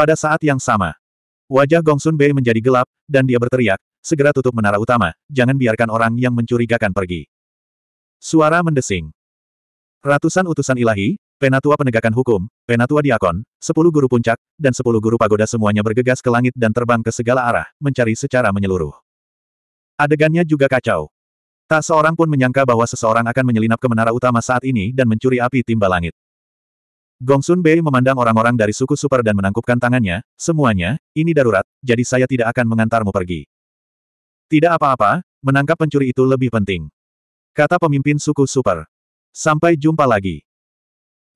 Pada saat yang sama, wajah Gongsun Bei menjadi gelap, dan dia berteriak, segera tutup menara utama, jangan biarkan orang yang mencurigakan pergi. Suara mendesing. Ratusan utusan ilahi, penatua penegakan hukum, penatua diakon, sepuluh guru puncak, dan sepuluh guru pagoda semuanya bergegas ke langit dan terbang ke segala arah, mencari secara menyeluruh. Adegannya juga kacau. Tak seorang pun menyangka bahwa seseorang akan menyelinap ke menara utama saat ini dan mencuri api timba langit. Gongsun Bei memandang orang-orang dari suku super dan menangkupkan tangannya, semuanya, ini darurat, jadi saya tidak akan mengantarmu pergi. Tidak apa-apa, menangkap pencuri itu lebih penting. Kata pemimpin suku super. Sampai jumpa lagi.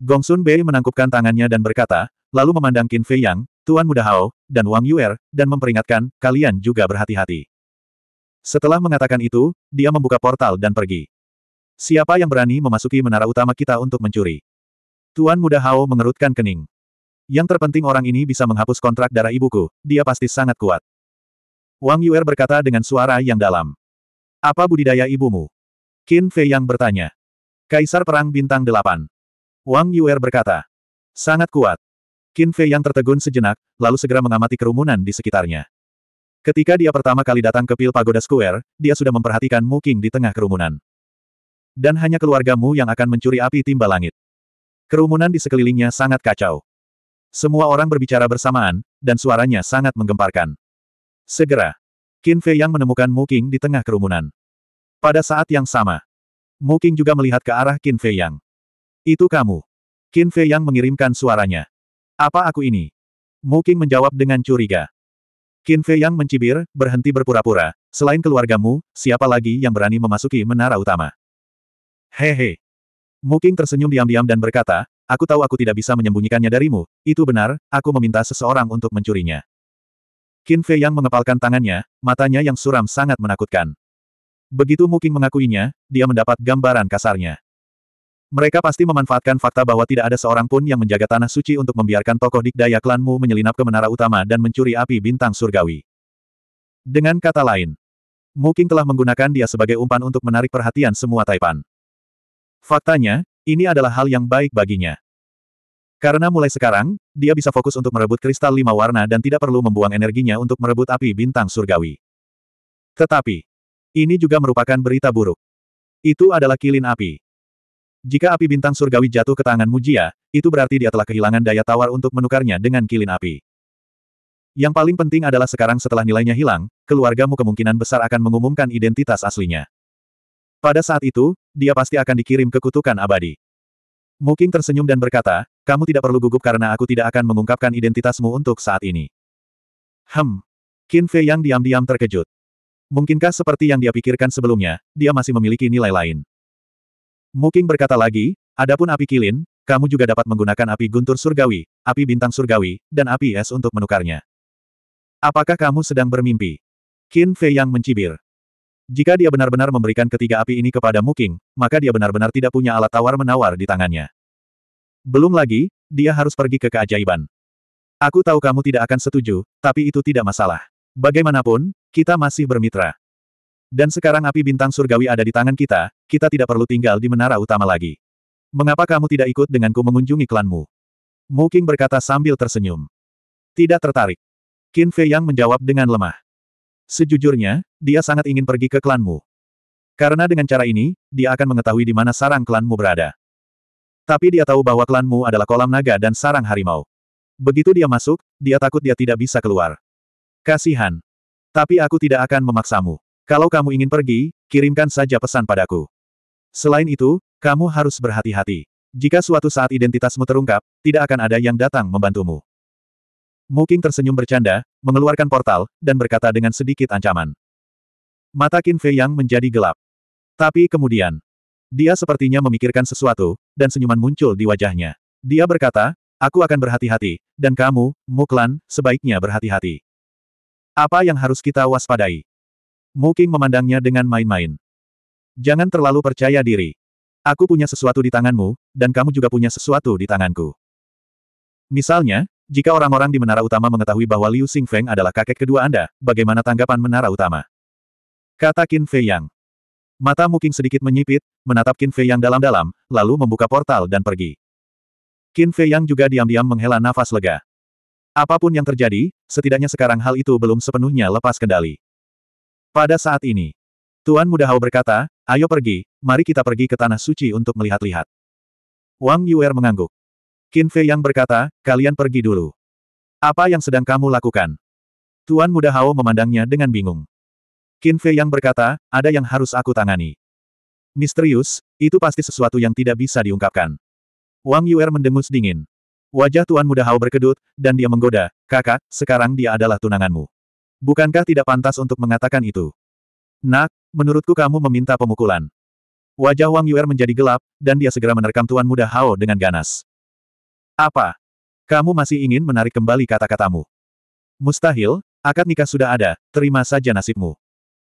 Gongsun Bei menangkupkan tangannya dan berkata, lalu memandang Qin Fei Yang, Tuan Muda Hao, dan Wang Yuer, dan memperingatkan, kalian juga berhati-hati. Setelah mengatakan itu, dia membuka portal dan pergi. Siapa yang berani memasuki menara utama kita untuk mencuri? Tuan Muda Hao mengerutkan kening. Yang terpenting orang ini bisa menghapus kontrak darah ibuku, dia pasti sangat kuat. Wang Yuer berkata dengan suara yang dalam. Apa budidaya ibumu? Qin Fei yang bertanya. Kaisar Perang Bintang Delapan. Wang Yuer berkata. Sangat kuat. Qin Fei yang tertegun sejenak, lalu segera mengamati kerumunan di sekitarnya. Ketika dia pertama kali datang ke Pil Pagoda Square, dia sudah memperhatikan Mu Qing di tengah kerumunan. Dan hanya keluargamu yang akan mencuri api timba langit. Kerumunan di sekelilingnya sangat kacau. Semua orang berbicara bersamaan, dan suaranya sangat menggemparkan. Segera, Qin Fei yang menemukan Mu Qing di tengah kerumunan. Pada saat yang sama, Mu Qing juga melihat ke arah Qin Fei Yang. Itu kamu. Qin Fei Yang mengirimkan suaranya. Apa aku ini? Mu Qing menjawab dengan curiga. Qin Fei Yang mencibir, berhenti berpura-pura. Selain keluargamu, siapa lagi yang berani memasuki menara utama? Hehe. He. Muking tersenyum diam-diam dan berkata, aku tahu aku tidak bisa menyembunyikannya darimu, itu benar, aku meminta seseorang untuk mencurinya. Qin Fei yang mengepalkan tangannya, matanya yang suram sangat menakutkan. Begitu Muking mengakuinya, dia mendapat gambaran kasarnya. Mereka pasti memanfaatkan fakta bahwa tidak ada seorang pun yang menjaga tanah suci untuk membiarkan tokoh dikdaya klanmu menyelinap ke menara utama dan mencuri api bintang surgawi. Dengan kata lain, Muking telah menggunakan dia sebagai umpan untuk menarik perhatian semua Taipan. Faktanya, ini adalah hal yang baik baginya. Karena mulai sekarang, dia bisa fokus untuk merebut kristal lima warna dan tidak perlu membuang energinya untuk merebut api bintang surgawi. Tetapi, ini juga merupakan berita buruk. Itu adalah kilin api. Jika api bintang surgawi jatuh ke tangan Mujia, itu berarti dia telah kehilangan daya tawar untuk menukarnya dengan kilin api. Yang paling penting adalah sekarang setelah nilainya hilang, keluargamu kemungkinan besar akan mengumumkan identitas aslinya. Pada saat itu, dia pasti akan dikirim ke kutukan abadi. Muking tersenyum dan berkata, kamu tidak perlu gugup karena aku tidak akan mengungkapkan identitasmu untuk saat ini. Hem. Qin Fei yang diam-diam terkejut. Mungkinkah seperti yang dia pikirkan sebelumnya, dia masih memiliki nilai lain. Muking berkata lagi, adapun api kilin, kamu juga dapat menggunakan api guntur surgawi, api bintang surgawi, dan api es untuk menukarnya. Apakah kamu sedang bermimpi? Qin Fei yang mencibir. Jika dia benar-benar memberikan ketiga api ini kepada Muking, maka dia benar-benar tidak punya alat tawar-menawar di tangannya. Belum lagi, dia harus pergi ke keajaiban. Aku tahu kamu tidak akan setuju, tapi itu tidak masalah. Bagaimanapun, kita masih bermitra. Dan sekarang api bintang surgawi ada di tangan kita, kita tidak perlu tinggal di menara utama lagi. Mengapa kamu tidak ikut denganku mengunjungi klanmu? Muking berkata sambil tersenyum. Tidak tertarik. Qin Fei Yang menjawab dengan lemah. Sejujurnya, dia sangat ingin pergi ke klanmu. Karena dengan cara ini, dia akan mengetahui di mana sarang klanmu berada. Tapi dia tahu bahwa klanmu adalah kolam naga dan sarang harimau. Begitu dia masuk, dia takut dia tidak bisa keluar. Kasihan. Tapi aku tidak akan memaksamu. Kalau kamu ingin pergi, kirimkan saja pesan padaku. Selain itu, kamu harus berhati-hati. Jika suatu saat identitasmu terungkap, tidak akan ada yang datang membantumu. Muking tersenyum bercanda, mengeluarkan portal, dan berkata dengan sedikit ancaman. Mata Qin Fei Yang menjadi gelap. Tapi kemudian, dia sepertinya memikirkan sesuatu, dan senyuman muncul di wajahnya. Dia berkata, aku akan berhati-hati, dan kamu, Muklan, sebaiknya berhati-hati. Apa yang harus kita waspadai? Muking memandangnya dengan main-main. Jangan terlalu percaya diri. Aku punya sesuatu di tanganmu, dan kamu juga punya sesuatu di tanganku. Misalnya, jika orang-orang di Menara Utama mengetahui bahwa Liu Xingfeng adalah kakek kedua Anda, bagaimana tanggapan Menara Utama? Kata Qin Fei Yang. Mata Muking sedikit menyipit, menatap Qin Fei Yang dalam-dalam, lalu membuka portal dan pergi. Qin Fei Yang juga diam-diam menghela nafas lega. Apapun yang terjadi, setidaknya sekarang hal itu belum sepenuhnya lepas kendali. Pada saat ini, Tuan Muda Hao berkata, ayo pergi, mari kita pergi ke Tanah Suci untuk melihat-lihat. Wang Yuer mengangguk. Qin Fei yang berkata, kalian pergi dulu. Apa yang sedang kamu lakukan? Tuan Muda Hao memandangnya dengan bingung. Qin Fei yang berkata, ada yang harus aku tangani. Misterius, itu pasti sesuatu yang tidak bisa diungkapkan. Wang Yuer mendengus dingin. Wajah Tuan Muda Hao berkedut, dan dia menggoda, kakak, sekarang dia adalah tunanganmu. Bukankah tidak pantas untuk mengatakan itu? Nak, menurutku kamu meminta pemukulan. Wajah Wang Yuer menjadi gelap, dan dia segera menerkam Tuan Muda Hao dengan ganas. Apa? Kamu masih ingin menarik kembali kata-katamu? Mustahil, akad nikah sudah ada, terima saja nasibmu.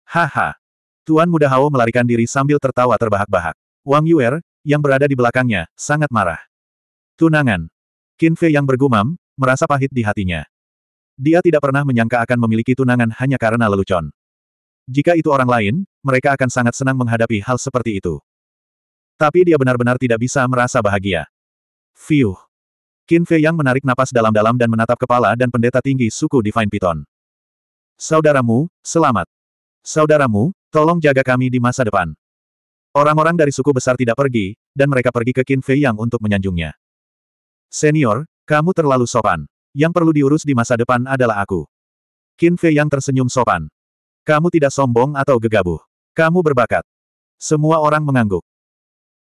Haha. Tuan muda Hao melarikan diri sambil tertawa terbahak-bahak. Wang Yuer, yang berada di belakangnya, sangat marah. Tunangan. Qin Fei yang bergumam, merasa pahit di hatinya. Dia tidak pernah menyangka akan memiliki tunangan hanya karena lelucon. Jika itu orang lain, mereka akan sangat senang menghadapi hal seperti itu. Tapi dia benar-benar tidak bisa merasa bahagia. Fiuh. Qin Fei Yang menarik napas dalam-dalam dan menatap kepala dan pendeta tinggi suku Divine Python. Saudaramu, selamat. Saudaramu, tolong jaga kami di masa depan. Orang-orang dari suku besar tidak pergi, dan mereka pergi ke Qin Fei Yang untuk menyanjungnya. Senior, kamu terlalu sopan. Yang perlu diurus di masa depan adalah aku. Qin Fei Yang tersenyum sopan. Kamu tidak sombong atau gegabah. Kamu berbakat. Semua orang mengangguk.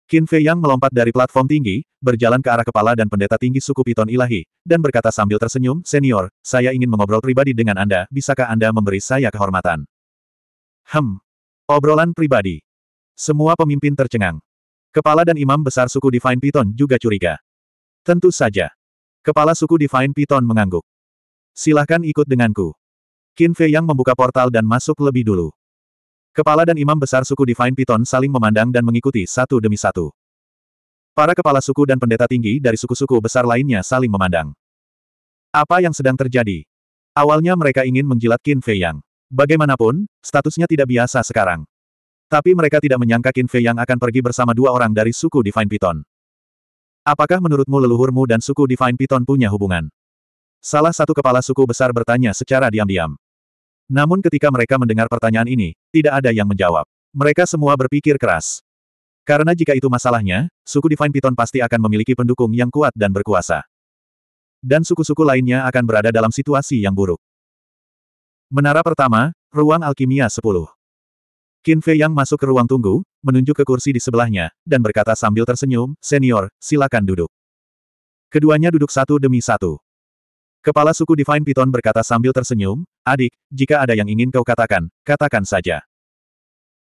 Qin Fei Yang melompat dari platform tinggi, berjalan ke arah kepala dan pendeta tinggi suku Piton Ilahi, dan berkata sambil tersenyum, Senior, saya ingin mengobrol pribadi dengan Anda, bisakah Anda memberi saya kehormatan? Hem. Obrolan pribadi. Semua pemimpin tercengang. Kepala dan imam besar suku Divine Piton juga curiga. Tentu saja. Kepala suku Divine Piton mengangguk. Silahkan ikut denganku. Qin Fei Yang membuka portal dan masuk lebih dulu. Kepala dan imam besar suku Divine Python saling memandang dan mengikuti satu demi satu. Para kepala suku dan pendeta tinggi dari suku-suku besar lainnya saling memandang. Apa yang sedang terjadi? Awalnya mereka ingin menjilat Qin Fei Yang. Bagaimanapun, statusnya tidak biasa sekarang. Tapi mereka tidak menyangka Qin Fei Yang akan pergi bersama dua orang dari suku Divine Python. Apakah menurutmu leluhurmu dan suku Divine Python punya hubungan? Salah satu kepala suku besar bertanya secara diam-diam. Namun ketika mereka mendengar pertanyaan ini, tidak ada yang menjawab. Mereka semua berpikir keras. Karena jika itu masalahnya, suku Divine Python pasti akan memiliki pendukung yang kuat dan berkuasa. Dan suku-suku lainnya akan berada dalam situasi yang buruk. Menara pertama, Ruang Alkimia 10. Qin Fei Yang masuk ke ruang tunggu, menunjuk ke kursi di sebelahnya, dan berkata sambil tersenyum, Senior, silakan duduk. Keduanya duduk satu demi satu. Kepala suku Divine Python berkata sambil tersenyum, adik, jika ada yang ingin kau katakan, katakan saja.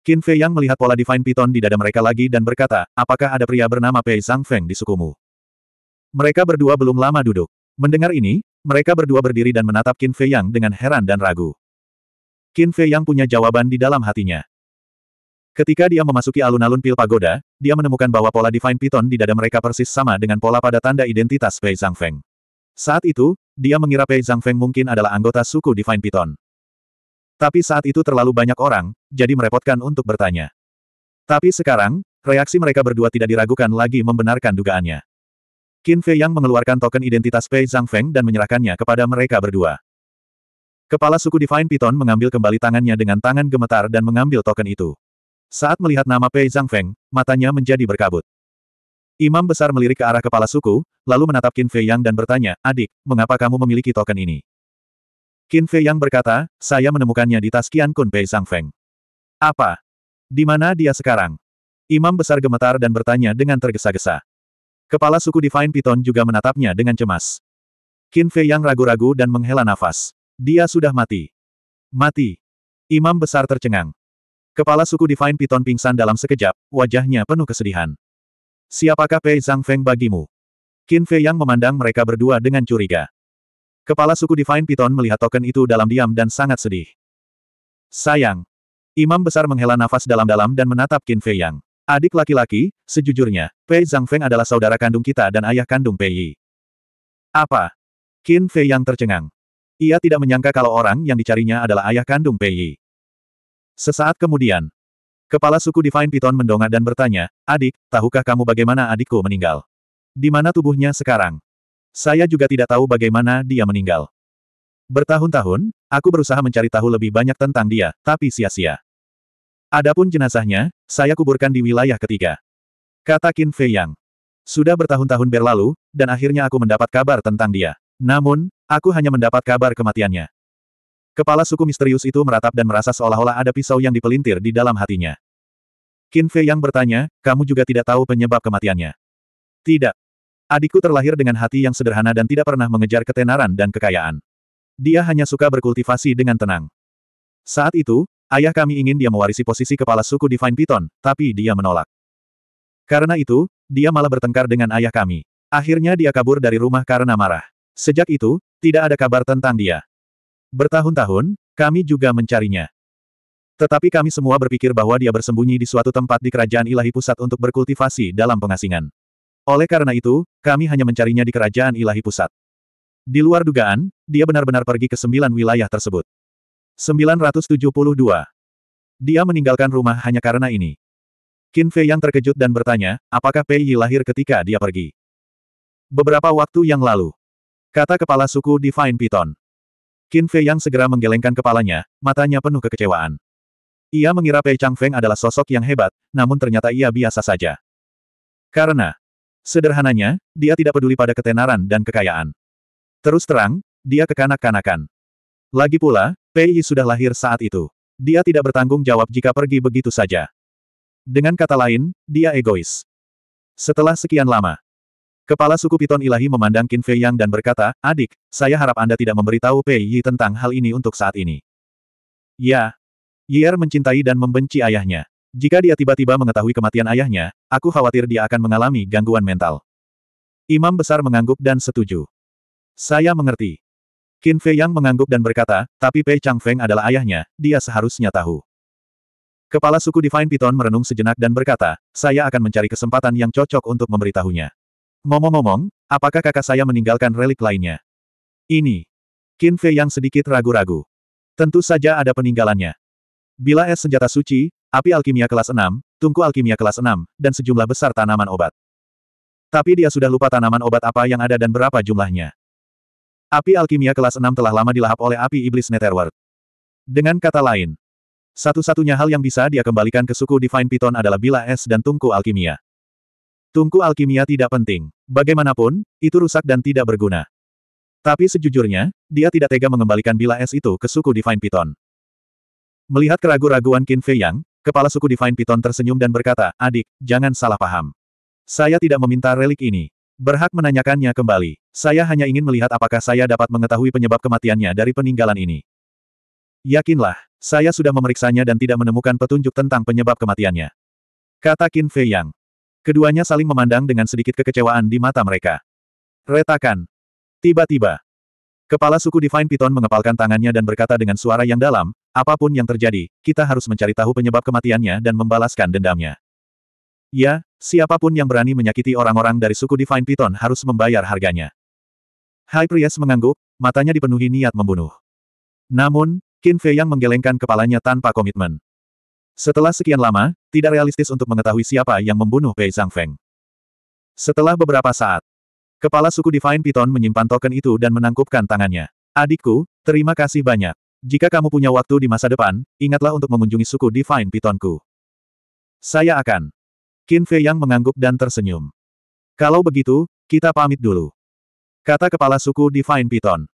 Qin Fei Yang melihat pola Divine Python di dada mereka lagi dan berkata, apakah ada pria bernama Pei Sang Feng di sukumu? Mereka berdua belum lama duduk. Mendengar ini, mereka berdua berdiri dan menatap Qin Fei Yang dengan heran dan ragu. Qin Fei Yang punya jawaban di dalam hatinya. Ketika dia memasuki alun-alun pil pagoda, dia menemukan bahwa pola Divine Python di dada mereka persis sama dengan pola pada tanda identitas Pei Zhang Feng. Saat itu, dia mengira Pei Zhang Feng mungkin adalah anggota suku Divine Python. Tapi saat itu terlalu banyak orang, jadi merepotkan untuk bertanya. Tapi sekarang, reaksi mereka berdua tidak diragukan lagi membenarkan dugaannya. Qin Fei Yang mengeluarkan token identitas Pei Zhang Feng dan menyerahkannya kepada mereka berdua. Kepala suku Divine Python mengambil kembali tangannya dengan tangan gemetar dan mengambil token itu. Saat melihat nama Pei Zhang Feng, matanya menjadi berkabut. Imam besar melirik ke arah kepala suku, lalu menatap Qin Fei Yang dan bertanya, adik, mengapa kamu memiliki token ini? Qin Fei Yang berkata, saya menemukannya di tas Qian Kun Pei Sang Feng. Apa? Di mana dia sekarang? Imam besar gemetar dan bertanya dengan tergesa-gesa. Kepala suku Divine Piton juga menatapnya dengan cemas. Qin Fei Yang ragu-ragu dan menghela nafas. Dia sudah mati. Mati. Imam besar tercengang. Kepala suku Divine Piton pingsan dalam sekejap, wajahnya penuh kesedihan. Siapakah Pei Zhang Feng bagimu? Qin Fei Yang memandang mereka berdua dengan curiga. Kepala suku Divine Python melihat token itu dalam diam dan sangat sedih. Sayang. Imam besar menghela nafas dalam-dalam dan menatap Qin Fei Yang. Adik laki-laki, sejujurnya, Pei Zhang Feng adalah saudara kandung kita dan ayah kandung Pei Yi. Apa? Qin Fei Yang tercengang. Ia tidak menyangka kalau orang yang dicarinya adalah ayah kandung Pei Yi. Sesaat kemudian, Kepala suku Divine Python mendongak dan bertanya, Adik, tahukah kamu bagaimana adikku meninggal? Di mana tubuhnya sekarang? Saya juga tidak tahu bagaimana dia meninggal. Bertahun-tahun, aku berusaha mencari tahu lebih banyak tentang dia, tapi sia-sia. Adapun jenazahnya, saya kuburkan di wilayah ketiga. Kata Qin Fei Yang. Sudah bertahun-tahun berlalu, dan akhirnya aku mendapat kabar tentang dia. Namun, aku hanya mendapat kabar kematiannya. Kepala suku misterius itu meratap dan merasa seolah-olah ada pisau yang dipelintir di dalam hatinya. Qin Fei yang bertanya, kamu juga tidak tahu penyebab kematiannya. Tidak. Adikku terlahir dengan hati yang sederhana dan tidak pernah mengejar ketenaran dan kekayaan. Dia hanya suka berkultivasi dengan tenang. Saat itu, ayah kami ingin dia mewarisi posisi kepala suku Divine Python, tapi dia menolak. Karena itu, dia malah bertengkar dengan ayah kami. Akhirnya dia kabur dari rumah karena marah. Sejak itu, tidak ada kabar tentang dia. Bertahun-tahun, kami juga mencarinya. Tetapi kami semua berpikir bahwa dia bersembunyi di suatu tempat di kerajaan ilahi pusat untuk berkultivasi dalam pengasingan. Oleh karena itu, kami hanya mencarinya di kerajaan ilahi pusat. Di luar dugaan, dia benar-benar pergi ke sembilan wilayah tersebut. 972. Dia meninggalkan rumah hanya karena ini. Qin Fei yang terkejut dan bertanya, apakah Pei Yi lahir ketika dia pergi? Beberapa waktu yang lalu. Kata kepala suku Divine Python. Qin Fei yang segera menggelengkan kepalanya, matanya penuh kekecewaan. Ia mengira Pei Chang Feng adalah sosok yang hebat, namun ternyata ia biasa saja. Karena, sederhananya, dia tidak peduli pada ketenaran dan kekayaan. Terus terang, dia kekanak-kanakan. Lagi pula, Pei Yi sudah lahir saat itu. Dia tidak bertanggung jawab jika pergi begitu saja. Dengan kata lain, dia egois. Setelah sekian lama, Kepala suku Piton Ilahi memandang Qin Fei Yang dan berkata, Adik, saya harap Anda tidak memberitahu Pei Yi tentang hal ini untuk saat ini. Ya. Yier mencintai dan membenci ayahnya. Jika dia tiba-tiba mengetahui kematian ayahnya, aku khawatir dia akan mengalami gangguan mental. Imam besar mengangguk dan setuju. Saya mengerti. Qin Fei Yang mengangguk dan berkata, tapi Pei Chang Feng adalah ayahnya, dia seharusnya tahu. Kepala suku Divine Piton merenung sejenak dan berkata, saya akan mencari kesempatan yang cocok untuk memberitahunya. Ngomong-ngomong, apakah kakak saya meninggalkan relik lainnya? Ini. Qin Fei yang sedikit ragu-ragu. Tentu saja ada peninggalannya. Bila es senjata suci, api alkimia kelas 6, tungku alkimia kelas 6, dan sejumlah besar tanaman obat. Tapi dia sudah lupa tanaman obat apa yang ada dan berapa jumlahnya. Api alkimia kelas 6 telah lama dilahap oleh api iblis Netherworld. Dengan kata lain, satu-satunya hal yang bisa dia kembalikan ke suku Divine Python adalah bila es dan tungku alkimia. Tungku alkimia tidak penting. Bagaimanapun, itu rusak dan tidak berguna. Tapi sejujurnya, dia tidak tega mengembalikan bila es itu ke suku Divine Python. Melihat keragu-raguan Qin Fei Yang, kepala suku Divine Python tersenyum dan berkata, Adik, jangan salah paham. Saya tidak meminta relik ini. Berhak menanyakannya kembali. Saya hanya ingin melihat apakah saya dapat mengetahui penyebab kematiannya dari peninggalan ini. Yakinlah, saya sudah memeriksanya dan tidak menemukan petunjuk tentang penyebab kematiannya. Kata Qin Fei Yang. Keduanya saling memandang dengan sedikit kekecewaan di mata mereka. Retakan. Tiba-tiba. Kepala suku Divine Python mengepalkan tangannya dan berkata dengan suara yang dalam, apapun yang terjadi, kita harus mencari tahu penyebab kematiannya dan membalaskan dendamnya. Ya, siapapun yang berani menyakiti orang-orang dari suku Divine Python harus membayar harganya. High Priest mengangguk, matanya dipenuhi niat membunuh. Namun, Qin Fei yang menggelengkan kepalanya tanpa komitmen. Setelah sekian lama, tidak realistis untuk mengetahui siapa yang membunuh Pei Zhang Feng. Setelah beberapa saat, kepala suku Divine Python menyimpan token itu dan menangkupkan tangannya. Adikku, terima kasih banyak. Jika kamu punya waktu di masa depan, ingatlah untuk mengunjungi suku Divine Pythonku. Saya akan. Qin Fei Yang mengangguk dan tersenyum. Kalau begitu, kita pamit dulu. Kata kepala suku Divine Python.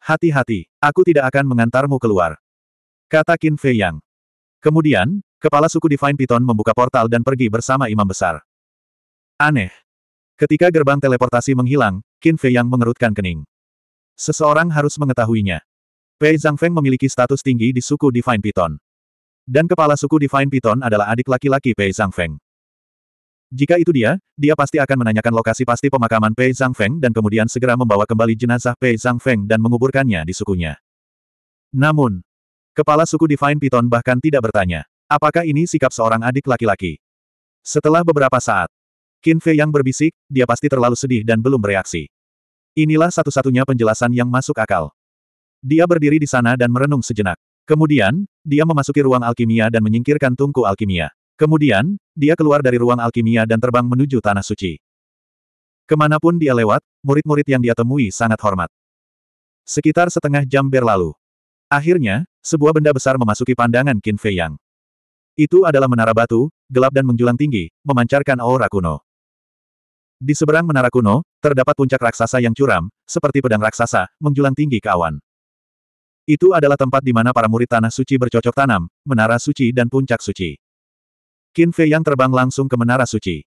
Hati-hati, aku tidak akan mengantarmu keluar. Kata Qin Fei Yang. Kemudian, kepala suku Divine Python membuka portal dan pergi bersama Imam Besar. Aneh. Ketika gerbang teleportasi menghilang, Qin Fei yang mengerutkan kening. Seseorang harus mengetahuinya. Pei Zhang Feng memiliki status tinggi di suku Divine Python. Dan kepala suku Divine Python adalah adik laki-laki Pei Zhang Feng. Jika itu dia, dia pasti akan menanyakan lokasi pasti pemakaman Pei Zhang Feng dan kemudian segera membawa kembali jenazah Pei Zhang Feng dan menguburkannya di sukunya. Namun, Kepala suku Divine Python bahkan tidak bertanya. Apakah ini sikap seorang adik laki-laki? Setelah beberapa saat, Qin Fei yang berbisik, dia pasti terlalu sedih dan belum bereaksi. Inilah satu-satunya penjelasan yang masuk akal. Dia berdiri di sana dan merenung sejenak. Kemudian, dia memasuki ruang alkimia dan menyingkirkan tungku alkimia. Kemudian, dia keluar dari ruang alkimia dan terbang menuju Tanah Suci. Kemanapun dia lewat, murid-murid yang dia temui sangat hormat. Sekitar setengah jam berlalu. Akhirnya, sebuah benda besar memasuki pandangan Qin Fei Yang. Itu adalah menara batu, gelap dan menjulang tinggi, memancarkan aura kuno. Di seberang menara kuno, terdapat puncak raksasa yang curam, seperti pedang raksasa, menjulang tinggi ke awan. Itu adalah tempat di mana para murid tanah suci bercocok tanam, menara suci dan puncak suci. Qin Fei Yang terbang langsung ke menara suci.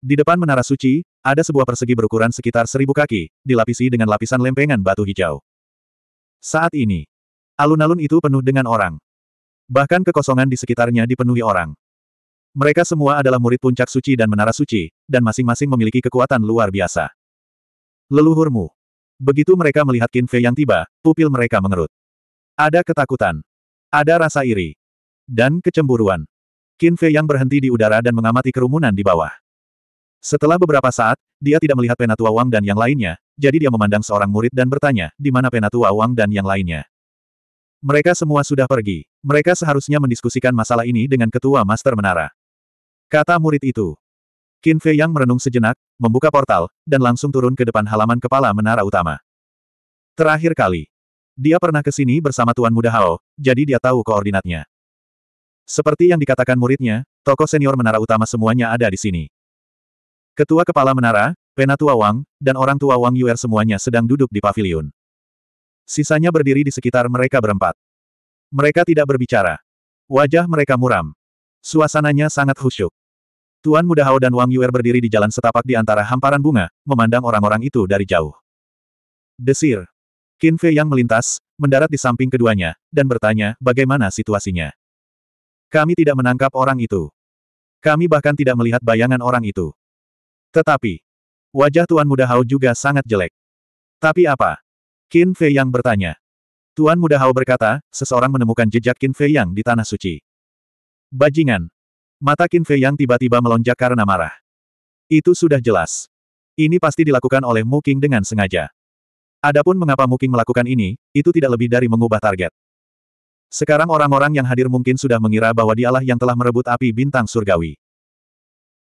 Di depan menara suci, ada sebuah persegi berukuran sekitar seribu kaki, dilapisi dengan lapisan lempengan batu hijau. Saat ini, Alun-alun itu penuh dengan orang. Bahkan kekosongan di sekitarnya dipenuhi orang. Mereka semua adalah murid puncak suci dan menara suci, dan masing-masing memiliki kekuatan luar biasa. Leluhurmu. Begitu mereka melihat Qin Fei yang tiba, pupil mereka mengerut. Ada ketakutan. Ada rasa iri. Dan kecemburuan. Qin Fei yang berhenti di udara dan mengamati kerumunan di bawah. Setelah beberapa saat, dia tidak melihat Penatua Wang dan yang lainnya, jadi dia memandang seorang murid dan bertanya, di mana Penatua Wang dan yang lainnya. Mereka semua sudah pergi. Mereka seharusnya mendiskusikan masalah ini dengan ketua Master Menara. Kata murid itu. Qin Fei yang merenung sejenak, membuka portal, dan langsung turun ke depan halaman kepala menara utama. Terakhir kali. Dia pernah ke sini bersama Tuan Muda Hao, jadi dia tahu koordinatnya. Seperti yang dikatakan muridnya, tokoh senior menara utama semuanya ada di sini. Ketua kepala menara, Penatua Wang, dan orang tua Wang Yuer semuanya sedang duduk di pavilion. Sisanya berdiri di sekitar mereka berempat. Mereka tidak berbicara. Wajah mereka muram. Suasananya sangat khusyuk. Tuan Muda Hao dan Wang Yuer berdiri di jalan setapak di antara hamparan bunga, memandang orang-orang itu dari jauh. Desir. Qin Fei yang melintas, mendarat di samping keduanya, dan bertanya, bagaimana situasinya. Kami tidak menangkap orang itu. Kami bahkan tidak melihat bayangan orang itu. Tetapi, wajah Tuan Muda Hao juga sangat jelek. Tapi apa? Qin Fei Yang bertanya. Tuan Muda Hao berkata, seseorang menemukan jejak Qin Fei Yang di Tanah Suci. Bajingan. Mata Qin Fei Yang tiba-tiba melonjak karena marah. Itu sudah jelas. Ini pasti dilakukan oleh Mu Qing dengan sengaja. Adapun mengapa Mu Qing melakukan ini, itu tidak lebih dari mengubah target. Sekarang orang-orang yang hadir mungkin sudah mengira bahwa dialah yang telah merebut api bintang surgawi.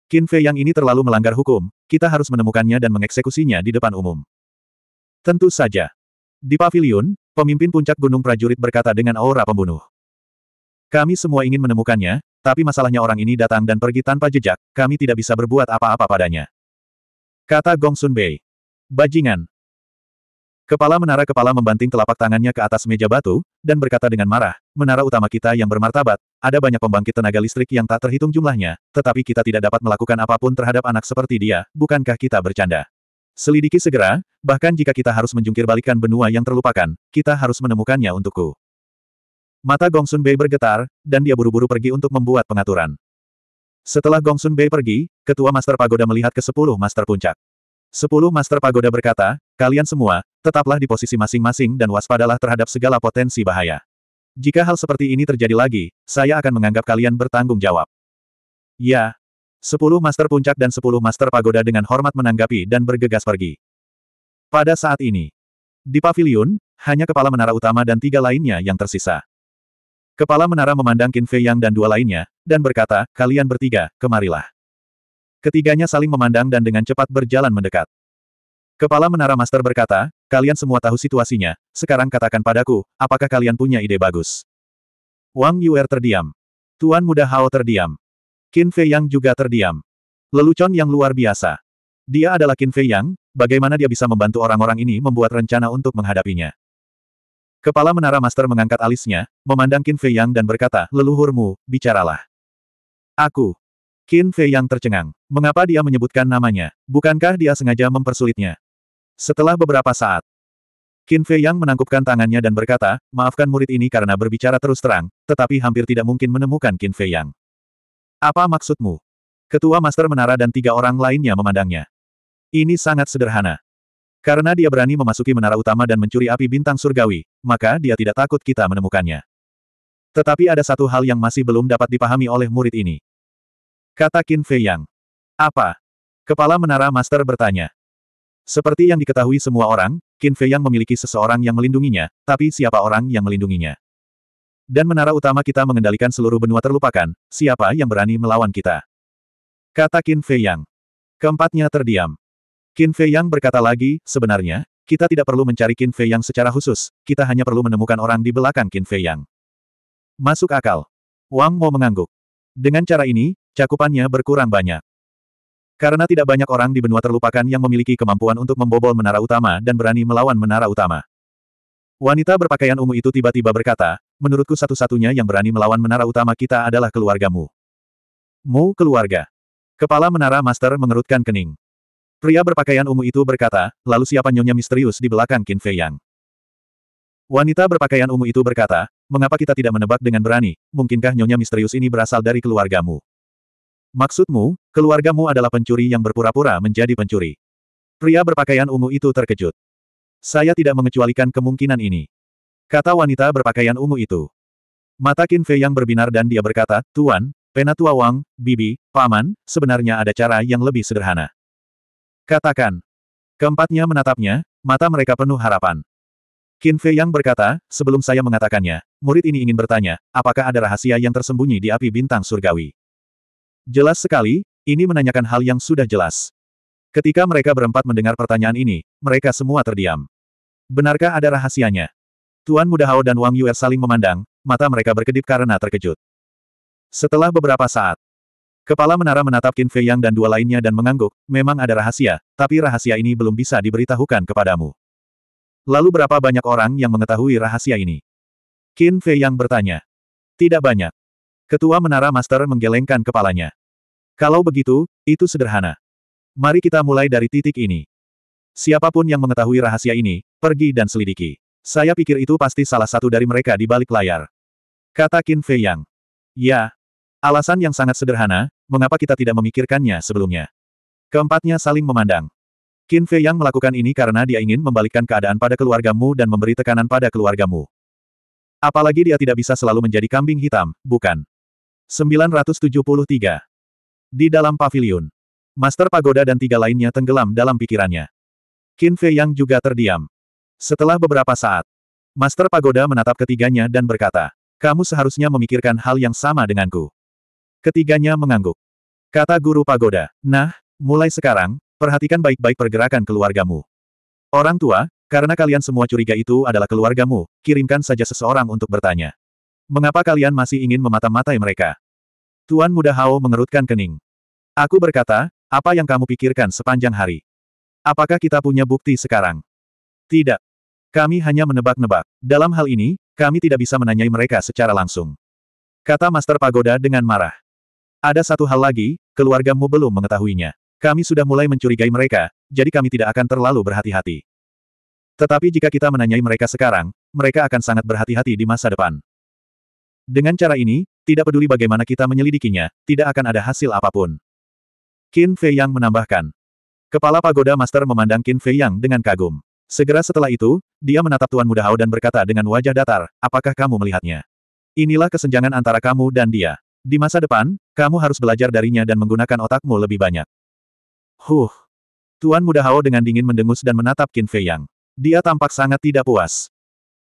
Qin Fei yang ini terlalu melanggar hukum, kita harus menemukannya dan mengeksekusinya di depan umum. Tentu saja. Di pavilion, pemimpin puncak gunung prajurit berkata dengan aura pembunuh. Kami semua ingin menemukannya, tapi masalahnya orang ini datang dan pergi tanpa jejak, kami tidak bisa berbuat apa-apa padanya. Kata Gong Sun Bei. Bajingan. Kepala menara kepala membanting telapak tangannya ke atas meja batu, dan berkata dengan marah, menara utama kita yang bermartabat, ada banyak pembangkit tenaga listrik yang tak terhitung jumlahnya, tetapi kita tidak dapat melakukan apapun terhadap anak seperti dia, bukankah kita bercanda? Selidiki segera, bahkan jika kita harus menjungkir benua yang terlupakan, kita harus menemukannya untukku. Mata Gongsun Bei bergetar, dan dia buru-buru pergi untuk membuat pengaturan. Setelah Gongsun Bei pergi, Ketua Master Pagoda melihat ke sepuluh Master Puncak. Sepuluh Master Pagoda berkata, kalian semua, tetaplah di posisi masing-masing dan waspadalah terhadap segala potensi bahaya. Jika hal seperti ini terjadi lagi, saya akan menganggap kalian bertanggung jawab. Ya, Sepuluh Master Puncak dan sepuluh Master Pagoda dengan hormat menanggapi dan bergegas pergi. Pada saat ini, di pavilion, hanya kepala menara utama dan tiga lainnya yang tersisa. Kepala menara memandang Qin Fei Yang dan dua lainnya, dan berkata, kalian bertiga, kemarilah. Ketiganya saling memandang dan dengan cepat berjalan mendekat. Kepala menara master berkata, kalian semua tahu situasinya, sekarang katakan padaku, apakah kalian punya ide bagus? Wang Yuer terdiam. Tuan muda Hao terdiam. Qin Fei Yang juga terdiam. Lelucon yang luar biasa. Dia adalah Qin Fei Yang, bagaimana dia bisa membantu orang-orang ini membuat rencana untuk menghadapinya. Kepala Menara Master mengangkat alisnya, memandang Qin Fei Yang dan berkata, leluhurmu, bicaralah. Aku. Qin Fei Yang tercengang. Mengapa dia menyebutkan namanya? Bukankah dia sengaja mempersulitnya? Setelah beberapa saat, Qin Fei Yang menangkupkan tangannya dan berkata, maafkan murid ini karena berbicara terus terang, tetapi hampir tidak mungkin menemukan Qin Fei Yang. Apa maksudmu? Ketua Master Menara dan tiga orang lainnya memandangnya. Ini sangat sederhana. Karena dia berani memasuki menara utama dan mencuri api bintang surgawi, maka dia tidak takut kita menemukannya. Tetapi ada satu hal yang masih belum dapat dipahami oleh murid ini. Kata Qin Fei Yang. Apa? Kepala Menara Master bertanya. Seperti yang diketahui semua orang, Qin Fei Yang memiliki seseorang yang melindunginya, tapi siapa orang yang melindunginya? Dan menara utama kita mengendalikan seluruh benua terlupakan, siapa yang berani melawan kita? Kata Qin Fei Yang. Keempatnya terdiam. Qin Fei Yang berkata lagi, sebenarnya, kita tidak perlu mencari Qin Fei Yang secara khusus, kita hanya perlu menemukan orang di belakang Qin Fei Yang. Masuk akal. Wang Mo mengangguk. Dengan cara ini, cakupannya berkurang banyak. Karena tidak banyak orang di benua terlupakan yang memiliki kemampuan untuk membobol menara utama dan berani melawan menara utama. Wanita berpakaian ungu itu tiba-tiba berkata, menurutku satu-satunya yang berani melawan menara utama kita adalah keluargamu. Mu keluarga. Kepala menara master mengerutkan kening. Pria berpakaian ungu itu berkata, lalu siapa nyonya misterius di belakang Qin Fei Yang? Wanita berpakaian ungu itu berkata, mengapa kita tidak menebak dengan berani, mungkinkah nyonya misterius ini berasal dari keluargamu? Maksudmu, keluargamu adalah pencuri yang berpura-pura menjadi pencuri. Pria berpakaian ungu itu terkejut. Saya tidak mengecualikan kemungkinan ini. Kata wanita berpakaian ungu itu. Mata Qin Fei yang berbinar dan dia berkata, Tuan, Penatua Wang, Bibi, Paman, sebenarnya ada cara yang lebih sederhana. Katakan. Keempatnya menatapnya, mata mereka penuh harapan. Qin Fei yang berkata, sebelum saya mengatakannya, murid ini ingin bertanya, apakah ada rahasia yang tersembunyi di api bintang surgawi? Jelas sekali, ini menanyakan hal yang sudah jelas. Ketika mereka berempat mendengar pertanyaan ini, mereka semua terdiam. Benarkah ada rahasianya? Tuan Muda Hao dan Wang Yuer saling memandang, mata mereka berkedip karena terkejut. Setelah beberapa saat, kepala menara menatap Qin Fei Yang dan dua lainnya dan mengangguk, memang ada rahasia, tapi rahasia ini belum bisa diberitahukan kepadamu. Lalu berapa banyak orang yang mengetahui rahasia ini? Qin Fei Yang bertanya. Tidak banyak. Ketua Menara Master menggelengkan kepalanya. Kalau begitu, itu sederhana. Mari kita mulai dari titik ini. Siapapun yang mengetahui rahasia ini, pergi dan selidiki. Saya pikir itu pasti salah satu dari mereka di balik layar. Kata Qin Fei Yang. Ya. Alasan yang sangat sederhana, mengapa kita tidak memikirkannya sebelumnya. Keempatnya saling memandang. Qin Fei Yang melakukan ini karena dia ingin membalikkan keadaan pada keluargamu dan memberi tekanan pada keluargamu. Apalagi dia tidak bisa selalu menjadi kambing hitam, bukan? 973. Di dalam pavilion. Master Pagoda dan tiga lainnya tenggelam dalam pikirannya. Qin Fei Yang juga terdiam. Setelah beberapa saat, Master Pagoda menatap ketiganya dan berkata, kamu seharusnya memikirkan hal yang sama denganku. Ketiganya mengangguk. Kata Guru Pagoda, nah, mulai sekarang, perhatikan baik-baik pergerakan keluargamu. Orang tua, karena kalian semua curiga itu adalah keluargamu, kirimkan saja seseorang untuk bertanya. Mengapa kalian masih ingin memata-matai mereka? Tuan Muda Hao mengerutkan kening. Aku berkata, apa yang kamu pikirkan sepanjang hari? Apakah kita punya bukti sekarang? Tidak. Kami hanya menebak-nebak. Dalam hal ini, kami tidak bisa menanyai mereka secara langsung. Kata Master Pagoda dengan marah. Ada satu hal lagi, keluargamu belum mengetahuinya. Kami sudah mulai mencurigai mereka, jadi kami tidak akan terlalu berhati-hati. Tetapi jika kita menanyai mereka sekarang, mereka akan sangat berhati-hati di masa depan. Dengan cara ini, tidak peduli bagaimana kita menyelidikinya, tidak akan ada hasil apapun. Qin Fei Yang menambahkan. Kepala pagoda master memandang Qin Fei Yang dengan kagum. Segera setelah itu, dia menatap Tuan Muda Hao dan berkata dengan wajah datar, apakah kamu melihatnya? Inilah kesenjangan antara kamu dan dia. Di masa depan, kamu harus belajar darinya dan menggunakan otakmu lebih banyak. Huh. Tuan Muda Hao dengan dingin mendengus dan menatap Qin Fei Yang. Dia tampak sangat tidak puas.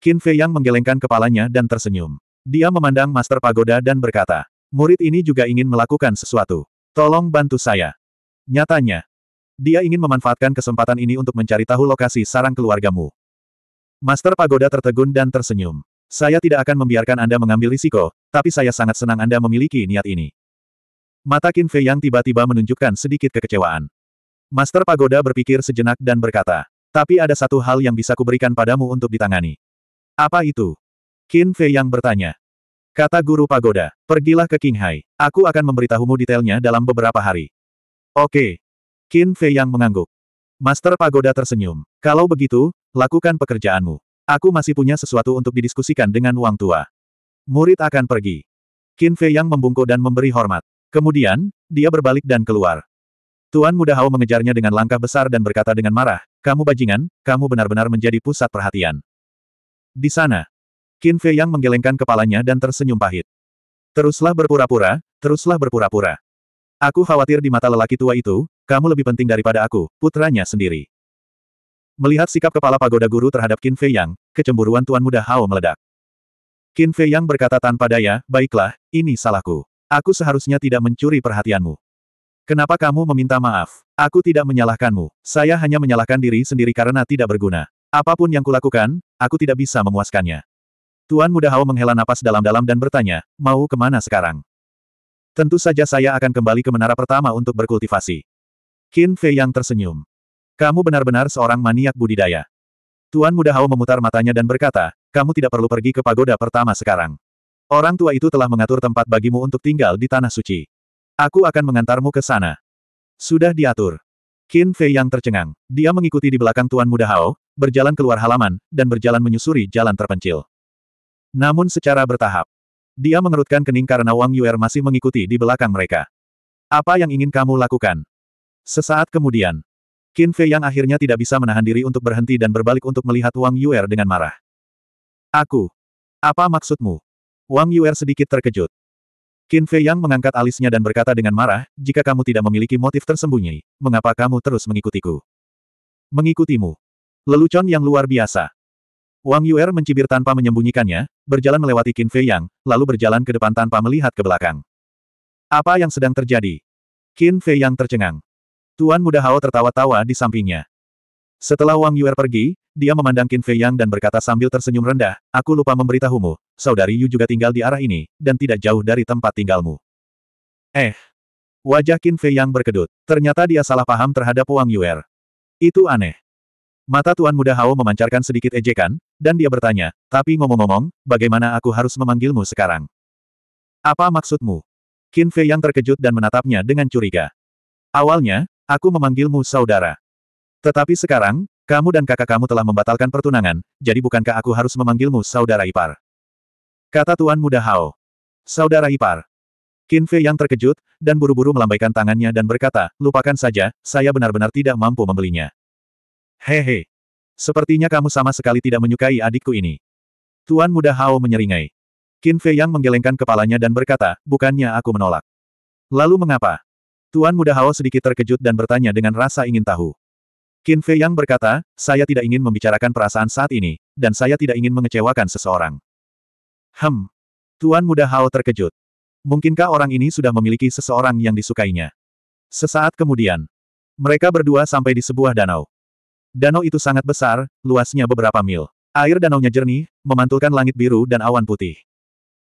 Qin Fei Yang menggelengkan kepalanya dan tersenyum. Dia memandang Master Pagoda dan berkata, murid ini juga ingin melakukan sesuatu. Tolong bantu saya. Nyatanya, dia ingin memanfaatkan kesempatan ini untuk mencari tahu lokasi sarang keluargamu. Master Pagoda tertegun dan tersenyum. Saya tidak akan membiarkan Anda mengambil risiko, tapi saya sangat senang Anda memiliki niat ini. Mata Qin Fei yang tiba-tiba menunjukkan sedikit kekecewaan. Master Pagoda berpikir sejenak dan berkata, tapi ada satu hal yang bisa kuberikan padamu untuk ditangani. Apa itu? Qin Fei yang bertanya. Kata guru pagoda, pergilah ke Qinghai. Aku akan memberitahumu detailnya dalam beberapa hari. Oke, Qin Fei yang mengangguk. Master Pagoda tersenyum. Kalau begitu, lakukan pekerjaanmu. Aku masih punya sesuatu untuk didiskusikan dengan Wang Tua. Murid akan pergi. Qin Fei yang membungkuk dan memberi hormat. Kemudian, dia berbalik dan keluar. Tuan Muda Hao mengejarnya dengan langkah besar dan berkata dengan marah, kamu bajingan, kamu benar-benar menjadi pusat perhatian. Di sana. Qin Fei yang menggelengkan kepalanya dan tersenyum pahit. Teruslah berpura-pura, teruslah berpura-pura. Aku khawatir di mata lelaki tua itu, kamu lebih penting daripada aku, putranya sendiri. Melihat sikap kepala pagoda guru terhadap Qin Fei Yang, kecemburuan Tuan Muda Hao meledak. Qin Fei Yang berkata tanpa daya, baiklah, ini salahku. Aku seharusnya tidak mencuri perhatianmu. Kenapa kamu meminta maaf? Aku tidak menyalahkanmu. Saya hanya menyalahkan diri sendiri karena tidak berguna. Apapun yang kulakukan, aku tidak bisa memuaskannya. Tuan Muda Hao menghela napas dalam-dalam dan bertanya, mau kemana sekarang? Tentu saja saya akan kembali ke menara pertama untuk berkultivasi. Qin Fei yang tersenyum. Kamu benar-benar seorang maniak budidaya. Tuan Muda Hao memutar matanya dan berkata, kamu tidak perlu pergi ke pagoda pertama sekarang. Orang tua itu telah mengatur tempat bagimu untuk tinggal di Tanah Suci. Aku akan mengantarmu ke sana. Sudah diatur. Qin Fei yang tercengang. Dia mengikuti di belakang Tuan Muda Hao, berjalan keluar halaman, dan berjalan menyusuri jalan terpencil. Namun secara bertahap. Dia mengerutkan kening karena Wang Yuer masih mengikuti di belakang mereka. Apa yang ingin kamu lakukan? Sesaat kemudian, Qin Fei yang akhirnya tidak bisa menahan diri untuk berhenti dan berbalik untuk melihat Wang Yuer dengan marah. Aku. Apa maksudmu? Wang Yuer sedikit terkejut. Qin Fei yang mengangkat alisnya dan berkata dengan marah, jika kamu tidak memiliki motif tersembunyi, mengapa kamu terus mengikutiku? Mengikutimu. Lelucon yang luar biasa. Wang Yuer mencibir tanpa menyembunyikannya, berjalan melewati Qin Fei yang, lalu berjalan ke depan tanpa melihat ke belakang. Apa yang sedang terjadi? Qin Fei yang tercengang. Tuan Muda Hao tertawa-tawa di sampingnya. Setelah Wang Yuer pergi, dia memandang Qin Fei Yang dan berkata sambil tersenyum rendah, aku lupa memberitahumu, saudari Yu juga tinggal di arah ini, dan tidak jauh dari tempat tinggalmu. Eh. Wajah Qin Fei Yang berkedut. Ternyata dia salah paham terhadap Wang Yuer. Itu aneh. Mata Tuan Muda Hao memancarkan sedikit ejekan, dan dia bertanya, tapi ngomong-ngomong, bagaimana aku harus memanggilmu sekarang? Apa maksudmu? Qin Fei Yang terkejut dan menatapnya dengan curiga. Awalnya, Aku memanggilmu saudara. Tetapi sekarang, kamu dan kakak kamu telah membatalkan pertunangan, jadi bukankah aku harus memanggilmu saudara ipar? Kata Tuan Muda Hao. Saudara ipar. Qin Fei yang terkejut, dan buru-buru melambaikan tangannya dan berkata, lupakan saja, saya benar-benar tidak mampu membelinya. Hehe. Sepertinya kamu sama sekali tidak menyukai adikku ini. Tuan Muda Hao menyeringai. Qin Fei yang menggelengkan kepalanya dan berkata, bukannya aku menolak. Lalu mengapa? Tuan Muda Hao sedikit terkejut dan bertanya dengan rasa ingin tahu. Qin Fei Yang berkata, saya tidak ingin membicarakan perasaan saat ini, dan saya tidak ingin mengecewakan seseorang. Hmm. Tuan Muda Hao terkejut. Mungkinkah orang ini sudah memiliki seseorang yang disukainya? Sesaat kemudian, mereka berdua sampai di sebuah danau. Danau itu sangat besar, luasnya beberapa mil. Air danaunya jernih, memantulkan langit biru dan awan putih.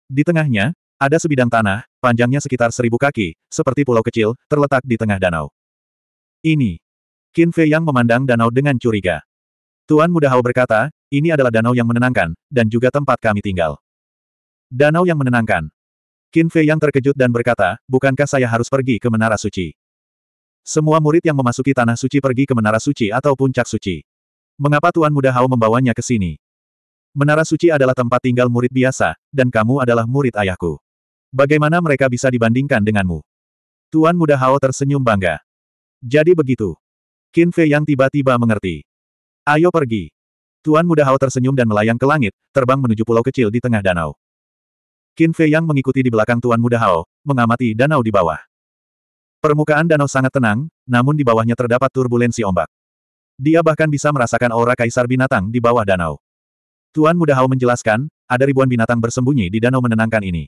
Di tengahnya, ada sebidang tanah, panjangnya sekitar seribu kaki, seperti pulau kecil, terletak di tengah danau. Ini. Qin Fei yang memandang danau dengan curiga. Tuan Muda Hao berkata, ini adalah danau yang menenangkan, dan juga tempat kami tinggal. Danau yang menenangkan. Qin Fei yang terkejut dan berkata, bukankah saya harus pergi ke Menara Suci? Semua murid yang memasuki Tanah Suci pergi ke Menara Suci atau Puncak Suci. Mengapa Tuan Muda Hao membawanya ke sini? Menara suci adalah tempat tinggal murid biasa, dan kamu adalah murid ayahku. Bagaimana mereka bisa dibandingkan denganmu? Tuan Muda Hao tersenyum bangga. Jadi begitu. Qin Fei yang tiba-tiba mengerti. Ayo pergi. Tuan Muda Hao tersenyum dan melayang ke langit, terbang menuju pulau kecil di tengah danau. Qin Fei yang mengikuti di belakang Tuan Muda Hao, mengamati danau di bawah. Permukaan danau sangat tenang, namun di bawahnya terdapat turbulensi ombak. Dia bahkan bisa merasakan aura kaisar binatang di bawah danau. Tuan Muda Hao menjelaskan, ada ribuan binatang bersembunyi di danau menenangkan ini.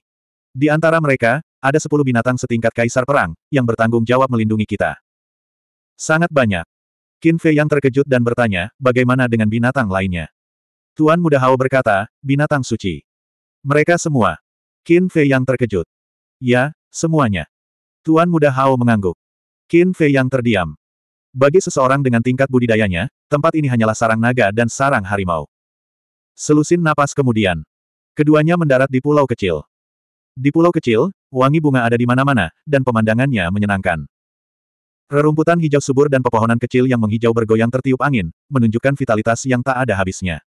Di antara mereka, ada sepuluh binatang setingkat kaisar perang, yang bertanggung jawab melindungi kita. Sangat banyak. Qin Fei yang terkejut dan bertanya, bagaimana dengan binatang lainnya? Tuan Muda Hao berkata, binatang suci. Mereka semua. Qin Fei yang terkejut. Ya, semuanya. Tuan Muda Hao mengangguk. Qin Fei yang terdiam. Bagi seseorang dengan tingkat budidayanya, tempat ini hanyalah sarang naga dan sarang harimau. Selusin napas kemudian. Keduanya mendarat di pulau kecil. Di pulau kecil, wangi bunga ada di mana-mana, dan pemandangannya menyenangkan. Rerumputan hijau subur dan pepohonan kecil yang menghijau bergoyang tertiup angin, menunjukkan vitalitas yang tak ada habisnya.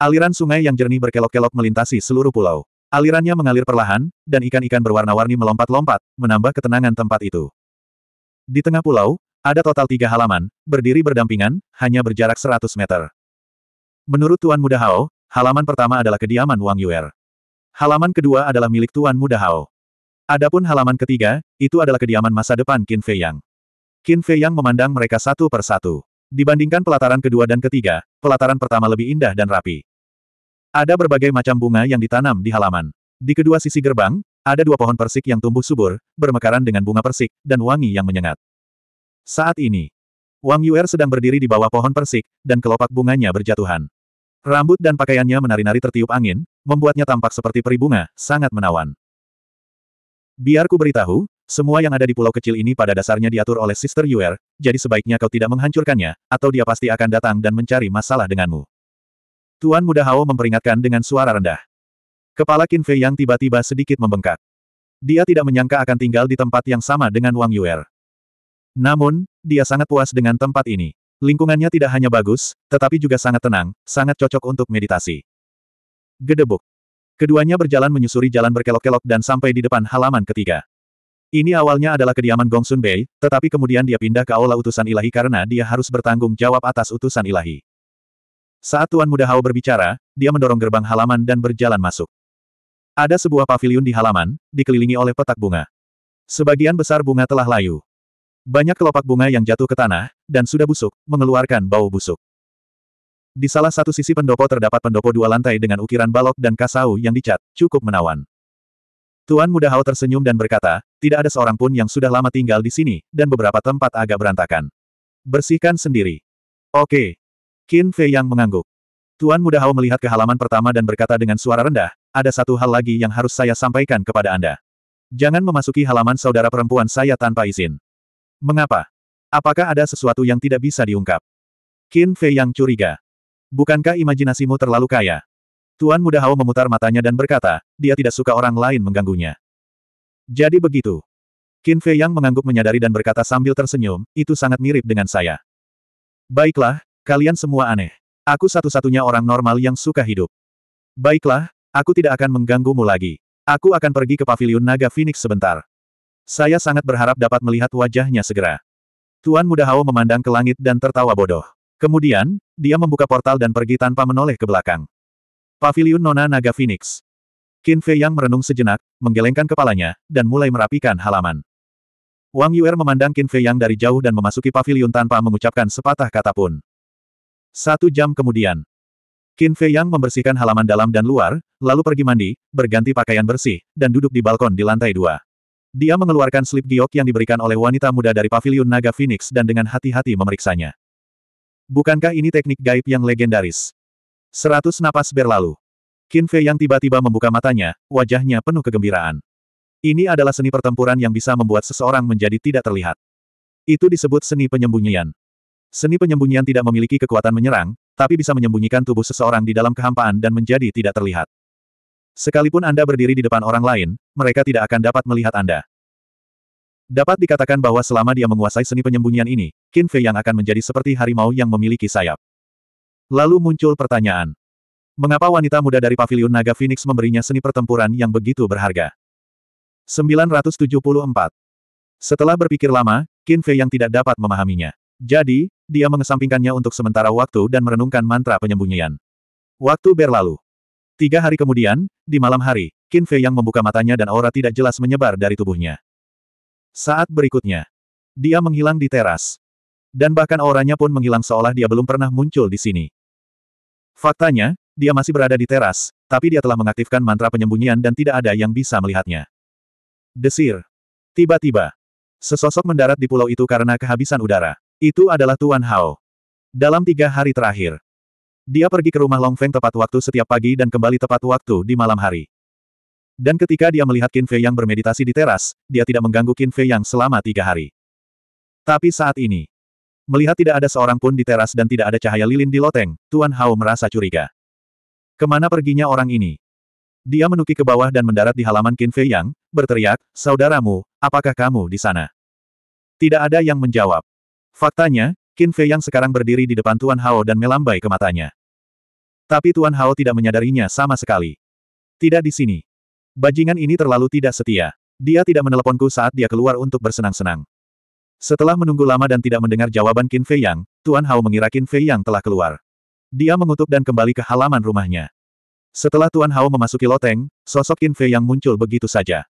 Aliran sungai yang jernih berkelok-kelok melintasi seluruh pulau. Alirannya mengalir perlahan, dan ikan-ikan berwarna-warni melompat-lompat, menambah ketenangan tempat itu. Di tengah pulau, ada total tiga halaman, berdiri berdampingan, hanya berjarak 100 meter. Menurut Tuan Muda Hao, halaman pertama adalah kediaman Wang Yuer. Halaman kedua adalah milik Tuan Muda Hao. Adapun halaman ketiga, itu adalah kediaman masa depan Qin Fei Yang. Qin Fei Yang memandang mereka satu per satu. Dibandingkan pelataran kedua dan ketiga, pelataran pertama lebih indah dan rapi. Ada berbagai macam bunga yang ditanam di halaman. Di kedua sisi gerbang, ada dua pohon persik yang tumbuh subur, bermekaran dengan bunga persik, dan wangi yang menyengat. Saat ini, Wang Yuer sedang berdiri di bawah pohon persik, dan kelopak bunganya berjatuhan. Rambut dan pakaiannya menari-nari tertiup angin, membuatnya tampak seperti peri bunga, sangat menawan. Biarku beritahu, semua yang ada di pulau kecil ini pada dasarnya diatur oleh Sister Yuer, jadi sebaiknya kau tidak menghancurkannya, atau dia pasti akan datang dan mencari masalah denganmu. Tuan Muda Hao memperingatkan dengan suara rendah. Kepala Qin Fei yang tiba-tiba sedikit membengkak. Dia tidak menyangka akan tinggal di tempat yang sama dengan Wang Yuer. Namun, dia sangat puas dengan tempat ini. Lingkungannya tidak hanya bagus, tetapi juga sangat tenang, sangat cocok untuk meditasi. Gedebuk. Keduanya berjalan menyusuri jalan berkelok-kelok dan sampai di depan halaman ketiga. Ini awalnya adalah kediaman Gongsun Bei, tetapi kemudian dia pindah ke aula utusan ilahi karena dia harus bertanggung jawab atas utusan ilahi. Saat Tuan Muda Hao berbicara, dia mendorong gerbang halaman dan berjalan masuk. Ada sebuah paviliun di halaman, dikelilingi oleh petak bunga. Sebagian besar bunga telah layu. Banyak kelopak bunga yang jatuh ke tanah, dan sudah busuk, mengeluarkan bau busuk. Di salah satu sisi pendopo terdapat pendopo dua lantai dengan ukiran balok dan kasau yang dicat, cukup menawan. Tuan Muda Hao tersenyum dan berkata, tidak ada seorang pun yang sudah lama tinggal di sini, dan beberapa tempat agak berantakan. Bersihkan sendiri. Oke. Qin Fei yang mengangguk. Tuan Muda Hao melihat ke halaman pertama dan berkata dengan suara rendah, ada satu hal lagi yang harus saya sampaikan kepada Anda. Jangan memasuki halaman saudara perempuan saya tanpa izin. Mengapa? Apakah ada sesuatu yang tidak bisa diungkap? Qin Fei yang curiga. Bukankah imajinasimu terlalu kaya? Tuan Muda Hao memutar matanya dan berkata, dia tidak suka orang lain mengganggunya. Jadi begitu. Qin Fei yang mengangguk menyadari dan berkata sambil tersenyum, itu sangat mirip dengan saya. Baiklah, kalian semua aneh. Aku satu-satunya orang normal yang suka hidup. Baiklah, aku tidak akan mengganggumu lagi. Aku akan pergi ke paviliun naga Phoenix sebentar. Saya sangat berharap dapat melihat wajahnya segera. Tuan Muda Hao memandang ke langit dan tertawa bodoh. Kemudian, dia membuka portal dan pergi tanpa menoleh ke belakang. Paviliun Nona Naga Phoenix. Qin Fei Yang merenung sejenak, menggelengkan kepalanya, dan mulai merapikan halaman. Wang Yuer memandang Qin Fei Yang dari jauh dan memasuki paviliun tanpa mengucapkan sepatah kata pun. Satu jam kemudian, Qin Fei Yang membersihkan halaman dalam dan luar, lalu pergi mandi, berganti pakaian bersih, dan duduk di balkon di lantai dua. Dia mengeluarkan slip giok yang diberikan oleh wanita muda dari paviliun naga Phoenix dan dengan hati-hati memeriksanya. Bukankah ini teknik gaib yang legendaris? Seratus napas berlalu. Qin Fei yang tiba-tiba membuka matanya, wajahnya penuh kegembiraan. Ini adalah seni pertempuran yang bisa membuat seseorang menjadi tidak terlihat. Itu disebut seni penyembunyian. Seni penyembunyian tidak memiliki kekuatan menyerang, tapi bisa menyembunyikan tubuh seseorang di dalam kehampaan dan menjadi tidak terlihat. Sekalipun Anda berdiri di depan orang lain, mereka tidak akan dapat melihat Anda. Dapat dikatakan bahwa selama dia menguasai seni penyembunyian ini, Qin Fei yang akan menjadi seperti harimau yang memiliki sayap. Lalu muncul pertanyaan. Mengapa wanita muda dari Paviliun naga Phoenix memberinya seni pertempuran yang begitu berharga? 974. Setelah berpikir lama, Qin Fei yang tidak dapat memahaminya. Jadi, dia mengesampingkannya untuk sementara waktu dan merenungkan mantra penyembunyian. Waktu berlalu. Tiga hari kemudian, di malam hari, Qin Fei yang membuka matanya dan aura tidak jelas menyebar dari tubuhnya. Saat berikutnya, dia menghilang di teras. Dan bahkan auranya pun menghilang seolah dia belum pernah muncul di sini. Faktanya, dia masih berada di teras, tapi dia telah mengaktifkan mantra penyembunyian dan tidak ada yang bisa melihatnya. Desir. Tiba-tiba. Sesosok mendarat di pulau itu karena kehabisan udara. Itu adalah Tuan Hao. Dalam tiga hari terakhir, dia pergi ke rumah Long Feng tepat waktu setiap pagi dan kembali tepat waktu di malam hari. Dan ketika dia melihat Qin Fei yang bermeditasi di teras, dia tidak mengganggu Qin Fei yang selama tiga hari. Tapi saat ini, melihat tidak ada seorang pun di teras dan tidak ada cahaya lilin di loteng, Tuan Hao merasa curiga. Kemana perginya orang ini? Dia menuki ke bawah dan mendarat di halaman Qin Fei Yang, berteriak, Saudaramu, apakah kamu di sana? Tidak ada yang menjawab. Faktanya, Qin Fei yang sekarang berdiri di depan Tuan Hao dan melambai ke matanya. Tapi Tuan Hao tidak menyadarinya sama sekali. Tidak di sini. Bajingan ini terlalu tidak setia. Dia tidak meneleponku saat dia keluar untuk bersenang-senang. Setelah menunggu lama dan tidak mendengar jawaban Qin Fei Yang, Tuan Hao mengira Qin Fei Yang telah keluar. Dia mengutuk dan kembali ke halaman rumahnya. Setelah Tuan Hao memasuki loteng, sosok Qin Fei Yang muncul begitu saja.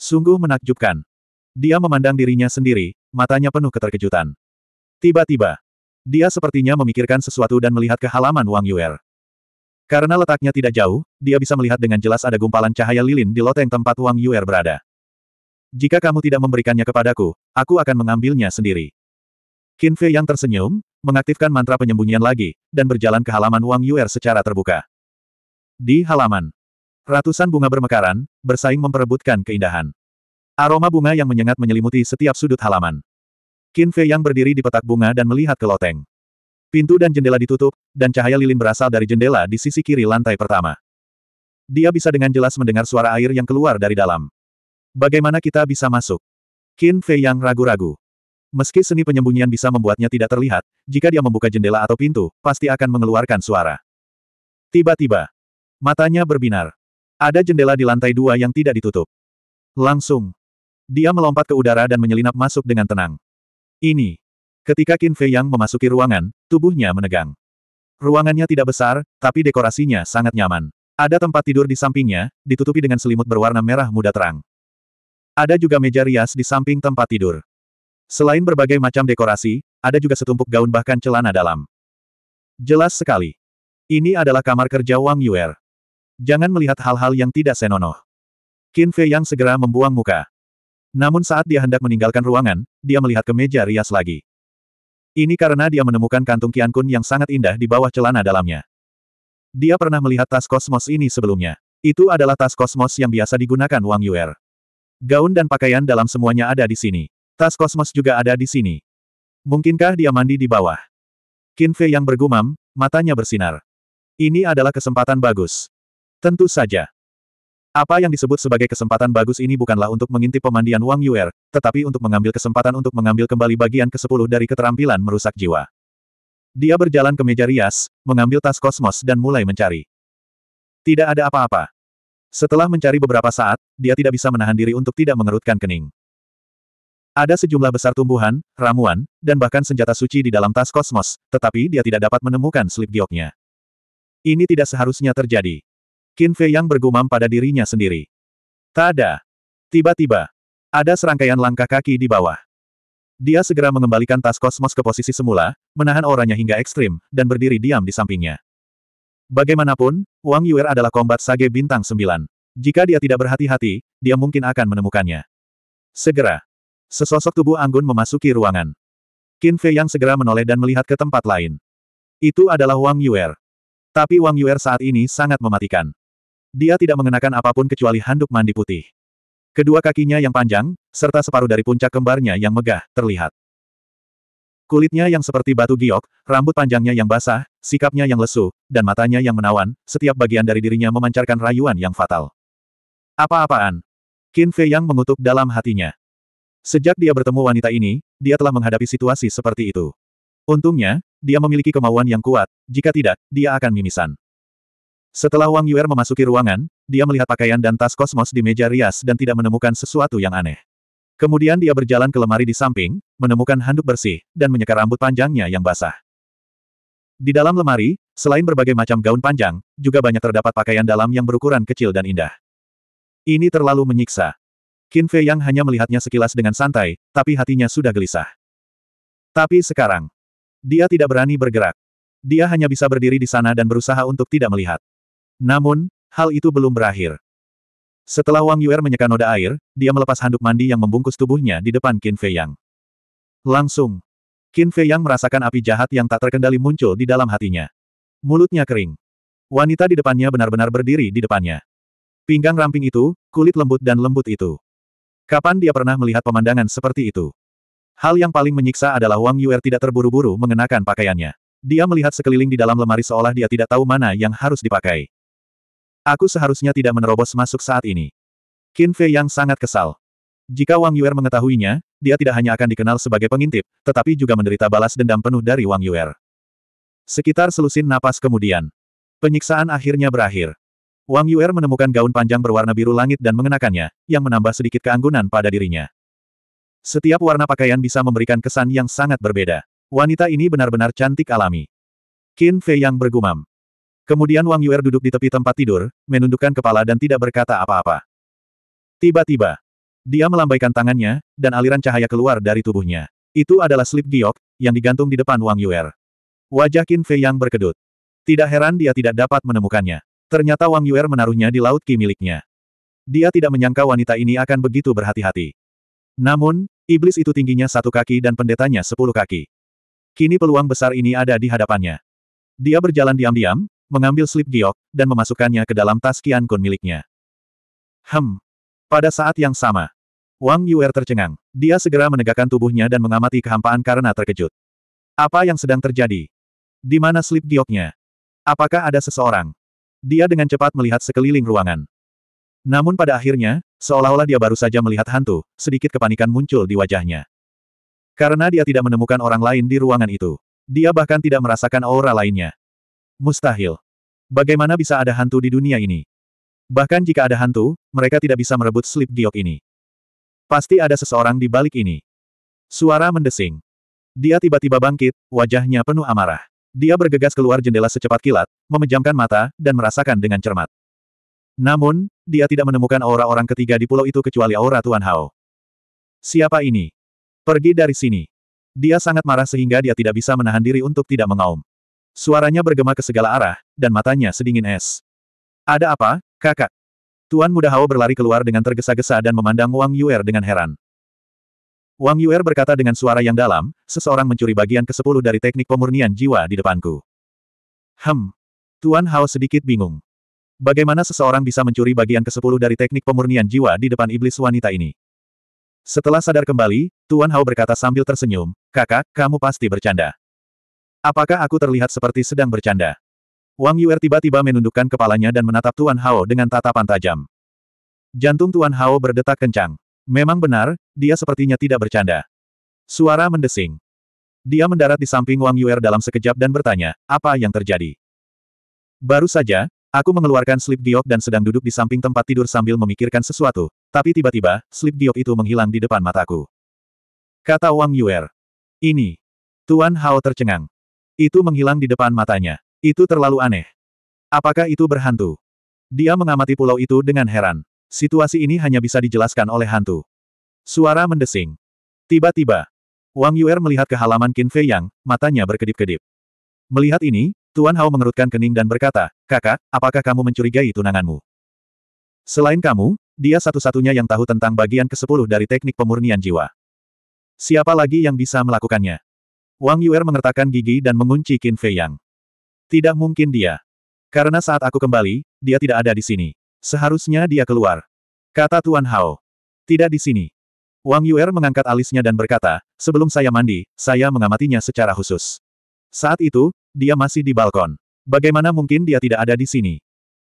Sungguh menakjubkan. Dia memandang dirinya sendiri, matanya penuh keterkejutan. Tiba-tiba, dia sepertinya memikirkan sesuatu dan melihat ke halaman Wang Yuer. Karena letaknya tidak jauh, dia bisa melihat dengan jelas ada gumpalan cahaya lilin di loteng tempat Wang Yuer berada. Jika kamu tidak memberikannya kepadaku, aku akan mengambilnya sendiri. Qin Fei yang tersenyum, mengaktifkan mantra penyembunyian lagi, dan berjalan ke halaman Wang Yuer secara terbuka. Di halaman, ratusan bunga bermekaran, bersaing memperebutkan keindahan. Aroma bunga yang menyengat menyelimuti setiap sudut halaman. Qin Fei yang berdiri di petak bunga dan melihat ke loteng. Pintu dan jendela ditutup, dan cahaya lilin berasal dari jendela di sisi kiri lantai pertama. Dia bisa dengan jelas mendengar suara air yang keluar dari dalam. Bagaimana kita bisa masuk? Qin Fei yang ragu-ragu. Meski seni penyembunyian bisa membuatnya tidak terlihat, jika dia membuka jendela atau pintu, pasti akan mengeluarkan suara. Tiba-tiba, matanya berbinar. Ada jendela di lantai dua yang tidak ditutup. Langsung, dia melompat ke udara dan menyelinap masuk dengan tenang. Ini. Ketika Qin Fei Yang memasuki ruangan, tubuhnya menegang. Ruangannya tidak besar, tapi dekorasinya sangat nyaman. Ada tempat tidur di sampingnya, ditutupi dengan selimut berwarna merah muda terang. Ada juga meja rias di samping tempat tidur. Selain berbagai macam dekorasi, ada juga setumpuk gaun bahkan celana dalam. Jelas sekali. Ini adalah kamar kerja Wang Yuer. Jangan melihat hal-hal yang tidak senonoh. Qin Fei Yang segera membuang muka. Namun saat dia hendak meninggalkan ruangan, dia melihat ke meja rias lagi. Ini karena dia menemukan kantung Qiankun yang sangat indah di bawah celana dalamnya. Dia pernah melihat tas kosmos ini sebelumnya. Itu adalah tas kosmos yang biasa digunakan Wang Yuer. Gaun dan pakaian dalam semuanya ada di sini. Tas kosmos juga ada di sini. Mungkinkah dia mandi di bawah? Qin Fei yang bergumam, matanya bersinar. Ini adalah kesempatan bagus. Tentu saja. Apa yang disebut sebagai kesempatan bagus ini bukanlah untuk mengintip pemandian Wang Yuer, tetapi untuk mengambil kesempatan untuk mengambil kembali bagian ke-10 dari keterampilan merusak jiwa. Dia berjalan ke meja rias, mengambil tas kosmos dan mulai mencari. Tidak ada apa-apa. Setelah mencari beberapa saat, dia tidak bisa menahan diri untuk tidak mengerutkan kening. Ada sejumlah besar tumbuhan, ramuan, dan bahkan senjata suci di dalam tas kosmos, tetapi dia tidak dapat menemukan slip gioknya. Ini tidak seharusnya terjadi. Qin Fei yang bergumam pada dirinya sendiri. Tada! Tiba-tiba, ada serangkaian langkah kaki di bawah. Dia segera mengembalikan tas kosmos ke posisi semula, menahan orangnya hingga ekstrim, dan berdiri diam di sampingnya. Bagaimanapun, Wang Yuer adalah kombat sage bintang sembilan. Jika dia tidak berhati-hati, dia mungkin akan menemukannya. Segera, sesosok tubuh Anggun memasuki ruangan. Qin Fei yang segera menoleh dan melihat ke tempat lain. Itu adalah Wang Yuer. Tapi Wang Yuer saat ini sangat mematikan. Dia tidak mengenakan apapun kecuali handuk mandi putih. Kedua kakinya yang panjang, serta separuh dari puncak kembarnya yang megah, terlihat. Kulitnya yang seperti batu giok, rambut panjangnya yang basah, sikapnya yang lesu, dan matanya yang menawan, setiap bagian dari dirinya memancarkan rayuan yang fatal. Apa-apaan? Qin Fei Yang mengutuk dalam hatinya. Sejak dia bertemu wanita ini, dia telah menghadapi situasi seperti itu. Untungnya, dia memiliki kemauan yang kuat, jika tidak, dia akan mimisan. Setelah Wang Yuer memasuki ruangan, dia melihat pakaian dan tas kosmos di meja rias dan tidak menemukan sesuatu yang aneh. Kemudian dia berjalan ke lemari di samping, menemukan handuk bersih, dan menyeka rambut panjangnya yang basah. Di dalam lemari, selain berbagai macam gaun panjang, juga banyak terdapat pakaian dalam yang berukuran kecil dan indah. Ini terlalu menyiksa. Qin Fei yang hanya melihatnya sekilas dengan santai, tapi hatinya sudah gelisah. Tapi sekarang, dia tidak berani bergerak. Dia hanya bisa berdiri di sana dan berusaha untuk tidak melihat. Namun, hal itu belum berakhir. Setelah Wang Yuer menyeka noda air, dia melepas handuk mandi yang membungkus tubuhnya di depan Qin Fei Yang. Langsung, Qin Fei Yang merasakan api jahat yang tak terkendali muncul di dalam hatinya. Mulutnya kering. Wanita di depannya benar-benar berdiri di depannya. Pinggang ramping itu, kulit lembut dan lembut itu. Kapan dia pernah melihat pemandangan seperti itu? Hal yang paling menyiksa adalah Wang Yuer tidak terburu-buru mengenakan pakaiannya. Dia melihat sekeliling di dalam lemari seolah dia tidak tahu mana yang harus dipakai. Aku seharusnya tidak menerobos masuk saat ini. Qin Fei yang sangat kesal. Jika Wang Yuer mengetahuinya, dia tidak hanya akan dikenal sebagai pengintip, tetapi juga menderita balas dendam penuh dari Wang Yuer. Sekitar selusin napas kemudian. Penyiksaan akhirnya berakhir. Wang Yuer menemukan gaun panjang berwarna biru langit dan mengenakannya, yang menambah sedikit keanggunan pada dirinya. Setiap warna pakaian bisa memberikan kesan yang sangat berbeda. Wanita ini benar-benar cantik alami. Qin Fei yang bergumam. Kemudian Wang Yuer duduk di tepi tempat tidur, menundukkan kepala dan tidak berkata apa-apa. Tiba-tiba, dia melambaikan tangannya, dan aliran cahaya keluar dari tubuhnya. Itu adalah slip giok, yang digantung di depan Wang Yuer. Wajah Qin Fei yang berkedut. Tidak heran dia tidak dapat menemukannya. Ternyata Wang Yuer menaruhnya di laut Qi miliknya. Dia tidak menyangka wanita ini akan begitu berhati-hati. Namun, iblis itu tingginya satu kaki dan pendetanya sepuluh kaki. Kini peluang besar ini ada di hadapannya. Dia berjalan diam-diam, mengambil slip giok, dan memasukkannya ke dalam tas kian Kun miliknya. Hem. Pada saat yang sama, Wang Yuer tercengang. Dia segera menegakkan tubuhnya dan mengamati kehampaan karena terkejut. Apa yang sedang terjadi? Di mana slip gioknya? Apakah ada seseorang? Dia dengan cepat melihat sekeliling ruangan. Namun pada akhirnya, seolah-olah dia baru saja melihat hantu, sedikit kepanikan muncul di wajahnya. Karena dia tidak menemukan orang lain di ruangan itu. Dia bahkan tidak merasakan aura lainnya. Mustahil. Bagaimana bisa ada hantu di dunia ini? Bahkan jika ada hantu, mereka tidak bisa merebut slip giok ini. Pasti ada seseorang di balik ini. Suara mendesing. Dia tiba-tiba bangkit, wajahnya penuh amarah. Dia bergegas keluar jendela secepat kilat, memejamkan mata, dan merasakan dengan cermat. Namun, dia tidak menemukan aura orang ketiga di pulau itu kecuali aura Tuan Hao. Siapa ini? Pergi dari sini. Dia sangat marah sehingga dia tidak bisa menahan diri untuk tidak mengaum. Suaranya bergema ke segala arah, dan matanya sedingin es. Ada apa, kakak? Tuan muda Hao berlari keluar dengan tergesa-gesa dan memandang Wang Yuer dengan heran. Wang Yuer berkata dengan suara yang dalam, seseorang mencuri bagian ke-10 dari teknik pemurnian jiwa di depanku. Hem. Tuan Hao sedikit bingung. Bagaimana seseorang bisa mencuri bagian ke-10 dari teknik pemurnian jiwa di depan iblis wanita ini? Setelah sadar kembali, Tuan Hao berkata sambil tersenyum, kakak, kamu pasti bercanda. Apakah aku terlihat seperti sedang bercanda? Wang Yuer tiba-tiba menundukkan kepalanya dan menatap Tuan Hao dengan tatapan tajam. Jantung Tuan Hao berdetak kencang. Memang benar, dia sepertinya tidak bercanda. Suara mendesing. Dia mendarat di samping Wang Yuer dalam sekejap dan bertanya, apa yang terjadi? Baru saja, aku mengeluarkan slip diok dan sedang duduk di samping tempat tidur sambil memikirkan sesuatu, tapi tiba-tiba, slip diok itu menghilang di depan mataku. Kata Wang Yuer. Ini. Tuan Hao tercengang. Itu menghilang di depan matanya. Itu terlalu aneh. Apakah itu berhantu? Dia mengamati pulau itu dengan heran. Situasi ini hanya bisa dijelaskan oleh hantu. Suara mendesing. Tiba-tiba, Wang Yuer melihat ke halaman Qin Fei Yang, matanya berkedip-kedip. Melihat ini, Tuan Hao mengerutkan kening dan berkata, Kakak, apakah kamu mencurigai tunanganmu? Selain kamu, dia satu-satunya yang tahu tentang bagian ke-10 dari teknik pemurnian jiwa. Siapa lagi yang bisa melakukannya? Wang Yuer mengertakkan gigi dan mengunci Qin Fei Yang. Tidak mungkin dia. Karena saat aku kembali, dia tidak ada di sini. Seharusnya dia keluar. Kata Tuan Hao. Tidak di sini. Wang Yuer mengangkat alisnya dan berkata, sebelum saya mandi, saya mengamatinya secara khusus. Saat itu, dia masih di balkon. Bagaimana mungkin dia tidak ada di sini?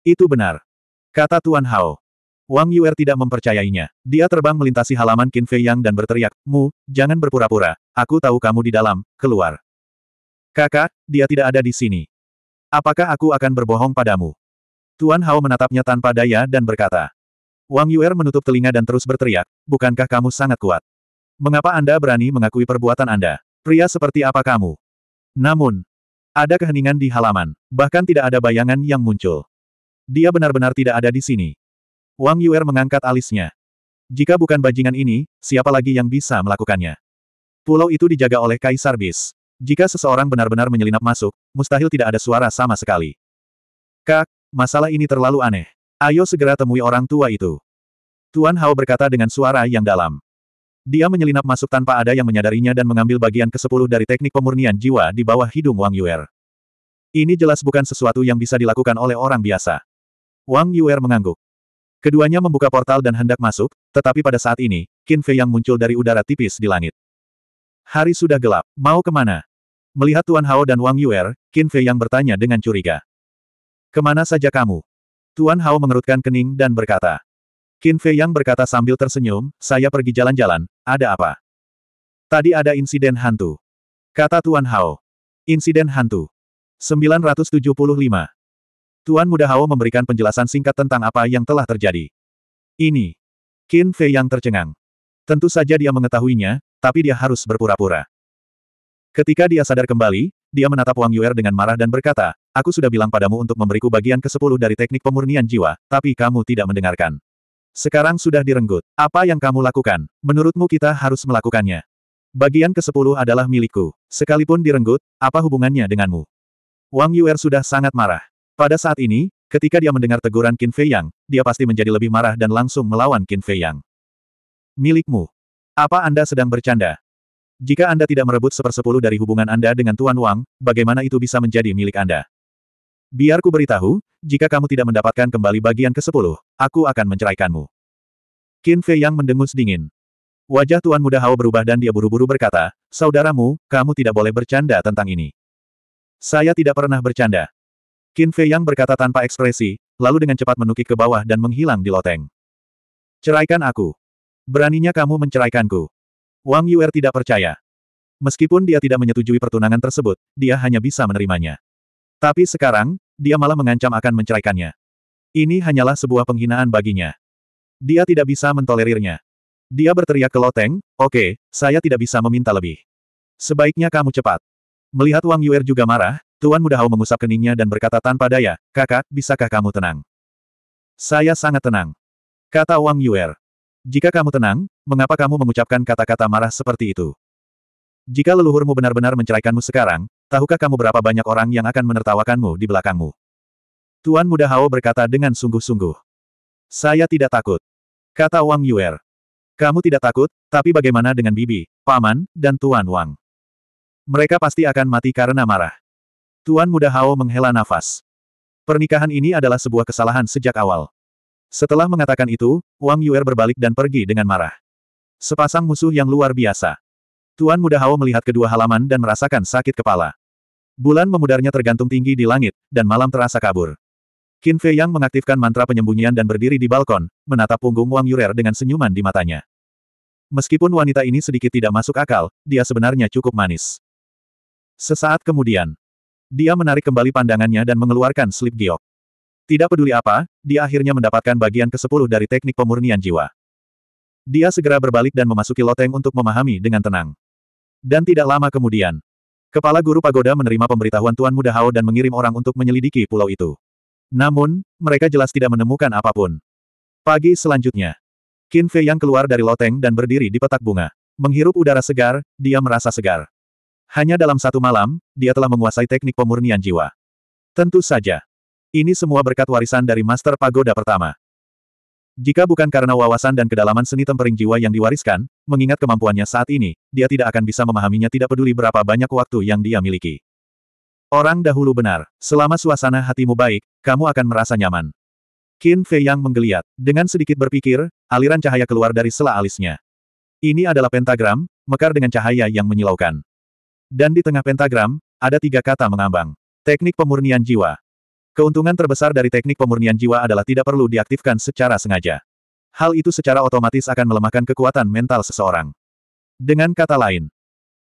Itu benar. Kata Tuan Hao. Wang Yuer tidak mempercayainya. Dia terbang melintasi halaman Qin Fei Yang dan berteriak, Mu, jangan berpura-pura, Aku tahu kamu di dalam, keluar. Kakak, dia tidak ada di sini. Apakah aku akan berbohong padamu? Tuan Hao menatapnya tanpa daya dan berkata. Wang Yuer menutup telinga dan terus berteriak, bukankah kamu sangat kuat? Mengapa Anda berani mengakui perbuatan Anda? Pria seperti apa kamu? Namun, ada keheningan di halaman, bahkan tidak ada bayangan yang muncul. Dia benar-benar tidak ada di sini. Wang Yuer mengangkat alisnya. Jika bukan bajingan ini, siapa lagi yang bisa melakukannya? Pulau itu dijaga oleh Kaisar Bis. Jika seseorang benar-benar menyelinap masuk, mustahil tidak ada suara sama sekali. Kak, masalah ini terlalu aneh. Ayo segera temui orang tua itu. Tuan Hao berkata dengan suara yang dalam. Dia menyelinap masuk tanpa ada yang menyadarinya dan mengambil bagian ke-10 dari teknik pemurnian jiwa di bawah hidung Wang Yuer. Ini jelas bukan sesuatu yang bisa dilakukan oleh orang biasa. Wang Yuer mengangguk. Keduanya membuka portal dan hendak masuk, tetapi pada saat ini, Qin Fei yang muncul dari udara tipis di langit. Hari sudah gelap, mau kemana? Melihat Tuan Hao dan Wang Yuer, Qin Fei yang bertanya dengan curiga. Kemana saja kamu? Tuan Hao mengerutkan kening dan berkata. Qin Fei yang berkata sambil tersenyum, saya pergi jalan-jalan, ada apa? Tadi ada insiden hantu. Kata Tuan Hao. Insiden hantu. 975. Tuan Muda Hao memberikan penjelasan singkat tentang apa yang telah terjadi. Ini. Qin Fei yang tercengang. Tentu saja dia mengetahuinya, tapi dia harus berpura-pura. Ketika dia sadar kembali, dia menatap Wang Yuer dengan marah dan berkata, Aku sudah bilang padamu untuk memberiku bagian ke-10 dari teknik pemurnian jiwa, tapi kamu tidak mendengarkan. Sekarang sudah direnggut. Apa yang kamu lakukan? Menurutmu kita harus melakukannya. Bagian ke-10 adalah milikku. Sekalipun direnggut, apa hubungannya denganmu? Wang Yuer sudah sangat marah. Pada saat ini, ketika dia mendengar teguran Qin Fei Yang, dia pasti menjadi lebih marah dan langsung melawan Qin Fei Yang. Milikmu. Apa Anda sedang bercanda? Jika Anda tidak merebut sepersepuluh dari hubungan Anda dengan Tuan Wang, bagaimana itu bisa menjadi milik Anda? Biar ku beritahu, jika kamu tidak mendapatkan kembali bagian ke-10, aku akan menceraikanmu. Qin Fei Yang mendengus dingin. Wajah Tuan Muda Hao berubah dan dia buru-buru berkata, Saudaramu, kamu tidak boleh bercanda tentang ini. Saya tidak pernah bercanda. Qin Fei Yang berkata tanpa ekspresi, lalu dengan cepat menukik ke bawah dan menghilang di loteng. Ceraikan aku. Beraninya kamu menceraikanku. Wang Yuer tidak percaya. Meskipun dia tidak menyetujui pertunangan tersebut, dia hanya bisa menerimanya. Tapi sekarang, dia malah mengancam akan menceraikannya. Ini hanyalah sebuah penghinaan baginya. Dia tidak bisa mentolerirnya. Dia berteriak ke Loteng, oke, okay, saya tidak bisa meminta lebih. Sebaiknya kamu cepat. Melihat Wang Yuer juga marah, Tuan Mudahau mengusap keningnya dan berkata tanpa daya, kakak, bisakah kamu tenang? Saya sangat tenang. Kata Wang Yuer. Jika kamu tenang, mengapa kamu mengucapkan kata-kata marah seperti itu? Jika leluhurmu benar-benar menceraikanmu sekarang, tahukah kamu berapa banyak orang yang akan menertawakanmu di belakangmu? Tuan Muda Hao berkata dengan sungguh-sungguh. Saya tidak takut. Kata Wang Yuer. Kamu tidak takut, tapi bagaimana dengan Bibi, Paman, dan Tuan Wang? Mereka pasti akan mati karena marah. Tuan Muda Hao menghela nafas. Pernikahan ini adalah sebuah kesalahan sejak awal. Setelah mengatakan itu, Wang Yuer berbalik dan pergi dengan marah. Sepasang musuh yang luar biasa. Tuan Muda Hao melihat kedua halaman dan merasakan sakit kepala. Bulan memudarnya tergantung tinggi di langit, dan malam terasa kabur. Qin Fei Yang mengaktifkan mantra penyembunyian dan berdiri di balkon, menatap punggung Wang Yuer dengan senyuman di matanya. Meskipun wanita ini sedikit tidak masuk akal, dia sebenarnya cukup manis. Sesaat kemudian, dia menarik kembali pandangannya dan mengeluarkan slip giok. Tidak peduli apa, dia akhirnya mendapatkan bagian ke-10 dari teknik pemurnian jiwa. Dia segera berbalik dan memasuki loteng untuk memahami dengan tenang. Dan tidak lama kemudian, Kepala Guru Pagoda menerima pemberitahuan Tuan Muda Hao dan mengirim orang untuk menyelidiki pulau itu. Namun, mereka jelas tidak menemukan apapun. Pagi selanjutnya, Qin Fei yang keluar dari loteng dan berdiri di petak bunga. Menghirup udara segar, dia merasa segar. Hanya dalam satu malam, dia telah menguasai teknik pemurnian jiwa. Tentu saja, ini semua berkat warisan dari Master Pagoda pertama. Jika bukan karena wawasan dan kedalaman seni tempering jiwa yang diwariskan, mengingat kemampuannya saat ini, dia tidak akan bisa memahaminya tidak peduli berapa banyak waktu yang dia miliki. Orang dahulu benar, selama suasana hatimu baik, kamu akan merasa nyaman. Qin Fei Yang menggeliat. Dengan sedikit berpikir, aliran cahaya keluar dari sela alisnya. Ini adalah pentagram, mekar dengan cahaya yang menyilaukan. Dan di tengah pentagram, ada tiga kata mengambang. Teknik pemurnian jiwa. Keuntungan terbesar dari teknik pemurnian jiwa adalah tidak perlu diaktifkan secara sengaja. Hal itu secara otomatis akan melemahkan kekuatan mental seseorang. Dengan kata lain,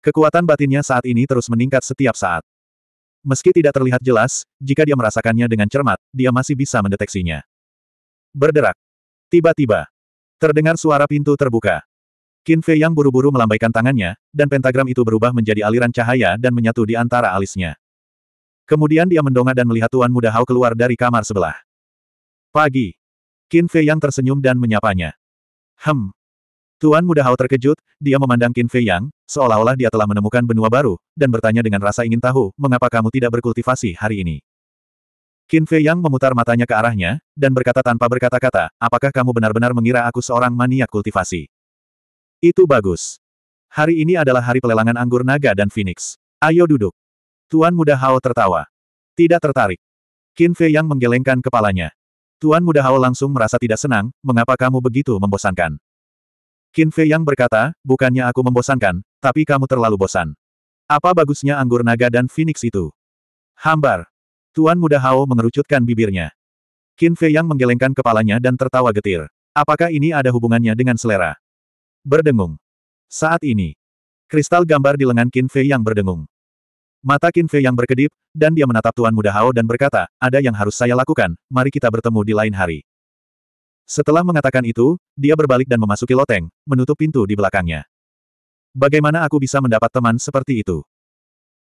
kekuatan batinnya saat ini terus meningkat setiap saat. Meski tidak terlihat jelas, jika dia merasakannya dengan cermat, dia masih bisa mendeteksinya. Berderak. Tiba-tiba, terdengar suara pintu terbuka. Qin Fei yang buru-buru melambaikan tangannya, dan pentagram itu berubah menjadi aliran cahaya dan menyatu di antara alisnya. Kemudian dia mendongak dan melihat Tuan Muda Hao keluar dari kamar sebelah. Pagi. Qin Fei Yang tersenyum dan menyapanya. Hem. Tuan Muda Hao terkejut, dia memandang Qin Fei Yang, seolah-olah dia telah menemukan benua baru, dan bertanya dengan rasa ingin tahu, mengapa kamu tidak berkultivasi hari ini? Qin Fei Yang memutar matanya ke arahnya, dan berkata tanpa berkata-kata, apakah kamu benar-benar mengira aku seorang maniak kultivasi? Itu bagus. Hari ini adalah hari pelelangan anggur naga dan phoenix. Ayo duduk. Tuan Muda Hao tertawa. Tidak tertarik. Qin Fei yang menggelengkan kepalanya. Tuan Muda Hao langsung merasa tidak senang, mengapa kamu begitu membosankan? Qin Fei yang berkata, bukannya aku membosankan, tapi kamu terlalu bosan. Apa bagusnya anggur naga dan phoenix itu? Hambar. Tuan Muda Hao mengerucutkan bibirnya. Qin Fei yang menggelengkan kepalanya dan tertawa getir. Apakah ini ada hubungannya dengan selera? Berdengung. Saat ini, kristal gambar di lengan Qin Fei yang berdengung. Mata Qin Fei yang berkedip, dan dia menatap Tuan Muda Hao dan berkata, ada yang harus saya lakukan, mari kita bertemu di lain hari. Setelah mengatakan itu, dia berbalik dan memasuki loteng, menutup pintu di belakangnya. Bagaimana aku bisa mendapat teman seperti itu?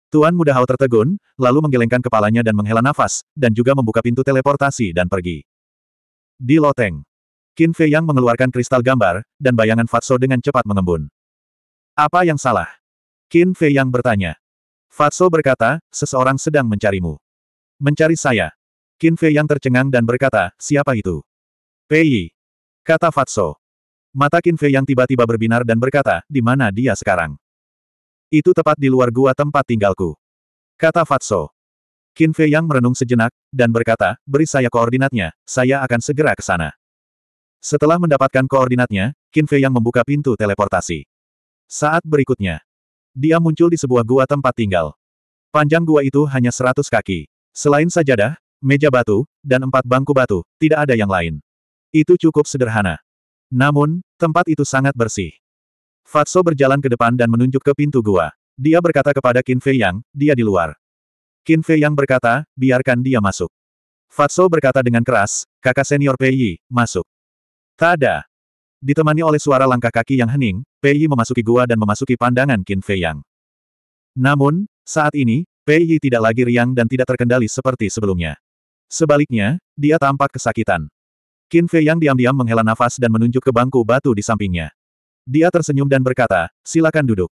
Tuan Muda Hao tertegun, lalu menggelengkan kepalanya dan menghela nafas, dan juga membuka pintu teleportasi dan pergi. Di loteng, Qin Fei yang mengeluarkan kristal gambar, dan bayangan Fatso dengan cepat mengembun. Apa yang salah? Qin Fei yang bertanya. Fatso berkata, seseorang sedang mencarimu. Mencari saya. Qin Fei yang tercengang dan berkata, siapa itu? Pei. Kata Fatso. Mata Qin Fei yang tiba-tiba berbinar dan berkata, di mana dia sekarang? Itu tepat di luar gua tempat tinggalku. Kata Fatso. Qin Fei yang merenung sejenak, dan berkata, beri saya koordinatnya, saya akan segera ke sana. Setelah mendapatkan koordinatnya, Qin Fei yang membuka pintu teleportasi. Saat berikutnya, dia muncul di sebuah gua tempat tinggal. Panjang gua itu hanya seratus kaki. Selain sajadah, meja batu, dan empat bangku batu, tidak ada yang lain. Itu cukup sederhana. Namun, tempat itu sangat bersih. Fatso berjalan ke depan dan menunjuk ke pintu gua. Dia berkata kepada Qin Fei Yang, dia di luar. Qin Fei Yang berkata, biarkan dia masuk. Fatso berkata dengan keras, kakak senior Pei Yi, masuk. Tada, Ditemani oleh suara langkah kaki yang hening, Pei Yi memasuki gua dan memasuki pandangan Qin Fei Yang. Namun, saat ini, Pei Yi tidak lagi riang dan tidak terkendali seperti sebelumnya. Sebaliknya, dia tampak kesakitan. Qin Fei Yang diam-diam menghela nafas dan menunjuk ke bangku batu di sampingnya. Dia tersenyum dan berkata, silakan duduk.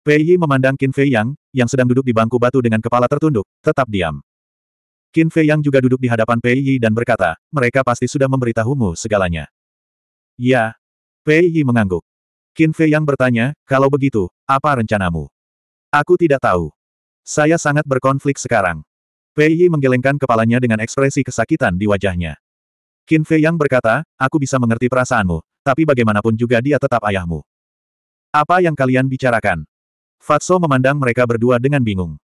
Pei Yi memandang Qin Fei Yang, yang sedang duduk di bangku batu dengan kepala tertunduk, tetap diam. Qin Fei Yang juga duduk di hadapan Pei Yi dan berkata, mereka pasti sudah memberitahumu segalanya. Ya. Pei Yi mengangguk. Qin Fei yang bertanya, kalau begitu, apa rencanamu? Aku tidak tahu. Saya sangat berkonflik sekarang. Pei Yi menggelengkan kepalanya dengan ekspresi kesakitan di wajahnya. Qin Fei yang berkata, aku bisa mengerti perasaanmu, tapi bagaimanapun juga dia tetap ayahmu. Apa yang kalian bicarakan? Fatso memandang mereka berdua dengan bingung.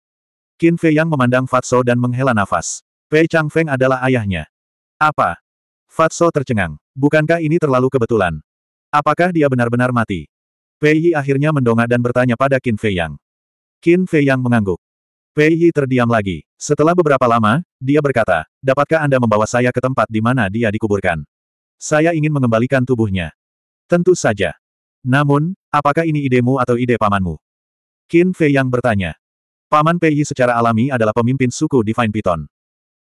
Qin Fei yang memandang Fatso dan menghela nafas. Pei Chang Feng adalah ayahnya. Apa? Fatso tercengang. Bukankah ini terlalu kebetulan? Apakah dia benar-benar mati? Pei Yi akhirnya mendongak dan bertanya pada Qin Fei Yang. Qin Fei Yang mengangguk. Pei Yi terdiam lagi. Setelah beberapa lama, dia berkata, dapatkah Anda membawa saya ke tempat di mana dia dikuburkan? Saya ingin mengembalikan tubuhnya. Tentu saja. Namun, apakah ini idemu atau ide pamanmu? Qin Fei Yang bertanya. Paman Pei Yi secara alami adalah pemimpin suku Divine Piton.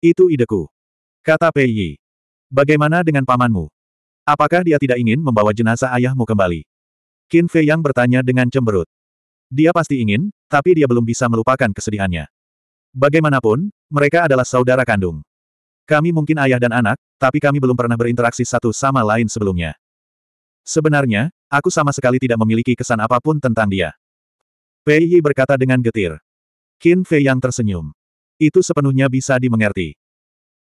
Itu ideku. Kata Pei Yi. Bagaimana dengan pamanmu? Apakah dia tidak ingin membawa jenazah ayahmu kembali? Qin Fei Yang bertanya dengan cemberut. Dia pasti ingin, tapi dia belum bisa melupakan kesedihannya. Bagaimanapun, mereka adalah saudara kandung. Kami mungkin ayah dan anak, tapi kami belum pernah berinteraksi satu sama lain sebelumnya. Sebenarnya, aku sama sekali tidak memiliki kesan apapun tentang dia. Pei Yi berkata dengan getir. Qin Fei Yang tersenyum. Itu sepenuhnya bisa dimengerti.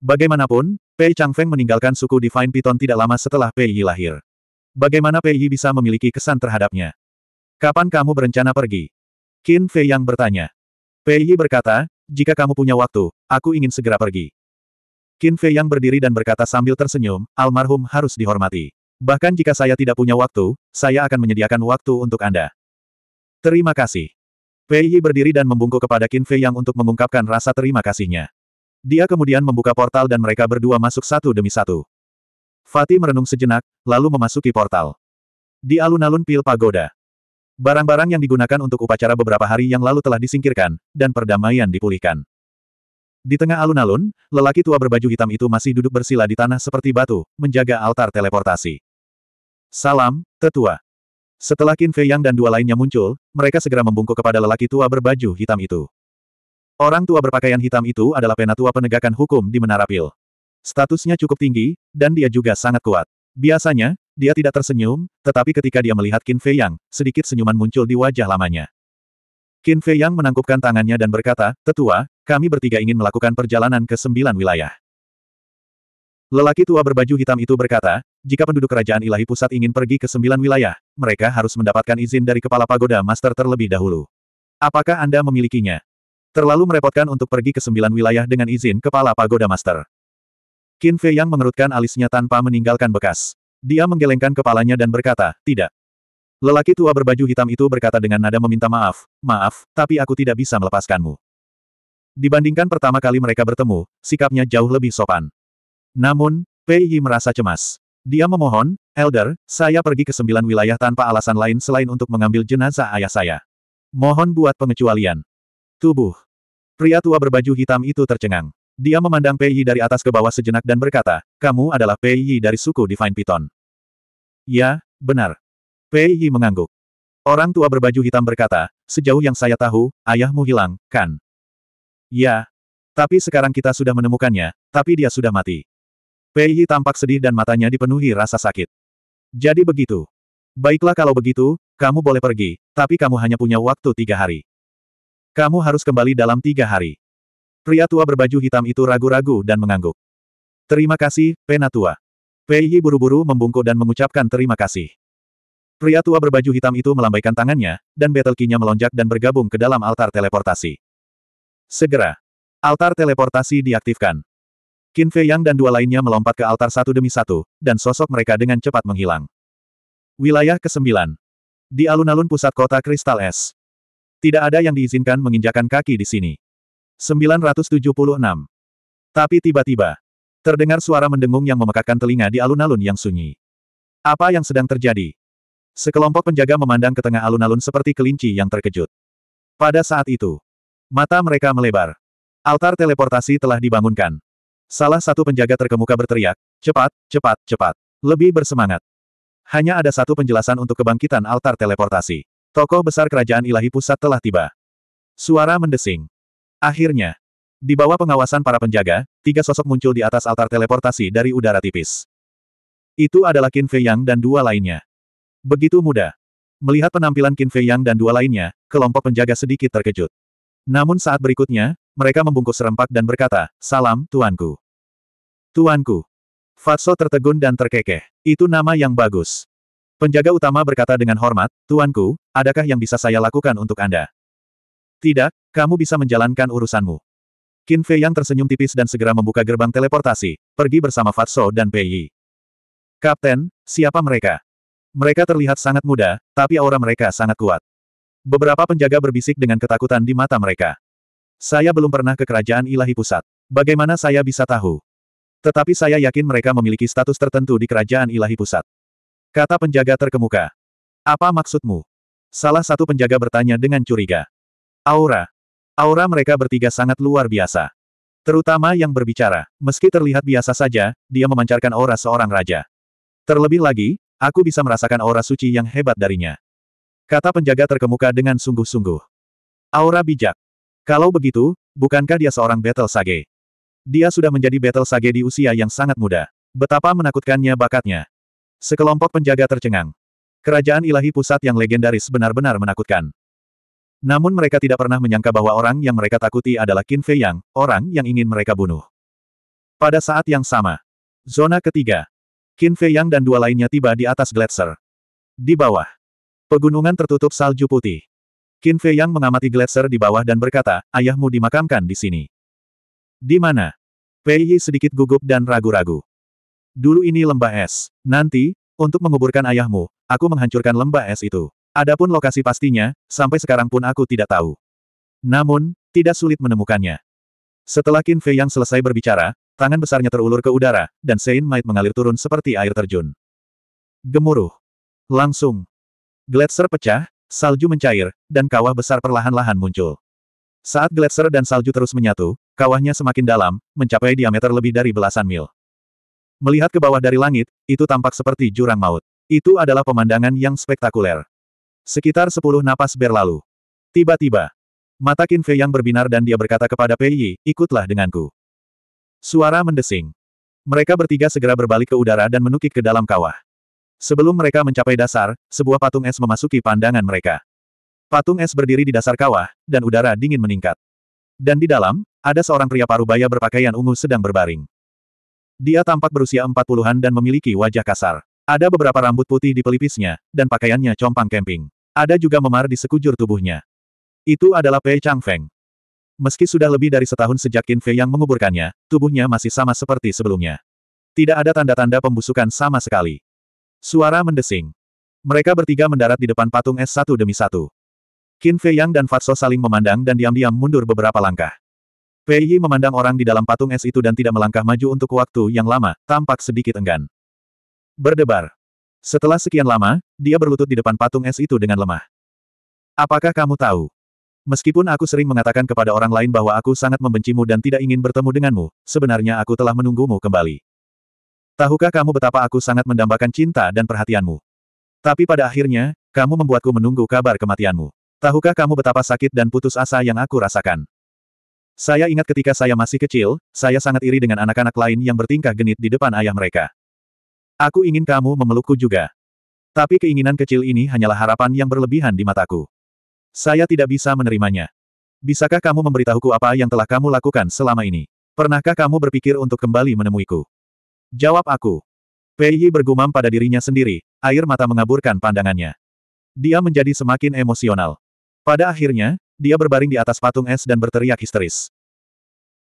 Bagaimanapun, Pei Changfeng meninggalkan suku Divine Python tidak lama setelah Pei Yi lahir. Bagaimana Pei Yi bisa memiliki kesan terhadapnya? Kapan kamu berencana pergi? Qin Fei Yang bertanya. Pei Yi berkata, jika kamu punya waktu, aku ingin segera pergi. Qin Fei Yang berdiri dan berkata sambil tersenyum, almarhum harus dihormati. Bahkan jika saya tidak punya waktu, saya akan menyediakan waktu untuk Anda. Terima kasih. Pei Yi berdiri dan membungkuk kepada Qin Fei Yang untuk mengungkapkan rasa terima kasihnya. Dia kemudian membuka portal dan mereka berdua masuk satu demi satu. Fatih merenung sejenak, lalu memasuki portal. Di alun-alun Pil Pagoda. Barang-barang yang digunakan untuk upacara beberapa hari yang lalu telah disingkirkan, dan perdamaian dipulihkan. Di tengah alun-alun, lelaki tua berbaju hitam itu masih duduk bersila di tanah seperti batu, menjaga altar teleportasi. Salam, tetua. Setelah Qin Fei Yang dan dua lainnya muncul, mereka segera membungkuk kepada lelaki tua berbaju hitam itu. Orang tua berpakaian hitam itu adalah penatua penegakan hukum di Menara Pil. Statusnya cukup tinggi, dan dia juga sangat kuat. Biasanya, dia tidak tersenyum, tetapi ketika dia melihat Qin Fei Yang, sedikit senyuman muncul di wajah lamanya. Qin Fei Yang menangkupkan tangannya dan berkata, Tetua, kami bertiga ingin melakukan perjalanan ke sembilan wilayah. Lelaki tua berbaju hitam itu berkata, jika penduduk kerajaan ilahi pusat ingin pergi ke sembilan wilayah, mereka harus mendapatkan izin dari kepala pagoda master terlebih dahulu. Apakah Anda memilikinya? Terlalu merepotkan untuk pergi ke sembilan wilayah dengan izin kepala pagoda master. Qin Fei Yang mengerutkan alisnya tanpa meninggalkan bekas. Dia menggelengkan kepalanya dan berkata, tidak. Lelaki tua berbaju hitam itu berkata dengan nada meminta maaf, maaf, tapi aku tidak bisa melepaskanmu. Dibandingkan pertama kali mereka bertemu, sikapnya jauh lebih sopan. Namun, Pei Yi merasa cemas. Dia memohon, Elder, saya pergi ke sembilan wilayah tanpa alasan lain selain untuk mengambil jenazah ayah saya. Mohon buat pengecualian. Tubuh. Pria tua berbaju hitam itu tercengang. Dia memandang Pei Yi dari atas ke bawah sejenak dan berkata, kamu adalah Pei Yi dari suku Divine Python. Ya, benar. Pei Yi mengangguk. Orang tua berbaju hitam berkata, sejauh yang saya tahu, ayahmu hilang, kan? Ya. Tapi sekarang kita sudah menemukannya, tapi dia sudah mati. Pei Yi tampak sedih dan matanya dipenuhi rasa sakit. Jadi begitu. Baiklah kalau begitu, kamu boleh pergi, tapi kamu hanya punya waktu tiga hari. Kamu harus kembali dalam tiga hari. Pria tua berbaju hitam itu ragu-ragu dan mengangguk. Terima kasih, Penatua. Pei Yi buru-buru membungkuk dan mengucapkan terima kasih. Pria tua berbaju hitam itu melambaikan tangannya, dan battle key-nya melonjak dan bergabung ke dalam altar teleportasi. Segera, altar teleportasi diaktifkan. Qin Fei Yang dan dua lainnya melompat ke altar satu demi satu, dan sosok mereka dengan cepat menghilang. Wilayah ke-9. Di alun-alun pusat kota Kristal Es. Tidak ada yang diizinkan menginjakan kaki di sini. 976. Tapi tiba-tiba, terdengar suara mendengung yang memekakkan telinga di alun-alun yang sunyi. Apa yang sedang terjadi? Sekelompok penjaga memandang ke tengah alun-alun seperti kelinci yang terkejut. Pada saat itu, mata mereka melebar. Altar teleportasi telah dibangunkan. Salah satu penjaga terkemuka berteriak, cepat, cepat, cepat, lebih bersemangat. Hanya ada satu penjelasan untuk kebangkitan altar teleportasi. Tokoh besar kerajaan ilahi pusat telah tiba. Suara mendesing. Akhirnya. Di bawah pengawasan para penjaga, tiga sosok muncul di atas altar teleportasi dari udara tipis. Itu adalah Qin Fei Yang dan dua lainnya. Begitu mudah. Melihat penampilan Qin Fei Yang dan dua lainnya, kelompok penjaga sedikit terkejut. Namun saat berikutnya, mereka membungkus serempak dan berkata, Salam, Tuanku. Tuanku. Fatso tertegun dan terkekeh. Itu nama yang bagus. Penjaga utama berkata dengan hormat, Tuanku, adakah yang bisa saya lakukan untuk Anda? Tidak, kamu bisa menjalankan urusanmu. Qin Fei yang tersenyum tipis dan segera membuka gerbang teleportasi, pergi bersama Fatso dan Pei Yi. Kapten, siapa mereka? Mereka terlihat sangat muda, tapi aura mereka sangat kuat. Beberapa penjaga berbisik dengan ketakutan di mata mereka. Saya belum pernah ke kerajaan ilahi pusat. Bagaimana saya bisa tahu? Tetapi saya yakin mereka memiliki status tertentu di kerajaan ilahi pusat. Kata penjaga terkemuka. Apa maksudmu? Salah satu penjaga bertanya dengan curiga. Aura. Aura mereka bertiga sangat luar biasa. Terutama yang berbicara, meski terlihat biasa saja, dia memancarkan aura seorang raja. Terlebih lagi, aku bisa merasakan aura suci yang hebat darinya. Kata penjaga terkemuka dengan sungguh-sungguh. Aura bijak. Kalau begitu, bukankah dia seorang Battle Sage? Dia sudah menjadi Battle Sage di usia yang sangat muda. Betapa menakutkannya bakatnya. Sekelompok penjaga tercengang. Kerajaan ilahi pusat yang legendaris benar-benar menakutkan. Namun mereka tidak pernah menyangka bahwa orang yang mereka takuti adalah Qin Fei Yang, orang yang ingin mereka bunuh. Pada saat yang sama, zona ketiga, Qin Fei Yang dan dua lainnya tiba di atas gletser. Di bawah, pegunungan tertutup salju putih. Qin Fei Yang mengamati gletser di bawah dan berkata, ayahmu dimakamkan di sini. Di mana? Pei Yi sedikit gugup dan ragu-ragu. Dulu ini lembah es. Nanti, untuk menguburkan ayahmu, aku menghancurkan lembah es itu. Adapun lokasi pastinya, sampai sekarang pun aku tidak tahu. Namun, tidak sulit menemukannya. Setelah Qin Fei yang selesai berbicara, tangan besarnya terulur ke udara, dan Sein Might mengalir turun seperti air terjun. Gemuruh. Langsung. Gletser pecah, salju mencair, dan kawah besar perlahan-lahan muncul. Saat gletser dan salju terus menyatu, kawahnya semakin dalam, mencapai diameter lebih dari belasan mil. Melihat ke bawah dari langit, itu tampak seperti jurang maut. Itu adalah pemandangan yang spektakuler. Sekitar sepuluh napas berlalu. Tiba-tiba, mata Qin Fei yang berbinar dan dia berkata kepada Pei Yi, ikutlah denganku. Suara mendesing. Mereka bertiga segera berbalik ke udara dan menukik ke dalam kawah. Sebelum mereka mencapai dasar, sebuah patung es memasuki pandangan mereka. Patung es berdiri di dasar kawah, dan udara dingin meningkat. Dan di dalam, ada seorang pria parubaya berpakaian ungu sedang berbaring. Dia tampak berusia empat puluhan dan memiliki wajah kasar. Ada beberapa rambut putih di pelipisnya, dan pakaiannya compang kemping. Ada juga memar di sekujur tubuhnya. Itu adalah Pei Changfeng. Meski sudah lebih dari setahun sejak Qin Fei yang menguburkannya, tubuhnya masih sama seperti sebelumnya. Tidak ada tanda-tanda pembusukan sama sekali. Suara mendesing. Mereka bertiga mendarat di depan patung es satu demi satu. Qin Fei Yang dan Fatso saling memandang dan diam-diam mundur beberapa langkah. Pei Yi memandang orang di dalam patung es itu dan tidak melangkah maju untuk waktu yang lama, tampak sedikit enggan. Berdebar. Setelah sekian lama, dia berlutut di depan patung es itu dengan lemah. Apakah kamu tahu? Meskipun aku sering mengatakan kepada orang lain bahwa aku sangat membencimu dan tidak ingin bertemu denganmu, sebenarnya aku telah menunggumu kembali. Tahukah kamu betapa aku sangat mendambakan cinta dan perhatianmu? Tapi pada akhirnya, kamu membuatku menunggu kabar kematianmu. Tahukah kamu betapa sakit dan putus asa yang aku rasakan? Saya ingat ketika saya masih kecil, saya sangat iri dengan anak-anak lain yang bertingkah genit di depan ayah mereka. Aku ingin kamu memelukku juga. Tapi keinginan kecil ini hanyalah harapan yang berlebihan di mataku. Saya tidak bisa menerimanya. Bisakah kamu memberitahuku apa yang telah kamu lakukan selama ini? Pernahkah kamu berpikir untuk kembali menemuiku? Jawab aku. Pei Yi bergumam pada dirinya sendiri, air mata mengaburkan pandangannya. Dia menjadi semakin emosional. Pada akhirnya, dia berbaring di atas patung es dan berteriak histeris.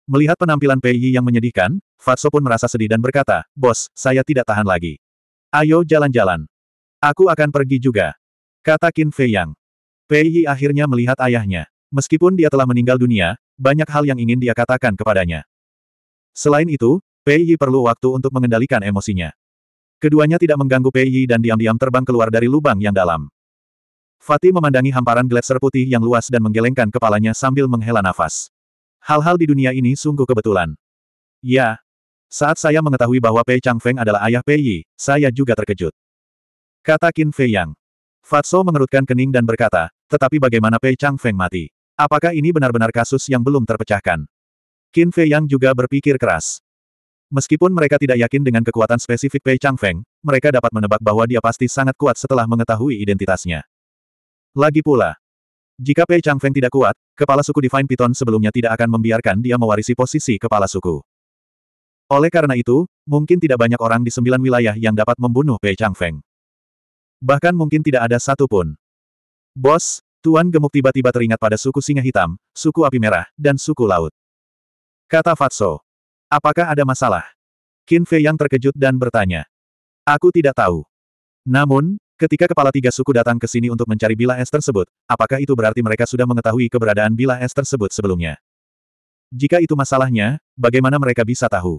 Melihat penampilan Pei Yi yang menyedihkan, Fatso pun merasa sedih dan berkata, Bos, saya tidak tahan lagi. Ayo jalan-jalan. Aku akan pergi juga. Kata Qin Fei Yang. Pei Yi akhirnya melihat ayahnya. Meskipun dia telah meninggal dunia, banyak hal yang ingin dia katakan kepadanya. Selain itu, Pei Yi perlu waktu untuk mengendalikan emosinya. Keduanya tidak mengganggu Pei Yi dan diam-diam terbang keluar dari lubang yang dalam. Fatih memandangi hamparan gletser putih yang luas dan menggelengkan kepalanya sambil menghela nafas. Hal-hal di dunia ini sungguh kebetulan. Ya. Saat saya mengetahui bahwa Pei Changfeng adalah ayah Pei Yi, saya juga terkejut. Kata Qin Fei Yang. Fatso mengerutkan kening dan berkata, tetapi bagaimana Pei Changfeng mati? Apakah ini benar-benar kasus yang belum terpecahkan? Qin Fei Yang juga berpikir keras. Meskipun mereka tidak yakin dengan kekuatan spesifik Pei Changfeng, mereka dapat menebak bahwa dia pasti sangat kuat setelah mengetahui identitasnya. Lagi pula, jika Pei Changfeng tidak kuat, kepala suku Divine Python sebelumnya tidak akan membiarkan dia mewarisi posisi kepala suku. Oleh karena itu, mungkin tidak banyak orang di sembilan wilayah yang dapat membunuh Pei Changfeng. Bahkan mungkin tidak ada satupun. Bos, Tuan Gemuk tiba-tiba teringat pada suku Singa Hitam, suku Api Merah, dan suku Laut. Kata Fatso. Apakah ada masalah? Qin Fei yang terkejut dan bertanya. Aku tidak tahu. Namun, Ketika kepala tiga suku datang ke sini untuk mencari Bila Es tersebut, apakah itu berarti mereka sudah mengetahui keberadaan Bila Es tersebut sebelumnya? Jika itu masalahnya, bagaimana mereka bisa tahu?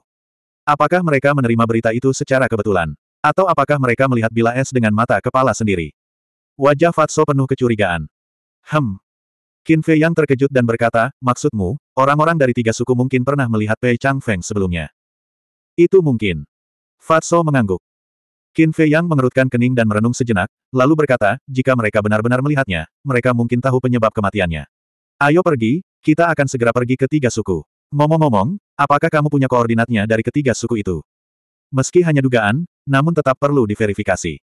Apakah mereka menerima berita itu secara kebetulan? Atau apakah mereka melihat Bila Es dengan mata kepala sendiri? Wajah Fatso penuh kecurigaan. Hem. Qin Fei yang terkejut dan berkata, maksudmu, orang-orang dari tiga suku mungkin pernah melihat Pei Chang Feng sebelumnya. Itu mungkin. Fatso mengangguk. Qin Fei Yang mengerutkan kening dan merenung sejenak, lalu berkata, jika mereka benar-benar melihatnya, mereka mungkin tahu penyebab kematiannya. Ayo pergi, kita akan segera pergi ke tiga suku. Ngomong-ngomong, apakah kamu punya koordinatnya dari ketiga suku itu? Meski hanya dugaan, namun tetap perlu diverifikasi.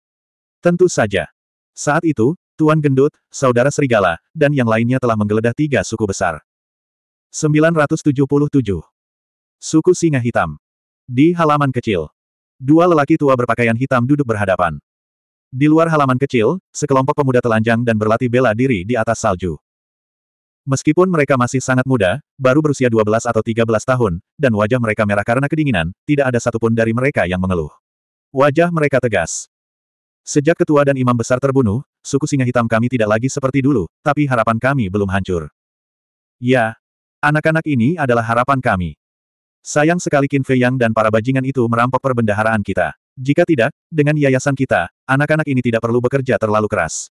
Tentu saja. Saat itu, Tuan Gendut, Saudara Serigala, dan yang lainnya telah menggeledah tiga suku besar. 977. Suku Singa Hitam. Di halaman kecil. Dua lelaki tua berpakaian hitam duduk berhadapan. Di luar halaman kecil, sekelompok pemuda telanjang dan berlatih bela diri di atas salju. Meskipun mereka masih sangat muda, baru berusia 12 atau 13 tahun, dan wajah mereka merah karena kedinginan, tidak ada satupun dari mereka yang mengeluh. Wajah mereka tegas. Sejak ketua dan imam besar terbunuh, suku singa hitam kami tidak lagi seperti dulu, tapi harapan kami belum hancur. Ya, anak-anak ini adalah harapan kami. Sayang sekali Qin Fei Yang dan para bajingan itu merampok perbendaharaan kita. Jika tidak, dengan yayasan kita, anak-anak ini tidak perlu bekerja terlalu keras.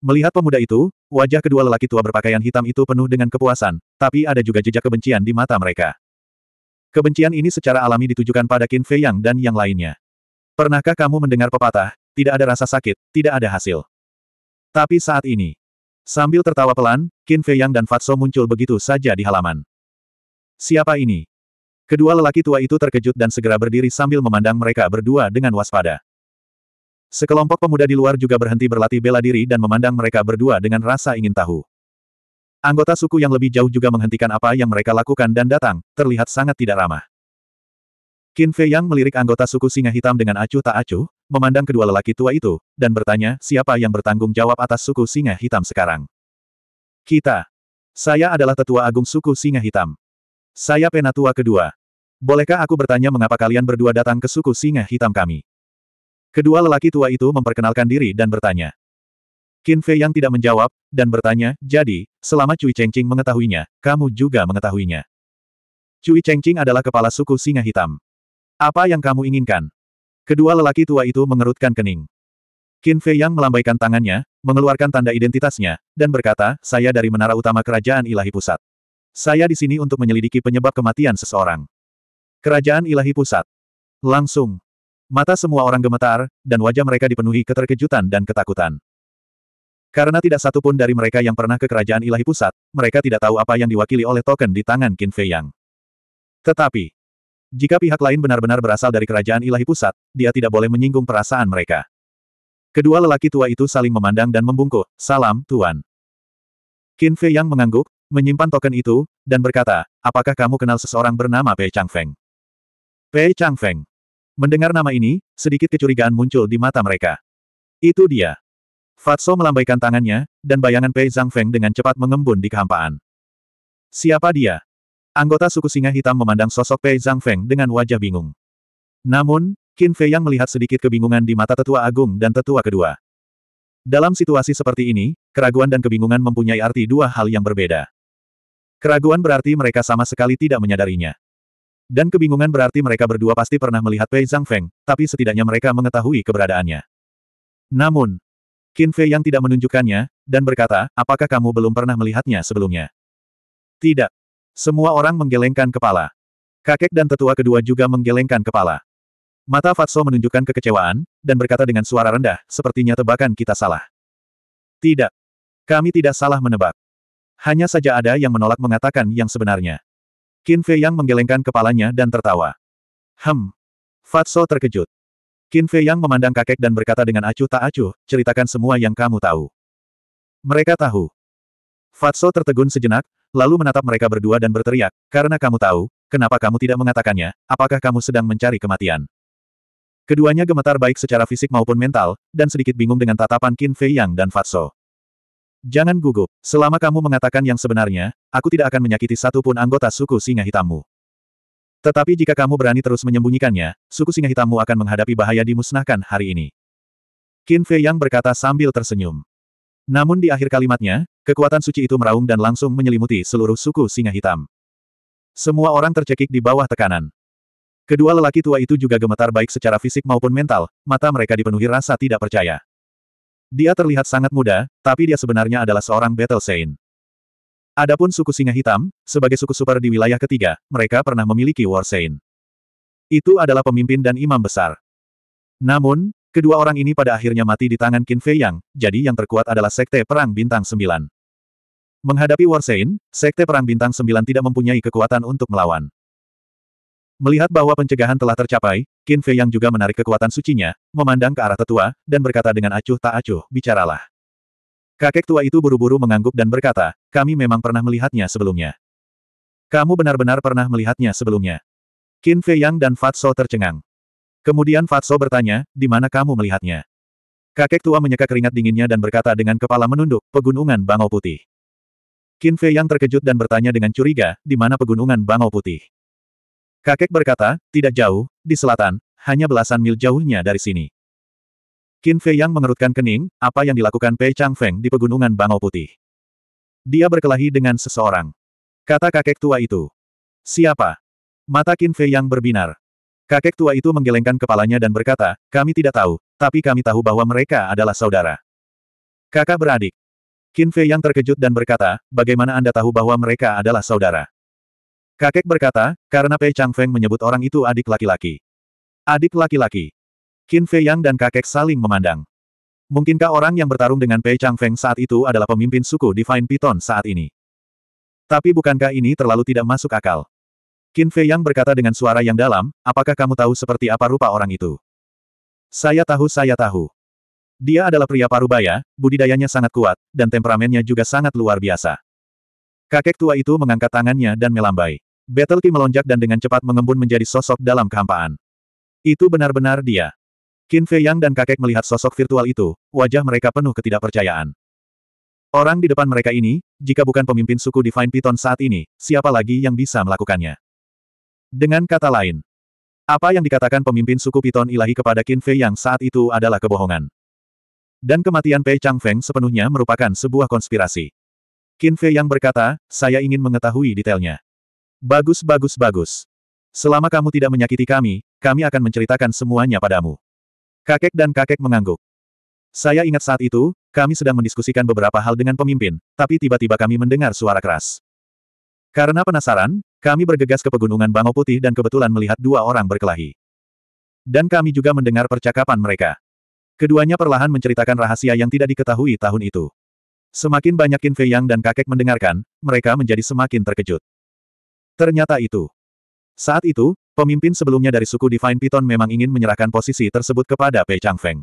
Melihat pemuda itu, wajah kedua lelaki tua berpakaian hitam itu penuh dengan kepuasan, tapi ada juga jejak kebencian di mata mereka. Kebencian ini secara alami ditujukan pada Qin Fei Yang dan yang lainnya. Pernahkah kamu mendengar pepatah, tidak ada rasa sakit, tidak ada hasil. Tapi saat ini, sambil tertawa pelan, Qin Fei Yang dan Fatso muncul begitu saja di halaman. Siapa ini? Kedua lelaki tua itu terkejut dan segera berdiri sambil memandang mereka berdua dengan waspada. Sekelompok pemuda di luar juga berhenti berlatih bela diri dan memandang mereka berdua dengan rasa ingin tahu. Anggota suku yang lebih jauh juga menghentikan apa yang mereka lakukan dan datang, terlihat sangat tidak ramah. Qin Fei Yang melirik anggota suku singa hitam dengan acuh tak acuh, memandang kedua lelaki tua itu, dan bertanya siapa yang bertanggung jawab atas suku singa hitam sekarang. Kita. Saya adalah tetua agung suku singa hitam. Saya penatua kedua. Bolehkah aku bertanya mengapa kalian berdua datang ke suku singa hitam kami? Kedua lelaki tua itu memperkenalkan diri dan bertanya. Qin Fei yang tidak menjawab, dan bertanya, jadi, selama Cui Chengqing mengetahuinya, kamu juga mengetahuinya. Cui Chengqing adalah kepala suku singa hitam. Apa yang kamu inginkan? Kedua lelaki tua itu mengerutkan kening. Qin Fei yang melambaikan tangannya, mengeluarkan tanda identitasnya, dan berkata, saya dari menara utama kerajaan ilahi pusat. Saya di sini untuk menyelidiki penyebab kematian seseorang. Kerajaan ilahi pusat. Langsung. Mata semua orang gemetar, dan wajah mereka dipenuhi keterkejutan dan ketakutan. Karena tidak satupun dari mereka yang pernah ke kerajaan ilahi pusat, mereka tidak tahu apa yang diwakili oleh token di tangan Qin Fei Yang. Tetapi, jika pihak lain benar-benar berasal dari kerajaan ilahi pusat, dia tidak boleh menyinggung perasaan mereka. Kedua lelaki tua itu saling memandang dan membungkuk, salam, Tuan. Qin Fei Yang mengangguk, menyimpan token itu, dan berkata, apakah kamu kenal seseorang bernama Pei Chang Feng?" Pei Changfeng. Mendengar nama ini, sedikit kecurigaan muncul di mata mereka. Itu dia. Fatso melambaikan tangannya, dan bayangan Pei Feng dengan cepat mengembun di kehampaan. Siapa dia? Anggota suku singa hitam memandang sosok Pei Feng dengan wajah bingung. Namun, Qin Fei Yang melihat sedikit kebingungan di mata tetua agung dan tetua kedua. Dalam situasi seperti ini, keraguan dan kebingungan mempunyai arti dua hal yang berbeda. Keraguan berarti mereka sama sekali tidak menyadarinya. Dan kebingungan berarti mereka berdua pasti pernah melihat Pei Feng, tapi setidaknya mereka mengetahui keberadaannya. Namun, Qin Fei yang tidak menunjukkannya, dan berkata, apakah kamu belum pernah melihatnya sebelumnya? Tidak. Semua orang menggelengkan kepala. Kakek dan tetua kedua juga menggelengkan kepala. Mata Fatso menunjukkan kekecewaan, dan berkata dengan suara rendah, sepertinya tebakan kita salah. Tidak. Kami tidak salah menebak. Hanya saja ada yang menolak mengatakan yang sebenarnya. Qin Fei Yang menggelengkan kepalanya dan tertawa. Hem. Fatso terkejut. Qin Fei Yang memandang kakek dan berkata dengan acuh tak acuh, ceritakan semua yang kamu tahu. Mereka tahu. Fatso tertegun sejenak, lalu menatap mereka berdua dan berteriak, karena kamu tahu, kenapa kamu tidak mengatakannya, apakah kamu sedang mencari kematian? Keduanya gemetar baik secara fisik maupun mental, dan sedikit bingung dengan tatapan Qin Fei Yang dan Fatso. Jangan gugup. Selama kamu mengatakan yang sebenarnya, aku tidak akan menyakiti satu pun anggota suku singa hitammu. Tetapi jika kamu berani terus menyembunyikannya, suku singa hitammu akan menghadapi bahaya dimusnahkan hari ini. Qin Fei Yang berkata sambil tersenyum. Namun di akhir kalimatnya, kekuatan suci itu meraung dan langsung menyelimuti seluruh suku singa hitam. Semua orang tercekik di bawah tekanan. Kedua lelaki tua itu juga gemetar baik secara fisik maupun mental, mata mereka dipenuhi rasa tidak percaya. Dia terlihat sangat muda, tapi dia sebenarnya adalah seorang Battle Saint. Adapun suku singa hitam, sebagai suku super di wilayah ketiga, mereka pernah memiliki War Saint. Itu adalah pemimpin dan imam besar. Namun, kedua orang ini pada akhirnya mati di tangan Qin Fei Yang, jadi yang terkuat adalah Sekte Perang Bintang Sembilan. Menghadapi War Saint, Sekte Perang Bintang Sembilan tidak mempunyai kekuatan untuk melawan. Melihat bahwa pencegahan telah tercapai, Qin Fei yang juga menarik kekuatan sucinya, memandang ke arah tetua, dan berkata dengan acuh tak acuh, bicaralah. Kakek tua itu buru-buru mengangguk dan berkata, kami memang pernah melihatnya sebelumnya. Kamu benar-benar pernah melihatnya sebelumnya. Qin Fei Yang dan Fatso tercengang. Kemudian Fatso bertanya, di mana kamu melihatnya? Kakek tua menyeka keringat dinginnya dan berkata dengan kepala menunduk, pegunungan Bangau Putih. Qin Fei Yang terkejut dan bertanya dengan curiga, di mana pegunungan Bangau Putih? Kakek berkata, tidak jauh, di selatan, hanya belasan mil jauhnya dari sini. Qin Fei Yang mengerutkan kening, apa yang dilakukan Pei Chang Feng di pegunungan Bangau Putih. Dia berkelahi dengan seseorang. Kata kakek tua itu. Siapa? Mata Qin Fei Yang berbinar. Kakek tua itu menggelengkan kepalanya dan berkata, kami tidak tahu, tapi kami tahu bahwa mereka adalah saudara. Kakak beradik. Qin Fei Yang terkejut dan berkata, bagaimana Anda tahu bahwa mereka adalah saudara? Kakek berkata, karena Pei Changfeng menyebut orang itu adik laki-laki. Adik laki-laki. Qin Fei Yang dan kakek saling memandang. Mungkinkah orang yang bertarung dengan Pei Changfeng saat itu adalah pemimpin suku Divine Piton saat ini? Tapi bukankah ini terlalu tidak masuk akal? Qin Fei Yang berkata dengan suara yang dalam, apakah kamu tahu seperti apa rupa orang itu? Saya tahu saya tahu. Dia adalah pria parubaya, budidayanya sangat kuat, dan temperamennya juga sangat luar biasa. Kakek tua itu mengangkat tangannya dan melambai. Battle Team melonjak dan dengan cepat mengembun menjadi sosok dalam kehampaan. Itu benar-benar dia. Qin Fei Yang dan kakek melihat sosok virtual itu, wajah mereka penuh ketidakpercayaan. Orang di depan mereka ini, jika bukan pemimpin suku Divine Python saat ini, siapa lagi yang bisa melakukannya? Dengan kata lain, apa yang dikatakan pemimpin suku Python ilahi kepada Qin Fei Yang saat itu adalah kebohongan. Dan kematian Pei Chang Feng sepenuhnya merupakan sebuah konspirasi. Qin Fei Yang berkata, saya ingin mengetahui detailnya. Bagus bagus bagus. Selama kamu tidak menyakiti kami, kami akan menceritakan semuanya padamu. Kakek dan kakek mengangguk. Saya ingat saat itu, kami sedang mendiskusikan beberapa hal dengan pemimpin, tapi tiba-tiba kami mendengar suara keras. Karena penasaran, kami bergegas ke pegunungan Bangau Putih dan kebetulan melihat dua orang berkelahi. Dan kami juga mendengar percakapan mereka. Keduanya perlahan menceritakan rahasia yang tidak diketahui tahun itu. Semakin banyak Kinfei Yang dan kakek mendengarkan, mereka menjadi semakin terkejut. Ternyata itu. Saat itu, pemimpin sebelumnya dari suku Divine Python memang ingin menyerahkan posisi tersebut kepada Pei Changfeng.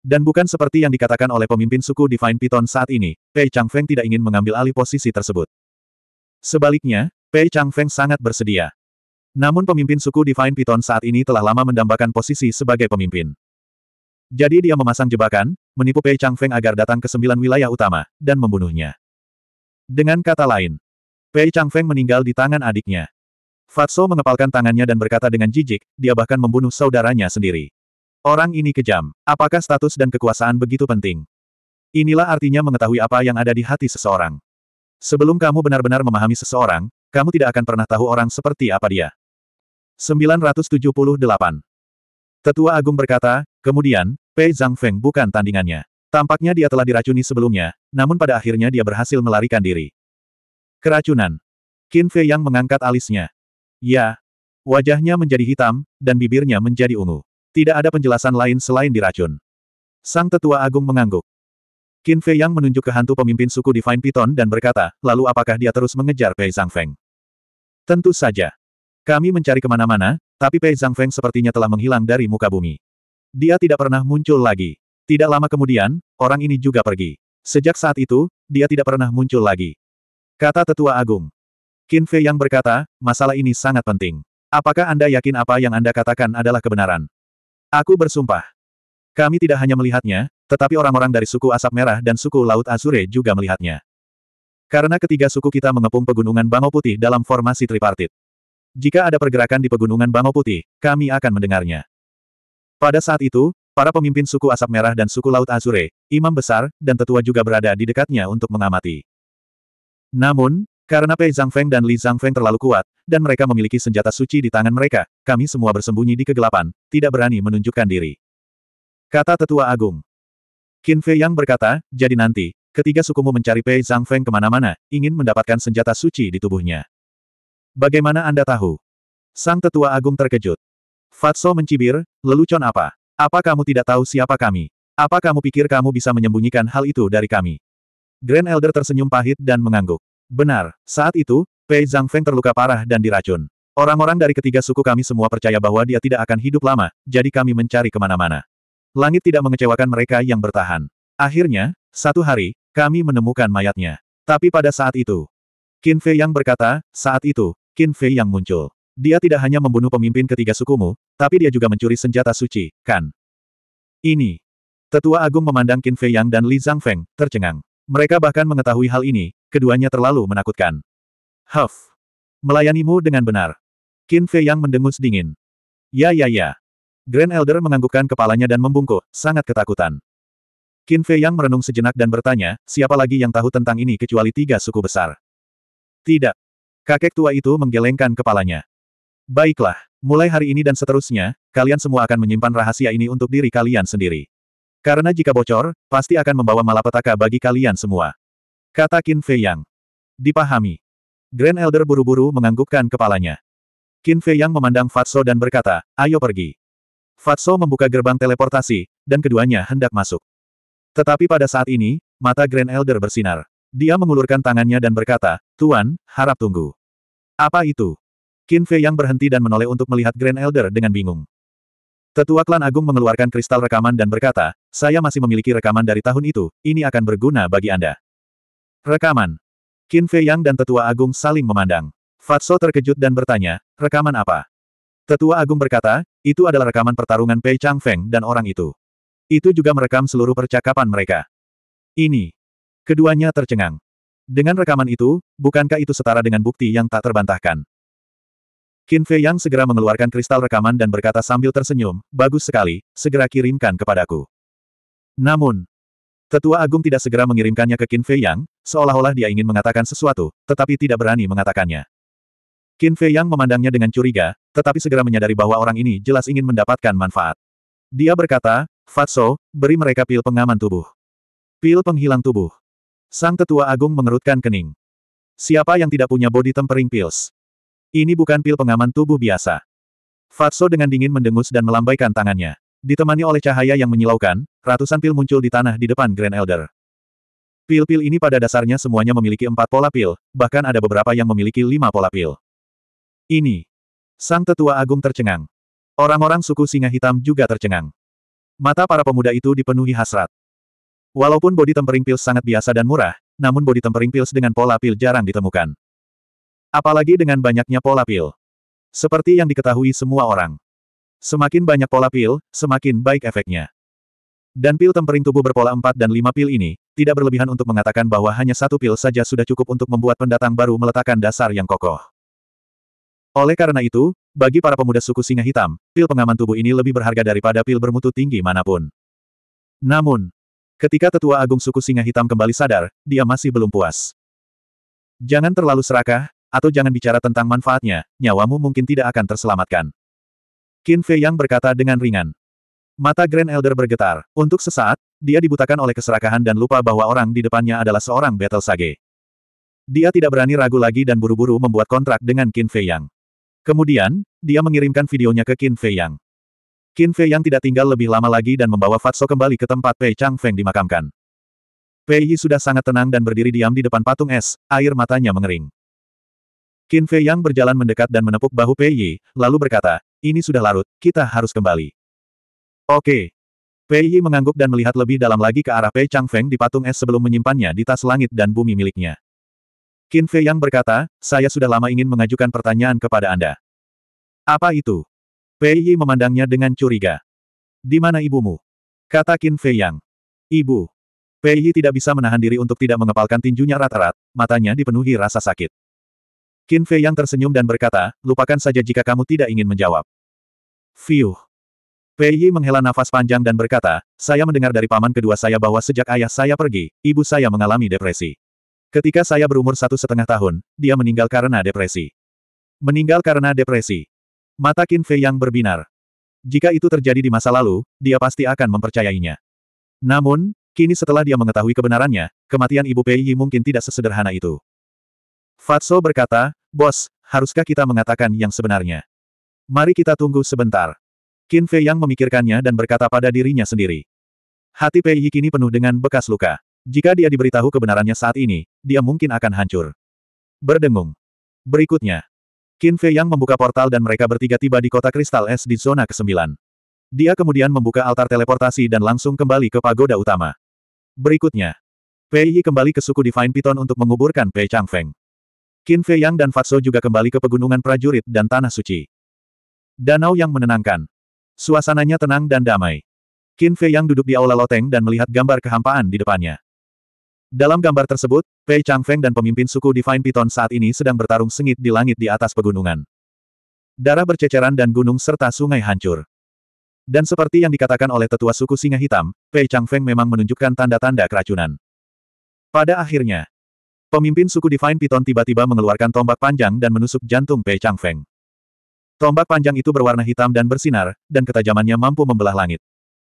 Dan bukan seperti yang dikatakan oleh pemimpin suku Divine Python saat ini, Pei Changfeng tidak ingin mengambil alih posisi tersebut. Sebaliknya, Pei Changfeng sangat bersedia. Namun pemimpin suku Divine Python saat ini telah lama mendambakan posisi sebagai pemimpin. Jadi dia memasang jebakan, menipu Pei Changfeng agar datang ke sembilan wilayah utama, dan membunuhnya. Dengan kata lain, Pei Changfeng meninggal di tangan adiknya. Fatso mengepalkan tangannya dan berkata dengan jijik, dia bahkan membunuh saudaranya sendiri. Orang ini kejam. Apakah status dan kekuasaan begitu penting? Inilah artinya mengetahui apa yang ada di hati seseorang. Sebelum kamu benar-benar memahami seseorang, kamu tidak akan pernah tahu orang seperti apa dia. 978. Tetua Agung berkata, kemudian, Pei Zhangfeng bukan tandingannya. Tampaknya dia telah diracuni sebelumnya, namun pada akhirnya dia berhasil melarikan diri. Keracunan. Qin Fei yang mengangkat alisnya. Ya. Wajahnya menjadi hitam, dan bibirnya menjadi ungu. Tidak ada penjelasan lain selain diracun. Sang tetua agung mengangguk. Qin Fei yang menunjuk ke hantu pemimpin suku Divine Python dan berkata, lalu apakah dia terus mengejar Pei zhang feng Tentu saja. Kami mencari kemana-mana, tapi Pei zhang feng sepertinya telah menghilang dari muka bumi. Dia tidak pernah muncul lagi. Tidak lama kemudian, orang ini juga pergi. Sejak saat itu, dia tidak pernah muncul lagi. Kata Tetua Agung. Qin Fei yang berkata, masalah ini sangat penting. Apakah Anda yakin apa yang Anda katakan adalah kebenaran? Aku bersumpah. Kami tidak hanya melihatnya, tetapi orang-orang dari suku Asap Merah dan suku Laut Azure juga melihatnya. Karena ketiga suku kita mengepung pegunungan Bangau Putih dalam formasi tripartit. Jika ada pergerakan di pegunungan Bangau Putih, kami akan mendengarnya. Pada saat itu, para pemimpin suku Asap Merah dan suku Laut Azure, Imam Besar, dan Tetua juga berada di dekatnya untuk mengamati. Namun, karena Pei Zhang Feng dan Li Zhang Feng terlalu kuat, dan mereka memiliki senjata suci di tangan mereka, kami semua bersembunyi di kegelapan, tidak berani menunjukkan diri. Kata Tetua Agung. Qin Fei Yang berkata, jadi nanti, ketiga sukumu mencari Pei Zhang Feng kemana-mana, ingin mendapatkan senjata suci di tubuhnya. Bagaimana Anda tahu? Sang Tetua Agung terkejut. Fatso mencibir, lelucon apa? Apa kamu tidak tahu siapa kami? Apa kamu pikir kamu bisa menyembunyikan hal itu dari kami? Grand Elder tersenyum pahit dan mengangguk. Benar, saat itu, Pei Zhang Feng terluka parah dan diracun. Orang-orang dari ketiga suku kami semua percaya bahwa dia tidak akan hidup lama, jadi kami mencari kemana-mana. Langit tidak mengecewakan mereka yang bertahan. Akhirnya, satu hari, kami menemukan mayatnya. Tapi pada saat itu, Qin Fei yang berkata, saat itu, Qin Fei yang muncul. Dia tidak hanya membunuh pemimpin ketiga sukumu, tapi dia juga mencuri senjata suci, kan? Ini. Tetua Agung memandang Qin Fei Yang dan Li Zhang Feng tercengang. Mereka bahkan mengetahui hal ini, keduanya terlalu menakutkan. Huff! Melayanimu dengan benar. Qin Fei yang mendengus dingin. Ya ya ya. Grand Elder menganggukkan kepalanya dan membungkuk, sangat ketakutan. Qin Fei yang merenung sejenak dan bertanya, siapa lagi yang tahu tentang ini kecuali tiga suku besar? Tidak. Kakek tua itu menggelengkan kepalanya. Baiklah, mulai hari ini dan seterusnya, kalian semua akan menyimpan rahasia ini untuk diri kalian sendiri. Karena jika bocor, pasti akan membawa malapetaka bagi kalian semua. Kata Qin Fei Yang. Dipahami. Grand Elder buru-buru menganggukkan kepalanya. Qin Fei Yang memandang Fatso dan berkata, ayo pergi. Fatso membuka gerbang teleportasi, dan keduanya hendak masuk. Tetapi pada saat ini, mata Grand Elder bersinar. Dia mengulurkan tangannya dan berkata, Tuan, harap tunggu. Apa itu? Qin Fei Yang berhenti dan menoleh untuk melihat Grand Elder dengan bingung. Tetua klan Agung mengeluarkan kristal rekaman dan berkata, saya masih memiliki rekaman dari tahun itu, ini akan berguna bagi Anda. Rekaman. Qin Fei Yang dan Tetua Agung saling memandang. Fatso terkejut dan bertanya, rekaman apa? Tetua Agung berkata, itu adalah rekaman pertarungan Pei Chang Feng dan orang itu. Itu juga merekam seluruh percakapan mereka. Ini. Keduanya tercengang. Dengan rekaman itu, bukankah itu setara dengan bukti yang tak terbantahkan? Qin Fei Yang segera mengeluarkan kristal rekaman dan berkata sambil tersenyum, bagus sekali, segera kirimkan kepadaku. Namun, Tetua Agung tidak segera mengirimkannya ke Qin Fei Yang, seolah-olah dia ingin mengatakan sesuatu, tetapi tidak berani mengatakannya. Qin Fei Yang memandangnya dengan curiga, tetapi segera menyadari bahwa orang ini jelas ingin mendapatkan manfaat. Dia berkata, Fatso, beri mereka pil pengaman tubuh. Pil penghilang tubuh. Sang tetua agung mengerutkan kening. Siapa yang tidak punya body tempering pills? Ini bukan pil pengaman tubuh biasa. Fatso dengan dingin mendengus dan melambaikan tangannya. Ditemani oleh cahaya yang menyilaukan, ratusan pil muncul di tanah di depan Grand Elder. Pil-pil ini pada dasarnya semuanya memiliki empat pola pil, bahkan ada beberapa yang memiliki lima pola pil. Ini. Sang tetua agung tercengang. Orang-orang suku singa hitam juga tercengang. Mata para pemuda itu dipenuhi hasrat. Walaupun bodi tempering pil sangat biasa dan murah, namun bodi tempering pil dengan pola pil jarang ditemukan. Apalagi dengan banyaknya pola pil. Seperti yang diketahui semua orang. Semakin banyak pola pil, semakin baik efeknya. Dan pil tempering tubuh berpola 4 dan 5 pil ini, tidak berlebihan untuk mengatakan bahwa hanya satu pil saja sudah cukup untuk membuat pendatang baru meletakkan dasar yang kokoh. Oleh karena itu, bagi para pemuda suku singa hitam, pil pengaman tubuh ini lebih berharga daripada pil bermutu tinggi manapun. Namun, ketika tetua agung suku singa hitam kembali sadar, dia masih belum puas. Jangan terlalu serakah, atau jangan bicara tentang manfaatnya, nyawamu mungkin tidak akan terselamatkan. Qin Fei Yang berkata dengan ringan. Mata Grand Elder bergetar. Untuk sesaat, dia dibutakan oleh keserakahan dan lupa bahwa orang di depannya adalah seorang Battle Sage. Dia tidak berani ragu lagi dan buru-buru membuat kontrak dengan Qin Fei Yang. Kemudian, dia mengirimkan videonya ke Qin Fei Yang. Qin Fei Yang tidak tinggal lebih lama lagi dan membawa Fatso kembali ke tempat Pei Chang Feng dimakamkan. Pei Yi sudah sangat tenang dan berdiri diam di depan patung es, air matanya mengering. Qin Fei Yang berjalan mendekat dan menepuk bahu Pei Yi, lalu berkata, ini sudah larut, kita harus kembali. Oke. Pei Yi mengangguk dan melihat lebih dalam lagi ke arah Pei Chang Feng di patung es sebelum menyimpannya di tas langit dan bumi miliknya. Qin Fei Yang berkata, saya sudah lama ingin mengajukan pertanyaan kepada Anda. Apa itu? Pei Yi memandangnya dengan curiga. Di mana ibumu? Kata Qin Fei Yang. Ibu. Pei Yi tidak bisa menahan diri untuk tidak mengepalkan tinjunya rata-rat, matanya dipenuhi rasa sakit. Qin Fei yang tersenyum dan berkata, lupakan saja jika kamu tidak ingin menjawab. Fiuh. Pei Yi menghela nafas panjang dan berkata, saya mendengar dari paman kedua saya bahwa sejak ayah saya pergi, ibu saya mengalami depresi. Ketika saya berumur satu setengah tahun, dia meninggal karena depresi. Meninggal karena depresi. Mata Qin Fei yang berbinar. Jika itu terjadi di masa lalu, dia pasti akan mempercayainya. Namun, kini setelah dia mengetahui kebenarannya, kematian ibu Pei Yi mungkin tidak sesederhana itu. Fatso berkata, Bos, haruskah kita mengatakan yang sebenarnya? Mari kita tunggu sebentar. Qin Fei yang memikirkannya dan berkata pada dirinya sendiri. Hati Pei Yi kini penuh dengan bekas luka. Jika dia diberitahu kebenarannya saat ini, dia mungkin akan hancur. Berdengung. Berikutnya. Qin Fei yang membuka portal dan mereka bertiga tiba di kota kristal es di zona ke-9. Dia kemudian membuka altar teleportasi dan langsung kembali ke pagoda utama. Berikutnya. Pei Yi kembali ke suku Divine Python untuk menguburkan Pei Changfeng. Qin Fei Yang dan Fatso juga kembali ke pegunungan prajurit dan tanah suci. Danau yang menenangkan. Suasananya tenang dan damai. Qin Fei Yang duduk di aula loteng dan melihat gambar kehampaan di depannya. Dalam gambar tersebut, Pei Chang Feng dan pemimpin suku Divine Python saat ini sedang bertarung sengit di langit di atas pegunungan. Darah berceceran dan gunung serta sungai hancur. Dan seperti yang dikatakan oleh tetua suku Singa Hitam, Pei Chang Feng memang menunjukkan tanda-tanda keracunan. Pada akhirnya, Pemimpin suku Divine Python tiba-tiba mengeluarkan tombak panjang dan menusuk jantung Pei Changfeng. Tombak panjang itu berwarna hitam dan bersinar, dan ketajamannya mampu membelah langit.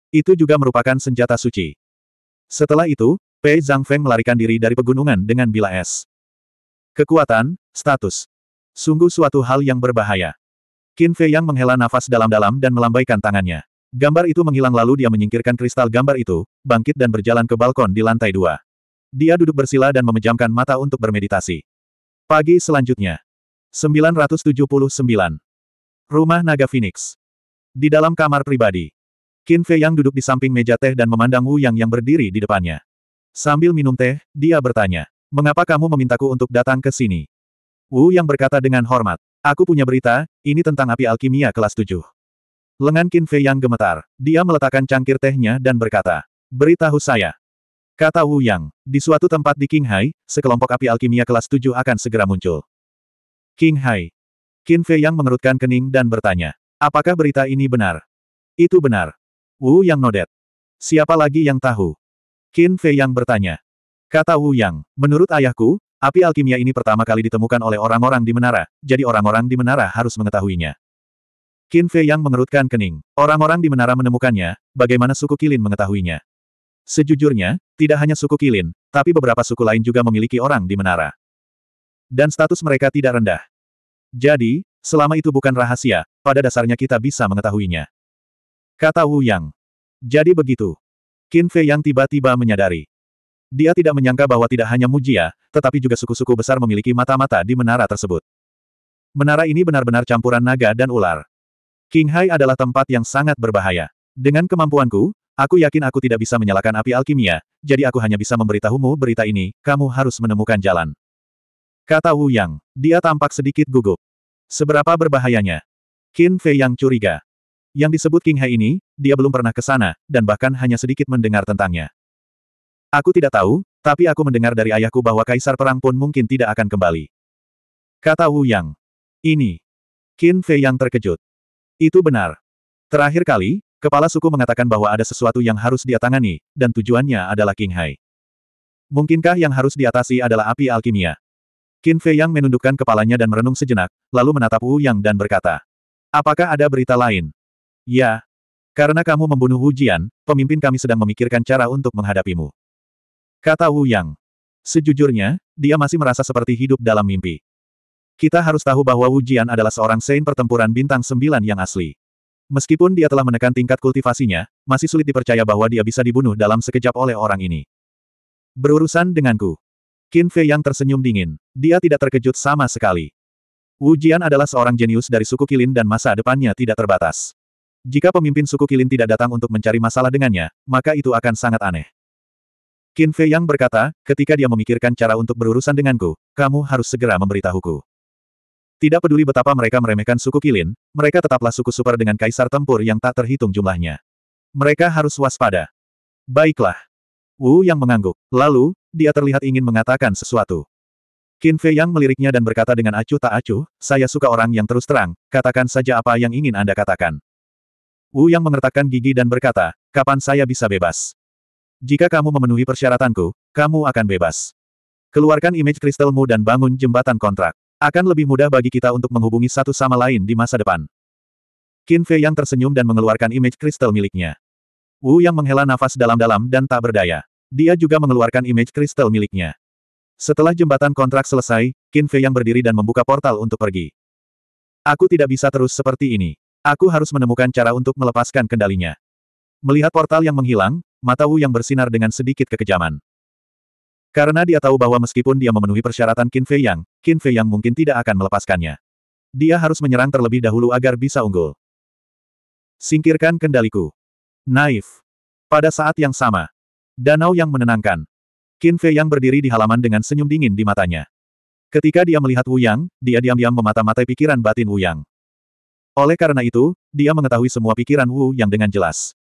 Itu juga merupakan senjata suci. Setelah itu, Pei Zhangfeng melarikan diri dari pegunungan dengan bila es. Kekuatan, status. Sungguh suatu hal yang berbahaya. Qin Fei Yang menghela nafas dalam-dalam dan melambaikan tangannya. Gambar itu menghilang lalu dia menyingkirkan kristal gambar itu, bangkit dan berjalan ke balkon di lantai dua. Dia duduk bersila dan memejamkan mata untuk bermeditasi. Pagi selanjutnya. 979. Rumah Naga Phoenix. Di dalam kamar pribadi. Qin Fei Yang duduk di samping meja teh dan memandang Wu Yang yang berdiri di depannya. Sambil minum teh, dia bertanya, Mengapa kamu memintaku untuk datang ke sini? Wu Yang berkata dengan hormat, Aku punya berita, ini tentang api alkimia kelas 7. Lengan Qin Fei yang gemetar. Dia meletakkan cangkir tehnya dan berkata, Beritahu saya. Kata Wu Yang, di suatu tempat di Qinghai, sekelompok api alkimia kelas 7 akan segera muncul. King Hai, Qin Fei Yang mengerutkan kening dan bertanya, apakah berita ini benar? Itu benar. Wu Yang nodet. Siapa lagi yang tahu? Qin Fei Yang bertanya. Kata Wu Yang, menurut ayahku, api alkimia ini pertama kali ditemukan oleh orang-orang di menara, jadi orang-orang di menara harus mengetahuinya. Qin Fei Yang mengerutkan kening. Orang-orang di menara menemukannya, bagaimana suku Kilin mengetahuinya? Sejujurnya, tidak hanya suku Kilin, tapi beberapa suku lain juga memiliki orang di menara. Dan status mereka tidak rendah. Jadi, selama itu bukan rahasia, pada dasarnya kita bisa mengetahuinya. Kata Wu Yang. Jadi begitu. Qin Fei Yang tiba-tiba menyadari. Dia tidak menyangka bahwa tidak hanya Mujia, tetapi juga suku-suku besar memiliki mata-mata di menara tersebut. Menara ini benar-benar campuran naga dan ular. King Hai adalah tempat yang sangat berbahaya. Dengan kemampuanku, Aku yakin aku tidak bisa menyalakan api alkimia, jadi aku hanya bisa memberitahumu berita ini, kamu harus menemukan jalan. Kata Wu Yang. Dia tampak sedikit gugup. Seberapa berbahayanya? Qin Fei yang curiga. Yang disebut King Hai ini, dia belum pernah ke sana, dan bahkan hanya sedikit mendengar tentangnya. Aku tidak tahu, tapi aku mendengar dari ayahku bahwa kaisar perang pun mungkin tidak akan kembali. Kata Wu Yang. Ini. Qin Fei yang terkejut. Itu benar. Terakhir kali, Kepala suku mengatakan bahwa ada sesuatu yang harus dia tangani, dan tujuannya adalah King Hai. Mungkinkah yang harus diatasi adalah api alkimia? Qin Fei Yang menundukkan kepalanya dan merenung sejenak, lalu menatap Wu Yang dan berkata, Apakah ada berita lain? Ya. Karena kamu membunuh Wu Jian, pemimpin kami sedang memikirkan cara untuk menghadapimu. Kata Wu Yang. Sejujurnya, dia masih merasa seperti hidup dalam mimpi. Kita harus tahu bahwa Wu Jian adalah seorang Sein pertempuran bintang 9 yang asli. Meskipun dia telah menekan tingkat kultivasinya, masih sulit dipercaya bahwa dia bisa dibunuh dalam sekejap oleh orang ini. Berurusan denganku. Qin Fei yang tersenyum dingin. Dia tidak terkejut sama sekali. Wu Jian adalah seorang jenius dari suku Kilin dan masa depannya tidak terbatas. Jika pemimpin suku Kilin tidak datang untuk mencari masalah dengannya, maka itu akan sangat aneh. Qin Fei yang berkata, ketika dia memikirkan cara untuk berurusan denganku, kamu harus segera memberitahuku. Tidak peduli betapa mereka meremehkan suku Kilin, mereka tetaplah suku super dengan kaisar tempur yang tak terhitung jumlahnya. Mereka harus waspada. Baiklah. Wu yang mengangguk. Lalu, dia terlihat ingin mengatakan sesuatu. Qin Fei Yang meliriknya dan berkata dengan acuh tak acuh, saya suka orang yang terus terang, katakan saja apa yang ingin Anda katakan. Wu Yang mengertakkan gigi dan berkata, kapan saya bisa bebas? Jika kamu memenuhi persyaratanku, kamu akan bebas. Keluarkan image kristalmu dan bangun jembatan kontrak. Akan lebih mudah bagi kita untuk menghubungi satu sama lain di masa depan. Qin Fei yang tersenyum dan mengeluarkan image kristal miliknya. Wu yang menghela nafas dalam-dalam dan tak berdaya. Dia juga mengeluarkan image kristal miliknya. Setelah jembatan kontrak selesai, Qin Fei yang berdiri dan membuka portal untuk pergi. Aku tidak bisa terus seperti ini. Aku harus menemukan cara untuk melepaskan kendalinya. Melihat portal yang menghilang, mata Wu yang bersinar dengan sedikit kekejaman. Karena dia tahu bahwa meskipun dia memenuhi persyaratan Qin Fei Yang, Qin Fei Yang mungkin tidak akan melepaskannya. Dia harus menyerang terlebih dahulu agar bisa unggul. Singkirkan kendaliku. Naif. Pada saat yang sama. Danau yang menenangkan. Qin Fei Yang berdiri di halaman dengan senyum dingin di matanya. Ketika dia melihat Wu Yang, dia diam-diam memata-matai pikiran batin Wu Yang. Oleh karena itu, dia mengetahui semua pikiran Wu Yang dengan jelas.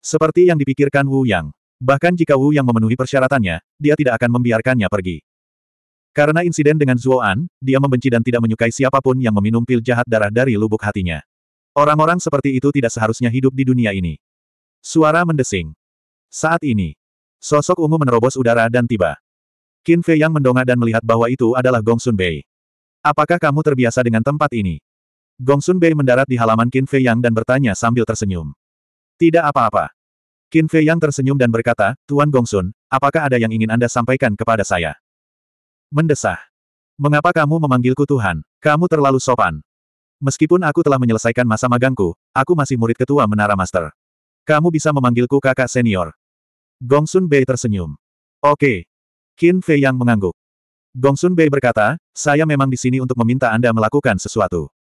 Seperti yang dipikirkan Wu Yang. Bahkan jika Wu yang memenuhi persyaratannya, dia tidak akan membiarkannya pergi. Karena insiden dengan Zuoan, dia membenci dan tidak menyukai siapapun yang meminum pil jahat darah dari lubuk hatinya. Orang-orang seperti itu tidak seharusnya hidup di dunia ini. Suara mendesing. Saat ini, sosok ungu menerobos udara dan tiba. Qin Fei yang mendongak dan melihat bahwa itu adalah Gong Sun Bei. Apakah kamu terbiasa dengan tempat ini? Gong Sun Bei mendarat di halaman Qin Fei Yang dan bertanya sambil tersenyum. Tidak apa-apa. Qin Fei Yang tersenyum dan berkata, Tuan Gongsun, apakah ada yang ingin Anda sampaikan kepada saya? Mendesah. Mengapa kamu memanggilku Tuhan? Kamu terlalu sopan. Meskipun aku telah menyelesaikan masa magangku, aku masih murid ketua Menara Master. Kamu bisa memanggilku kakak senior. Gongsun Bei tersenyum. Oke. Qin Fei Yang mengangguk. Gongsun Bei berkata, saya memang di sini untuk meminta Anda melakukan sesuatu.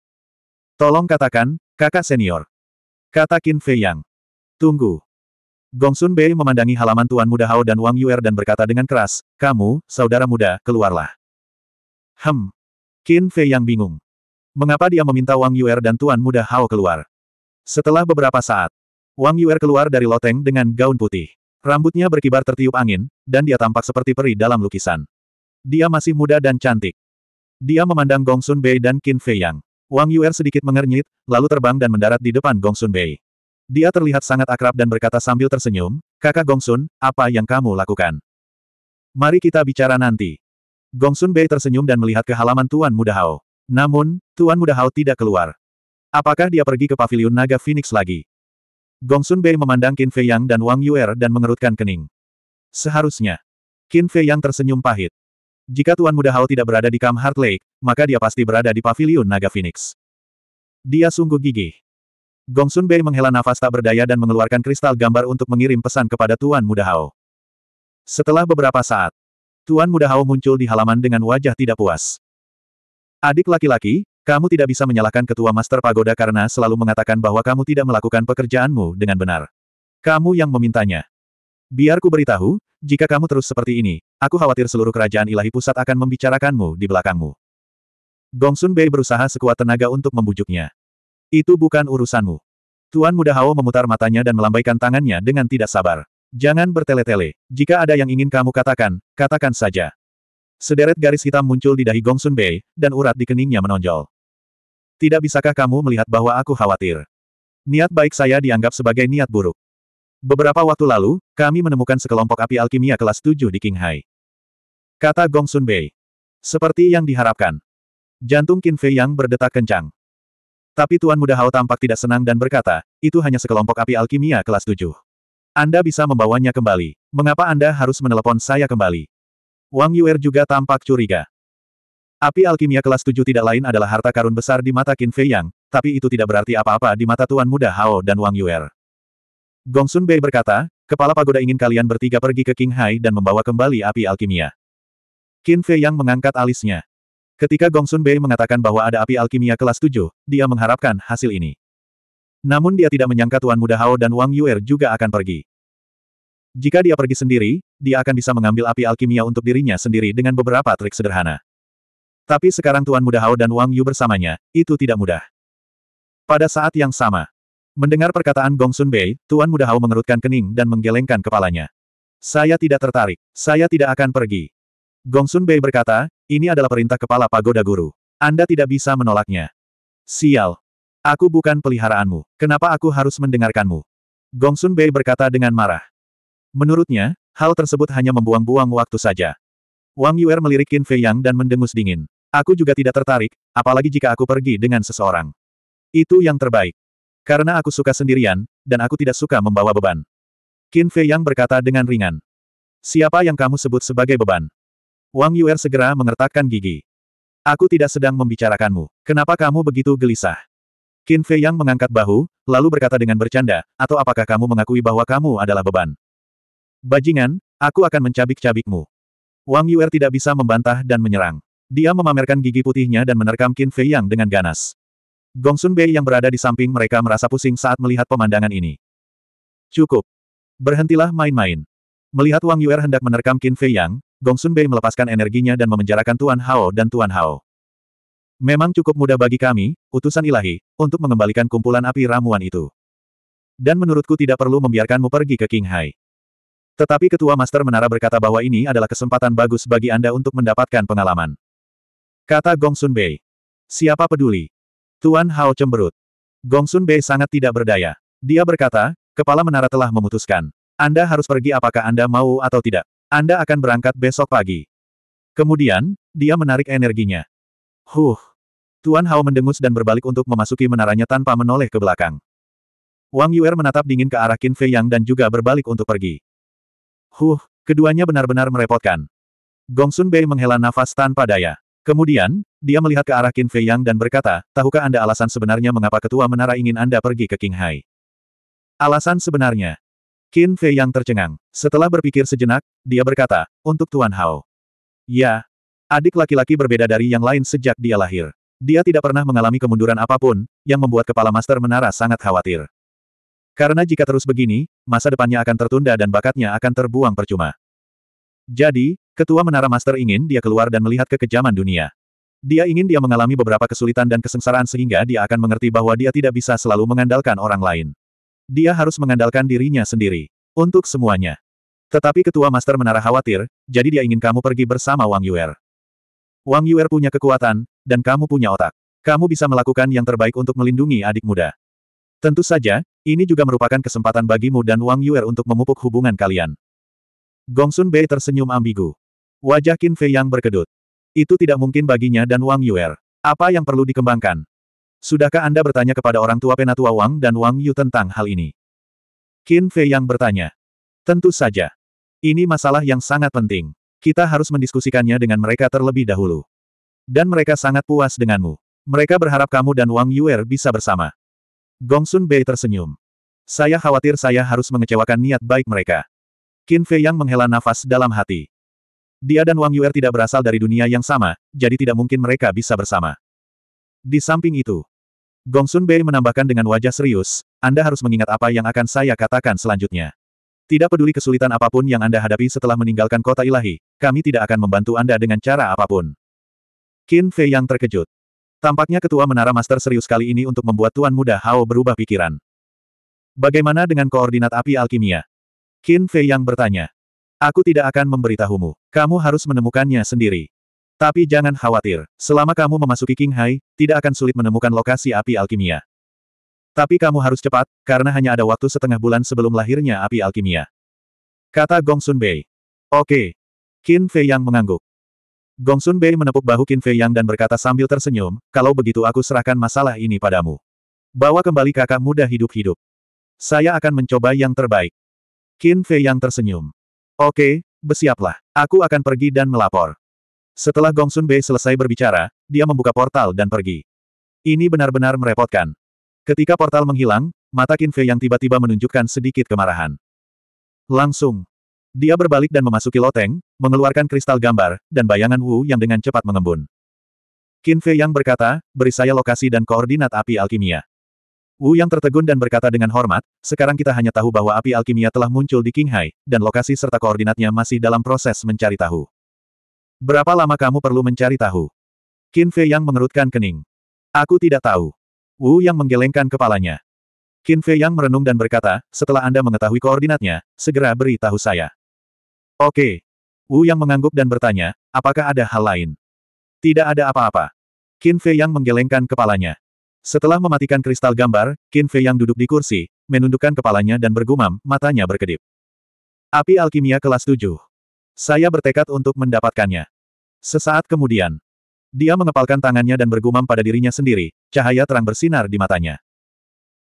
Tolong katakan, kakak senior. Kata Qin Fei Yang. Tunggu. Gongsun Bei memandangi halaman Tuan Muda Hao dan Wang Yuer dan berkata dengan keras, Kamu, saudara muda, keluarlah. Hem. Qin Fei yang bingung. Mengapa dia meminta Wang Yuer dan Tuan Muda Hao keluar? Setelah beberapa saat, Wang Yuer keluar dari loteng dengan gaun putih. Rambutnya berkibar tertiup angin, dan dia tampak seperti peri dalam lukisan. Dia masih muda dan cantik. Dia memandang Gongsun Bei dan Qin Fei Yang. Wang Yuer sedikit mengernyit, lalu terbang dan mendarat di depan Gongsun Bei. Dia terlihat sangat akrab dan berkata sambil tersenyum, kakak Gongsun, apa yang kamu lakukan? Mari kita bicara nanti. Gongsun Bei tersenyum dan melihat ke halaman Tuan Muda Hao. Namun, Tuan Muda Hao tidak keluar. Apakah dia pergi ke paviliun naga Phoenix lagi? Gongsun Bei memandang Qin Fei Yang dan Wang Yuer dan mengerutkan kening. Seharusnya. Qin Fei Yang tersenyum pahit. Jika Tuan Muda Hao tidak berada di Kam Heart Lake, maka dia pasti berada di paviliun naga Phoenix. Dia sungguh gigih. Gong Sun Bei menghela nafas tak berdaya dan mengeluarkan kristal gambar untuk mengirim pesan kepada Tuan Muda Hao. Setelah beberapa saat, Tuan Muda Hao muncul di halaman dengan wajah tidak puas. Adik laki-laki, kamu tidak bisa menyalahkan ketua Master Pagoda karena selalu mengatakan bahwa kamu tidak melakukan pekerjaanmu dengan benar. Kamu yang memintanya. Biarku beritahu, jika kamu terus seperti ini, aku khawatir seluruh kerajaan ilahi pusat akan membicarakanmu di belakangmu. Gong Sun Bei berusaha sekuat tenaga untuk membujuknya. Itu bukan urusanmu. Tuan Muda Hao memutar matanya dan melambaikan tangannya dengan tidak sabar. Jangan bertele-tele. Jika ada yang ingin kamu katakan, katakan saja. Sederet garis hitam muncul di dahi Gong Sun Bei, dan urat di keningnya menonjol. Tidak bisakah kamu melihat bahwa aku khawatir? Niat baik saya dianggap sebagai niat buruk. Beberapa waktu lalu, kami menemukan sekelompok api alkimia kelas 7 di Qinghai. Kata Gong Sun Bei. Seperti yang diharapkan. Jantung Qin Fei yang berdetak kencang. Tapi Tuan Muda Hao tampak tidak senang dan berkata, itu hanya sekelompok api alkimia kelas 7. Anda bisa membawanya kembali. Mengapa Anda harus menelepon saya kembali? Wang Yuer juga tampak curiga. Api alkimia kelas 7 tidak lain adalah harta karun besar di mata Qin Fei Yang, tapi itu tidak berarti apa-apa di mata Tuan Muda Hao dan Wang Yuer. Gong Sun Bei berkata, Kepala Pagoda ingin kalian bertiga pergi ke Qinghai dan membawa kembali api alkimia. Qin Fei Yang mengangkat alisnya. Ketika Gongsun Bei mengatakan bahwa ada api alkimia kelas 7, dia mengharapkan hasil ini. Namun dia tidak menyangka Tuan Muda Hao dan Wang Yuer juga akan pergi. Jika dia pergi sendiri, dia akan bisa mengambil api alkimia untuk dirinya sendiri dengan beberapa trik sederhana. Tapi sekarang Tuan Muda Hao dan Wang Yu bersamanya, itu tidak mudah. Pada saat yang sama, mendengar perkataan Gongsun Bei, Tuan Muda Hao mengerutkan kening dan menggelengkan kepalanya. Saya tidak tertarik, saya tidak akan pergi. Gongsun Bei berkata, ini adalah perintah kepala pagoda guru. Anda tidak bisa menolaknya. Sial. Aku bukan peliharaanmu. Kenapa aku harus mendengarkanmu? Gongsun Bei berkata dengan marah. Menurutnya, hal tersebut hanya membuang-buang waktu saja. Wang Yuer melirik Qin Fei Yang dan mendengus dingin. Aku juga tidak tertarik, apalagi jika aku pergi dengan seseorang. Itu yang terbaik. Karena aku suka sendirian, dan aku tidak suka membawa beban. Qin Fei Yang berkata dengan ringan. Siapa yang kamu sebut sebagai beban? Wang Yuer segera mengertakkan gigi. Aku tidak sedang membicarakanmu. Kenapa kamu begitu gelisah? Qin Fei Yang mengangkat bahu, lalu berkata dengan bercanda, atau apakah kamu mengakui bahwa kamu adalah beban? Bajingan, aku akan mencabik-cabikmu. Wang Yuer tidak bisa membantah dan menyerang. Dia memamerkan gigi putihnya dan menerkam Qin Fei Yang dengan ganas. Gongsun Bei yang berada di samping mereka merasa pusing saat melihat pemandangan ini. Cukup. Berhentilah main-main. Melihat Wang Yuer hendak menerkam Qin Fei Yang, Gongsun Bei melepaskan energinya dan memenjarakan Tuan Hao dan Tuan Hao. Memang cukup mudah bagi kami, utusan ilahi, untuk mengembalikan kumpulan api ramuan itu. Dan menurutku tidak perlu membiarkanmu pergi ke King Hai. Tetapi ketua Master Menara berkata bahwa ini adalah kesempatan bagus bagi Anda untuk mendapatkan pengalaman. Kata Gongsun Bei. Siapa peduli? Tuan Hao cemberut. Gongsun Bei sangat tidak berdaya. Dia berkata, kepala menara telah memutuskan. Anda harus pergi apakah Anda mau atau tidak. Anda akan berangkat besok pagi. Kemudian, dia menarik energinya. Huh. Tuan Hao mendengus dan berbalik untuk memasuki menaranya tanpa menoleh ke belakang. Wang Yuer menatap dingin ke arah Qin Fei Yang dan juga berbalik untuk pergi. Huh, keduanya benar-benar merepotkan. Gong Sun Bei menghela nafas tanpa daya. Kemudian, dia melihat ke arah Qin Fei Yang dan berkata, tahukah Anda alasan sebenarnya mengapa ketua menara ingin Anda pergi ke Qinghai? Alasan sebenarnya, Qin Fei yang tercengang. Setelah berpikir sejenak, dia berkata, untuk Tuan Hao. Ya. Adik laki-laki berbeda dari yang lain sejak dia lahir. Dia tidak pernah mengalami kemunduran apapun, yang membuat kepala master menara sangat khawatir. Karena jika terus begini, masa depannya akan tertunda dan bakatnya akan terbuang percuma. Jadi, ketua menara master ingin dia keluar dan melihat kekejaman dunia. Dia ingin dia mengalami beberapa kesulitan dan kesengsaraan sehingga dia akan mengerti bahwa dia tidak bisa selalu mengandalkan orang lain. Dia harus mengandalkan dirinya sendiri. Untuk semuanya. Tetapi Ketua Master Menara khawatir, jadi dia ingin kamu pergi bersama Wang Yuer. Wang Yuer punya kekuatan, dan kamu punya otak. Kamu bisa melakukan yang terbaik untuk melindungi adik muda. Tentu saja, ini juga merupakan kesempatan bagimu dan Wang Yuer untuk memupuk hubungan kalian. Gongsun Bei tersenyum ambigu. Wajah Qin Fei yang berkedut. Itu tidak mungkin baginya dan Wang Yuer. Apa yang perlu dikembangkan? Sudahkah Anda bertanya kepada orang tua Penatua Wang dan Wang Yu tentang hal ini? Qin Fei yang bertanya. Tentu saja. Ini masalah yang sangat penting. Kita harus mendiskusikannya dengan mereka terlebih dahulu. Dan mereka sangat puas denganmu. Mereka berharap kamu dan Wang Yuer bisa bersama. Gongsun Bei tersenyum. Saya khawatir saya harus mengecewakan niat baik mereka. Qin Fei yang menghela nafas dalam hati. Dia dan Wang Yuer tidak berasal dari dunia yang sama, jadi tidak mungkin mereka bisa bersama. Di samping itu, Gongsun Bei menambahkan dengan wajah serius, Anda harus mengingat apa yang akan saya katakan selanjutnya. Tidak peduli kesulitan apapun yang Anda hadapi setelah meninggalkan kota ilahi, kami tidak akan membantu Anda dengan cara apapun. Qin Fei yang terkejut. Tampaknya ketua menara master serius kali ini untuk membuat Tuan Muda Hao berubah pikiran. Bagaimana dengan koordinat api alkimia? Qin Fei yang bertanya. Aku tidak akan memberitahumu. Kamu harus menemukannya sendiri. Tapi jangan khawatir, selama kamu memasuki King Hai, tidak akan sulit menemukan lokasi api alkimia. Tapi kamu harus cepat, karena hanya ada waktu setengah bulan sebelum lahirnya api alkimia. Kata Gong Sun Bei. Oke. Qin Fei Yang mengangguk. Gong Sun Bei menepuk bahu Qin Fei Yang dan berkata sambil tersenyum, kalau begitu aku serahkan masalah ini padamu. Bawa kembali kakak muda hidup-hidup. Saya akan mencoba yang terbaik. Qin Fei Yang tersenyum. Oke, bersiaplah. Aku akan pergi dan melapor. Setelah Gongsun Bei selesai berbicara, dia membuka portal dan pergi. Ini benar-benar merepotkan. Ketika portal menghilang, mata Qin Fei yang tiba-tiba menunjukkan sedikit kemarahan. Langsung. Dia berbalik dan memasuki loteng, mengeluarkan kristal gambar, dan bayangan Wu yang dengan cepat mengembun. Qin Fei yang berkata, beri saya lokasi dan koordinat api alkimia. Wu yang tertegun dan berkata dengan hormat, sekarang kita hanya tahu bahwa api alkimia telah muncul di Qinghai, dan lokasi serta koordinatnya masih dalam proses mencari tahu. Berapa lama kamu perlu mencari tahu? Qin Fei yang mengerutkan kening. Aku tidak tahu. Wu yang menggelengkan kepalanya. Qin Fei yang merenung dan berkata, setelah Anda mengetahui koordinatnya, segera beri tahu saya. Oke. Wu yang mengangguk dan bertanya, apakah ada hal lain? Tidak ada apa-apa. Qin Fei yang menggelengkan kepalanya. Setelah mematikan kristal gambar, Qin Fei yang duduk di kursi, menundukkan kepalanya dan bergumam, matanya berkedip. Api alkimia kelas 7. Saya bertekad untuk mendapatkannya. Sesaat kemudian, dia mengepalkan tangannya dan bergumam pada dirinya sendiri, cahaya terang bersinar di matanya.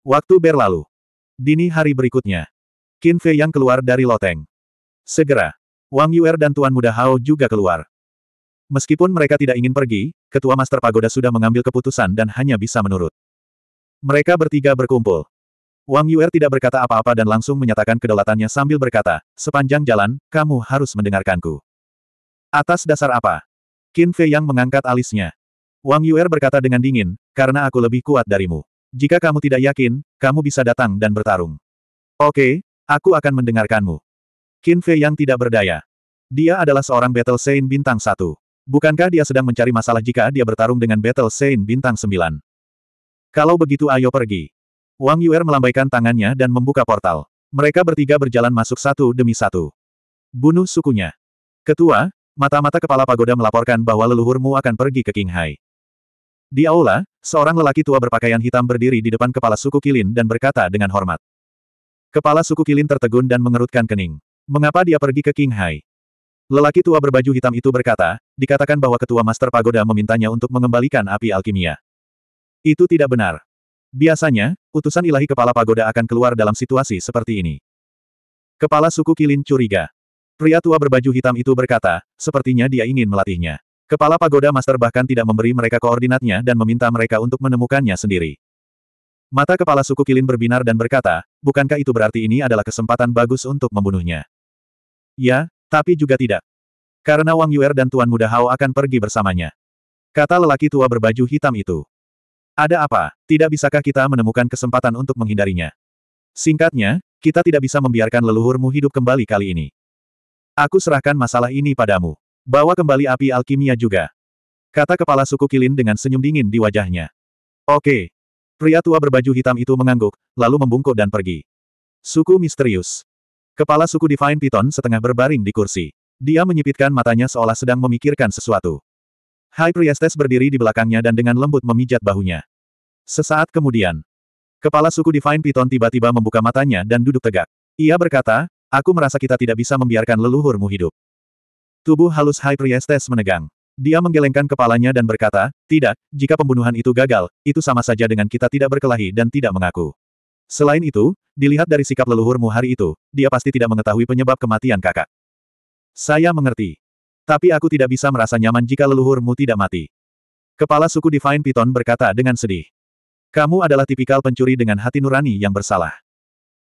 Waktu berlalu. Dini hari berikutnya. Qin Fei yang keluar dari loteng. Segera, Wang Yuer dan Tuan Muda Hao juga keluar. Meskipun mereka tidak ingin pergi, Ketua Master Pagoda sudah mengambil keputusan dan hanya bisa menurut. Mereka bertiga berkumpul. Wang Yuer tidak berkata apa-apa dan langsung menyatakan kedaulatannya sambil berkata, sepanjang jalan, kamu harus mendengarkanku. Atas dasar apa? Qin Fei Yang mengangkat alisnya. Wang Yuer berkata dengan dingin, karena aku lebih kuat darimu. Jika kamu tidak yakin, kamu bisa datang dan bertarung. Oke, aku akan mendengarkanmu. Qin Fei Yang tidak berdaya. Dia adalah seorang Battle Saint bintang satu. Bukankah dia sedang mencari masalah jika dia bertarung dengan Battle Saint bintang 9? Kalau begitu ayo pergi. Wang Yuer melambaikan tangannya dan membuka portal. Mereka bertiga berjalan masuk satu demi satu. Bunuh sukunya. Ketua, mata-mata kepala pagoda melaporkan bahwa leluhurmu akan pergi ke Qinghai. Di aula, seorang lelaki tua berpakaian hitam berdiri di depan kepala suku Kilin dan berkata dengan hormat. Kepala suku Kilin tertegun dan mengerutkan kening. Mengapa dia pergi ke Qinghai? Lelaki tua berbaju hitam itu berkata, dikatakan bahwa ketua master pagoda memintanya untuk mengembalikan api alkimia. Itu tidak benar. Biasanya, utusan ilahi kepala pagoda akan keluar dalam situasi seperti ini. Kepala suku Kilin curiga. Pria tua berbaju hitam itu berkata, sepertinya dia ingin melatihnya. Kepala pagoda master bahkan tidak memberi mereka koordinatnya dan meminta mereka untuk menemukannya sendiri. Mata kepala suku Kilin berbinar dan berkata, bukankah itu berarti ini adalah kesempatan bagus untuk membunuhnya? Ya, tapi juga tidak. Karena Wang Yuer dan Tuan Muda Hao akan pergi bersamanya. Kata lelaki tua berbaju hitam itu. Ada apa? Tidak bisakah kita menemukan kesempatan untuk menghindarinya? Singkatnya, kita tidak bisa membiarkan leluhurmu hidup kembali kali ini. Aku serahkan masalah ini padamu. Bawa kembali api alkimia juga. Kata kepala suku Kilin dengan senyum dingin di wajahnya. Oke. Pria tua berbaju hitam itu mengangguk, lalu membungkuk dan pergi. Suku misterius. Kepala suku Divine Piton setengah berbaring di kursi. Dia menyipitkan matanya seolah sedang memikirkan sesuatu. Hai Priestes berdiri di belakangnya dan dengan lembut memijat bahunya. Sesaat kemudian, kepala suku Divine Python tiba-tiba membuka matanya dan duduk tegak. Ia berkata, aku merasa kita tidak bisa membiarkan leluhurmu hidup. Tubuh halus Hai Priestes menegang. Dia menggelengkan kepalanya dan berkata, tidak, jika pembunuhan itu gagal, itu sama saja dengan kita tidak berkelahi dan tidak mengaku. Selain itu, dilihat dari sikap leluhurmu hari itu, dia pasti tidak mengetahui penyebab kematian kakak. Saya mengerti. Tapi aku tidak bisa merasa nyaman jika leluhurmu tidak mati. Kepala suku Divine Python berkata dengan sedih. Kamu adalah tipikal pencuri dengan hati nurani yang bersalah.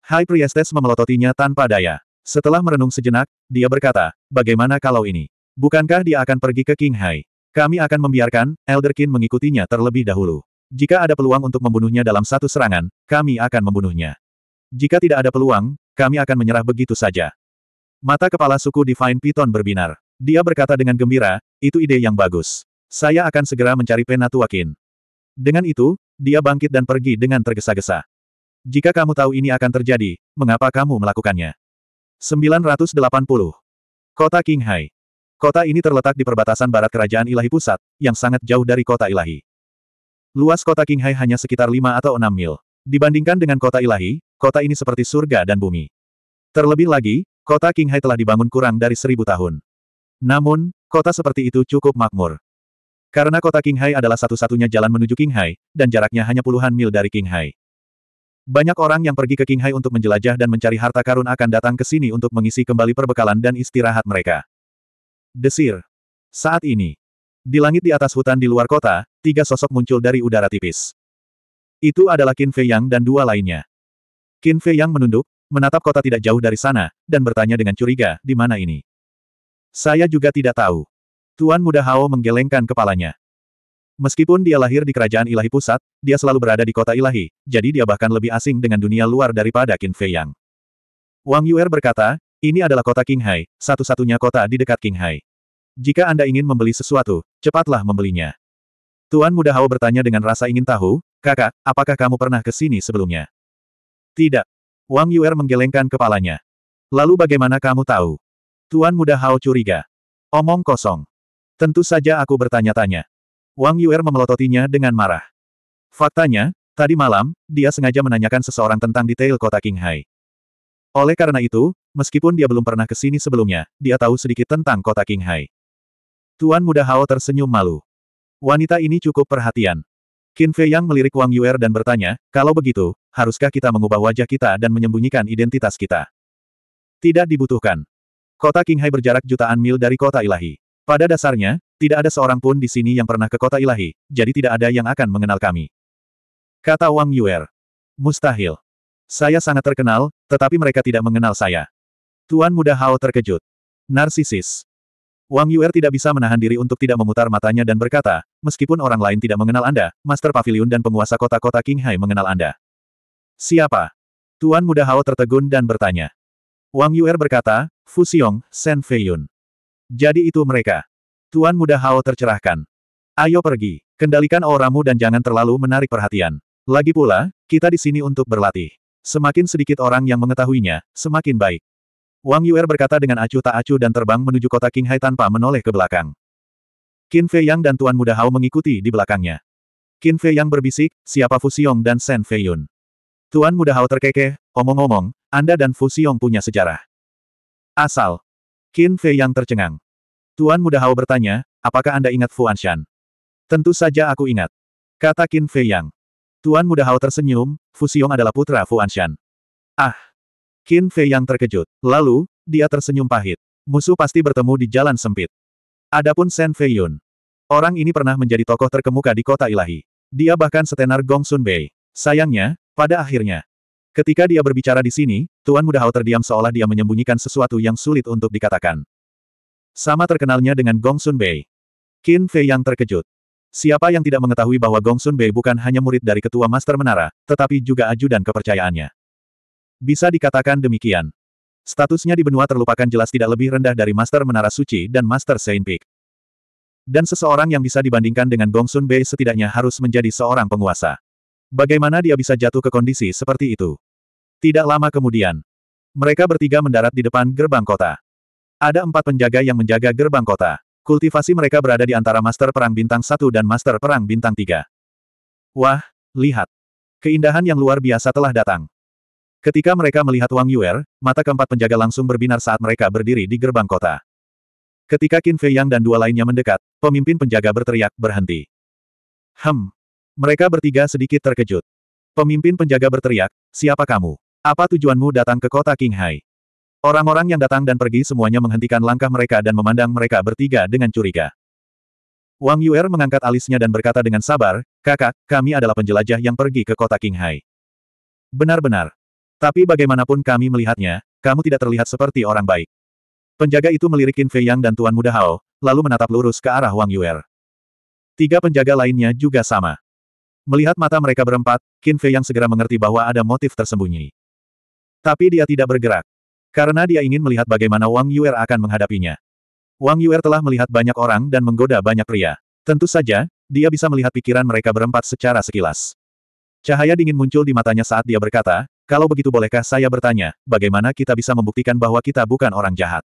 High Priestess memelototinya tanpa daya. Setelah merenung sejenak, dia berkata, bagaimana kalau ini? Bukankah dia akan pergi ke King Hai? Kami akan membiarkan, Elderkin mengikutinya terlebih dahulu. Jika ada peluang untuk membunuhnya dalam satu serangan, kami akan membunuhnya. Jika tidak ada peluang, kami akan menyerah begitu saja. Mata kepala suku Divine Python berbinar. Dia berkata dengan gembira, itu ide yang bagus. Saya akan segera mencari Penatuakin. Dengan itu, dia bangkit dan pergi dengan tergesa-gesa. Jika kamu tahu ini akan terjadi, mengapa kamu melakukannya? 980. Kota Qinghai. Kota ini terletak di perbatasan barat Kerajaan Ilahi Pusat, yang sangat jauh dari kota Ilahi. Luas kota Qinghai hanya sekitar 5 atau 6 mil. Dibandingkan dengan kota Ilahi, kota ini seperti surga dan bumi. Terlebih lagi, kota Qinghai telah dibangun kurang dari seribu tahun. Namun, kota seperti itu cukup makmur. Karena kota Qinghai adalah satu-satunya jalan menuju Qinghai, dan jaraknya hanya puluhan mil dari Qinghai. Banyak orang yang pergi ke Qinghai untuk menjelajah dan mencari harta karun akan datang ke sini untuk mengisi kembali perbekalan dan istirahat mereka. Desir. Saat ini, di langit di atas hutan di luar kota, tiga sosok muncul dari udara tipis. Itu adalah Qin Fei Yang dan dua lainnya. Qin Fei Yang menunduk, menatap kota tidak jauh dari sana, dan bertanya dengan curiga, di mana ini? Saya juga tidak tahu. Tuan Muda Hao menggelengkan kepalanya. Meskipun dia lahir di kerajaan ilahi pusat, dia selalu berada di kota ilahi, jadi dia bahkan lebih asing dengan dunia luar daripada Qin Fei Yang. Wang Yuer berkata, ini adalah kota Qinghai, satu-satunya kota di dekat Qinghai. Jika Anda ingin membeli sesuatu, cepatlah membelinya. Tuan Muda Hao bertanya dengan rasa ingin tahu, kakak, apakah kamu pernah ke sini sebelumnya? Tidak. Wang Yuer menggelengkan kepalanya. Lalu bagaimana kamu tahu? Tuan muda Hao curiga. Omong kosong. Tentu saja aku bertanya-tanya. Wang Yuer memelototinya dengan marah. Faktanya, tadi malam, dia sengaja menanyakan seseorang tentang detail kota Qinghai. Oleh karena itu, meskipun dia belum pernah ke sini sebelumnya, dia tahu sedikit tentang kota Qinghai. Tuan muda Hao tersenyum malu. Wanita ini cukup perhatian. Qin Fei Yang melirik Wang Yuer dan bertanya, kalau begitu, haruskah kita mengubah wajah kita dan menyembunyikan identitas kita? Tidak dibutuhkan. Kota Qinghai berjarak jutaan mil dari kota ilahi. Pada dasarnya, tidak ada seorang pun di sini yang pernah ke kota ilahi, jadi tidak ada yang akan mengenal kami. Kata Wang Yuer. Mustahil. Saya sangat terkenal, tetapi mereka tidak mengenal saya. Tuan muda Hao terkejut. Narsisis. Wang Yuer tidak bisa menahan diri untuk tidak memutar matanya dan berkata, meskipun orang lain tidak mengenal Anda, Master Pavilion dan penguasa kota-kota Qinghai mengenal Anda. Siapa? Tuan muda Hao tertegun dan bertanya. Wang Yuer berkata, Fusion, Sen Feiyun. Jadi itu mereka. Tuan muda Hao tercerahkan. Ayo pergi, kendalikan auramu dan jangan terlalu menarik perhatian. Lagi pula, kita di sini untuk berlatih. Semakin sedikit orang yang mengetahuinya, semakin baik. Wang Yuer berkata dengan acuh tak acuh dan terbang menuju kota Qinghai tanpa menoleh ke belakang. Qin Fei Yang dan Tuan Muda Hao mengikuti di belakangnya. Qin Fei Yang berbisik, siapa Xiong dan Sen Feiyun. Tuan Muda Hao terkekeh, omong-omong, anda dan Fu Xiong punya sejarah. Asal. Qin Fei yang tercengang. Tuan Muda Hao bertanya, apakah Anda ingat Fu Anshan? Tentu saja aku ingat. Kata Qin Fei Yang. Tuan Muda Hao tersenyum, Fu Xiong adalah putra Fu Anshan. Ah. Qin Fei Yang terkejut. Lalu, dia tersenyum pahit. Musuh pasti bertemu di jalan sempit. Adapun Shen Fei Yun. Orang ini pernah menjadi tokoh terkemuka di kota ilahi. Dia bahkan setenar Gong Sun Bei. Sayangnya, pada akhirnya, Ketika dia berbicara di sini, Tuan Muda Hao terdiam seolah dia menyembunyikan sesuatu yang sulit untuk dikatakan. Sama terkenalnya dengan Gong Sun Bei. Qin Fei yang terkejut. Siapa yang tidak mengetahui bahwa Gong Sun Bei bukan hanya murid dari ketua master menara, tetapi juga ajudan kepercayaannya. Bisa dikatakan demikian. Statusnya di benua terlupakan jelas tidak lebih rendah dari master menara suci dan master Saint Peak. Dan seseorang yang bisa dibandingkan dengan Gong Sun Bei setidaknya harus menjadi seorang penguasa. Bagaimana dia bisa jatuh ke kondisi seperti itu? Tidak lama kemudian, mereka bertiga mendarat di depan gerbang kota. Ada empat penjaga yang menjaga gerbang kota. Kultivasi mereka berada di antara Master Perang Bintang 1 dan Master Perang Bintang 3. Wah, lihat. Keindahan yang luar biasa telah datang. Ketika mereka melihat Wang Yuer, mata keempat penjaga langsung berbinar saat mereka berdiri di gerbang kota. Ketika Qin Fei Yang dan dua lainnya mendekat, pemimpin penjaga berteriak, berhenti. Hem. Mereka bertiga sedikit terkejut. Pemimpin penjaga berteriak, siapa kamu? Apa tujuanmu datang ke kota Qinghai? Orang-orang yang datang dan pergi semuanya menghentikan langkah mereka dan memandang mereka bertiga dengan curiga. Wang Yuer mengangkat alisnya dan berkata dengan sabar, Kakak, kami adalah penjelajah yang pergi ke kota Qinghai. Benar-benar. Tapi bagaimanapun kami melihatnya, kamu tidak terlihat seperti orang baik. Penjaga itu melirikin Fei Yang dan Tuan Muda Hao, lalu menatap lurus ke arah Wang Yuer. Tiga penjaga lainnya juga sama. Melihat mata mereka berempat, Qin Fei Yang segera mengerti bahwa ada motif tersembunyi. Tapi dia tidak bergerak. Karena dia ingin melihat bagaimana Wang Yuer akan menghadapinya. Wang Yuer telah melihat banyak orang dan menggoda banyak pria. Tentu saja, dia bisa melihat pikiran mereka berempat secara sekilas. Cahaya dingin muncul di matanya saat dia berkata, kalau begitu bolehkah saya bertanya, bagaimana kita bisa membuktikan bahwa kita bukan orang jahat?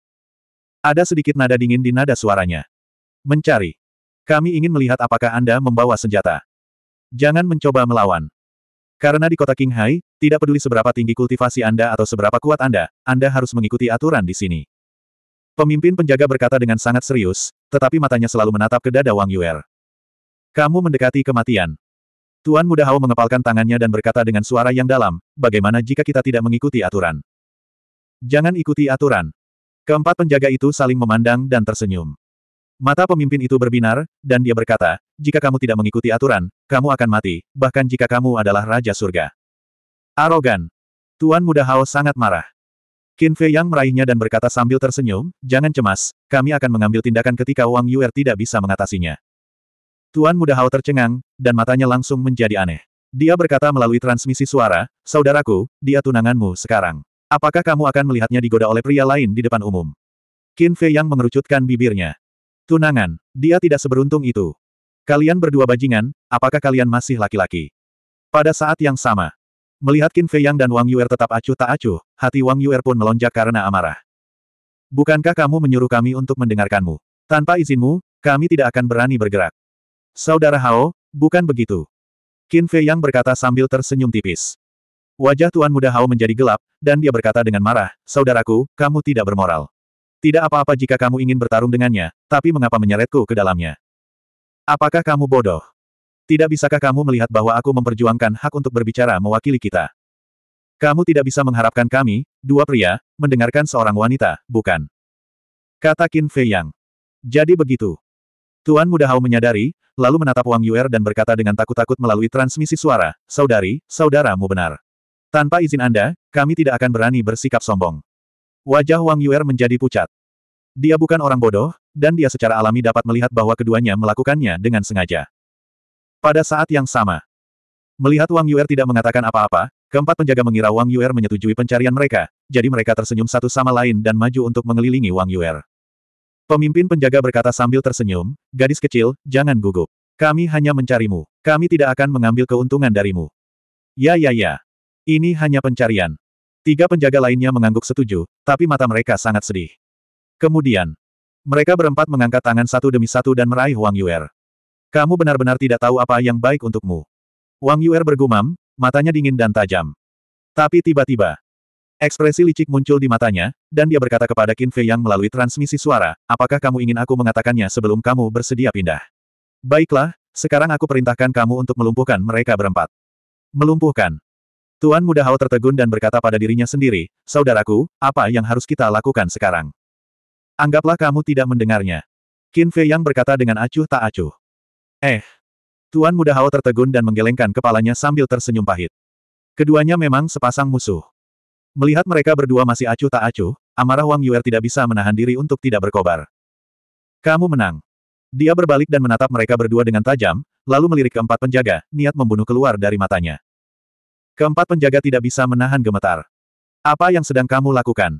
Ada sedikit nada dingin di nada suaranya. Mencari. Kami ingin melihat apakah Anda membawa senjata. Jangan mencoba melawan. Karena di kota Qinghai, tidak peduli seberapa tinggi kultivasi Anda atau seberapa kuat Anda, Anda harus mengikuti aturan di sini. Pemimpin penjaga berkata dengan sangat serius, tetapi matanya selalu menatap ke dada Wang Yuer. Kamu mendekati kematian. Tuan Muda Hao mengepalkan tangannya dan berkata dengan suara yang dalam, bagaimana jika kita tidak mengikuti aturan? Jangan ikuti aturan. Keempat penjaga itu saling memandang dan tersenyum. Mata pemimpin itu berbinar, dan dia berkata, jika kamu tidak mengikuti aturan, kamu akan mati, bahkan jika kamu adalah Raja Surga. Arogan. Tuan Muda Hao sangat marah. Qin Fei Yang meraihnya dan berkata sambil tersenyum, jangan cemas, kami akan mengambil tindakan ketika Wang Yuer tidak bisa mengatasinya. Tuan Muda Hao tercengang, dan matanya langsung menjadi aneh. Dia berkata melalui transmisi suara, saudaraku, dia tunanganmu sekarang. Apakah kamu akan melihatnya digoda oleh pria lain di depan umum? Qin Fei Yang mengerucutkan bibirnya. Tunangan, dia tidak seberuntung itu. Kalian berdua bajingan, apakah kalian masih laki-laki? Pada saat yang sama, melihat Qin Fei Yang dan Wang Yuer tetap acuh tak acuh, hati Wang Yuer pun melonjak karena amarah. Bukankah kamu menyuruh kami untuk mendengarkanmu? Tanpa izinmu, kami tidak akan berani bergerak. Saudara Hao, bukan begitu. Qin Fei Yang berkata sambil tersenyum tipis. Wajah Tuan Muda Hao menjadi gelap, dan dia berkata dengan marah, Saudaraku, kamu tidak bermoral. Tidak apa-apa jika kamu ingin bertarung dengannya, tapi mengapa menyeretku ke dalamnya? Apakah kamu bodoh? Tidak bisakah kamu melihat bahwa aku memperjuangkan hak untuk berbicara mewakili kita? Kamu tidak bisa mengharapkan kami, dua pria, mendengarkan seorang wanita, bukan? Kata Qin Fei Yang. Jadi begitu. Tuan Muda Hao menyadari, lalu menatap Wang Yuer dan berkata dengan takut-takut melalui transmisi suara, Saudari, saudaramu benar. Tanpa izin Anda, kami tidak akan berani bersikap sombong. Wajah Wang Yuer menjadi pucat. Dia bukan orang bodoh, dan dia secara alami dapat melihat bahwa keduanya melakukannya dengan sengaja. Pada saat yang sama, melihat Wang Yuer tidak mengatakan apa-apa, keempat penjaga mengira Wang Yuer menyetujui pencarian mereka, jadi mereka tersenyum satu sama lain dan maju untuk mengelilingi Wang Yuer. Pemimpin penjaga berkata sambil tersenyum, gadis kecil, jangan gugup. Kami hanya mencarimu. Kami tidak akan mengambil keuntungan darimu. Ya ya ya. Ini hanya pencarian. Tiga penjaga lainnya mengangguk setuju, tapi mata mereka sangat sedih. Kemudian, mereka berempat mengangkat tangan satu demi satu dan meraih Wang Yuer. Kamu benar-benar tidak tahu apa yang baik untukmu. Wang Yuer bergumam, matanya dingin dan tajam. Tapi tiba-tiba, ekspresi licik muncul di matanya, dan dia berkata kepada Qin Fei yang melalui transmisi suara, apakah kamu ingin aku mengatakannya sebelum kamu bersedia pindah? Baiklah, sekarang aku perintahkan kamu untuk melumpuhkan mereka berempat. Melumpuhkan. Tuan Muda Hao tertegun dan berkata pada dirinya sendiri, Saudaraku, apa yang harus kita lakukan sekarang? Anggaplah kamu tidak mendengarnya. Qin Fei Yang berkata dengan acuh tak acuh. Eh. Tuan Muda Hao tertegun dan menggelengkan kepalanya sambil tersenyum pahit. Keduanya memang sepasang musuh. Melihat mereka berdua masih acuh tak acuh, amarah Wang Yuer tidak bisa menahan diri untuk tidak berkobar. Kamu menang. Dia berbalik dan menatap mereka berdua dengan tajam, lalu melirik keempat penjaga, niat membunuh keluar dari matanya. Keempat penjaga tidak bisa menahan gemetar. Apa yang sedang kamu lakukan?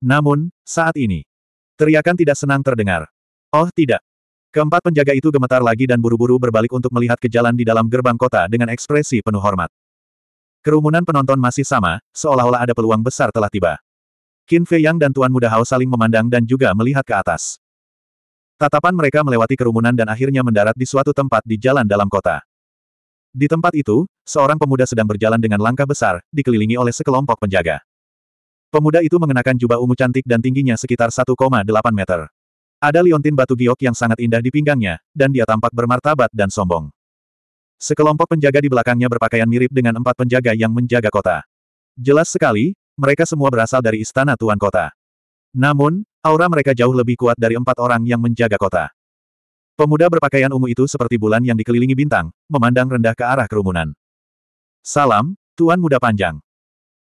Namun, saat ini, teriakan tidak senang terdengar. Oh tidak. Keempat penjaga itu gemetar lagi dan buru-buru berbalik untuk melihat ke jalan di dalam gerbang kota dengan ekspresi penuh hormat. Kerumunan penonton masih sama, seolah-olah ada peluang besar telah tiba. Qin Fei Yang dan Tuan Muda Hao saling memandang dan juga melihat ke atas. Tatapan mereka melewati kerumunan dan akhirnya mendarat di suatu tempat di jalan dalam kota. Di tempat itu, seorang pemuda sedang berjalan dengan langkah besar, dikelilingi oleh sekelompok penjaga. Pemuda itu mengenakan jubah ungu cantik dan tingginya sekitar 1,8 meter. Ada liontin batu giok yang sangat indah di pinggangnya, dan dia tampak bermartabat dan sombong. Sekelompok penjaga di belakangnya berpakaian mirip dengan empat penjaga yang menjaga kota. Jelas sekali, mereka semua berasal dari istana tuan kota. Namun, aura mereka jauh lebih kuat dari empat orang yang menjaga kota. Pemuda berpakaian ungu itu seperti bulan yang dikelilingi bintang, memandang rendah ke arah kerumunan. Salam, Tuan Muda Panjang.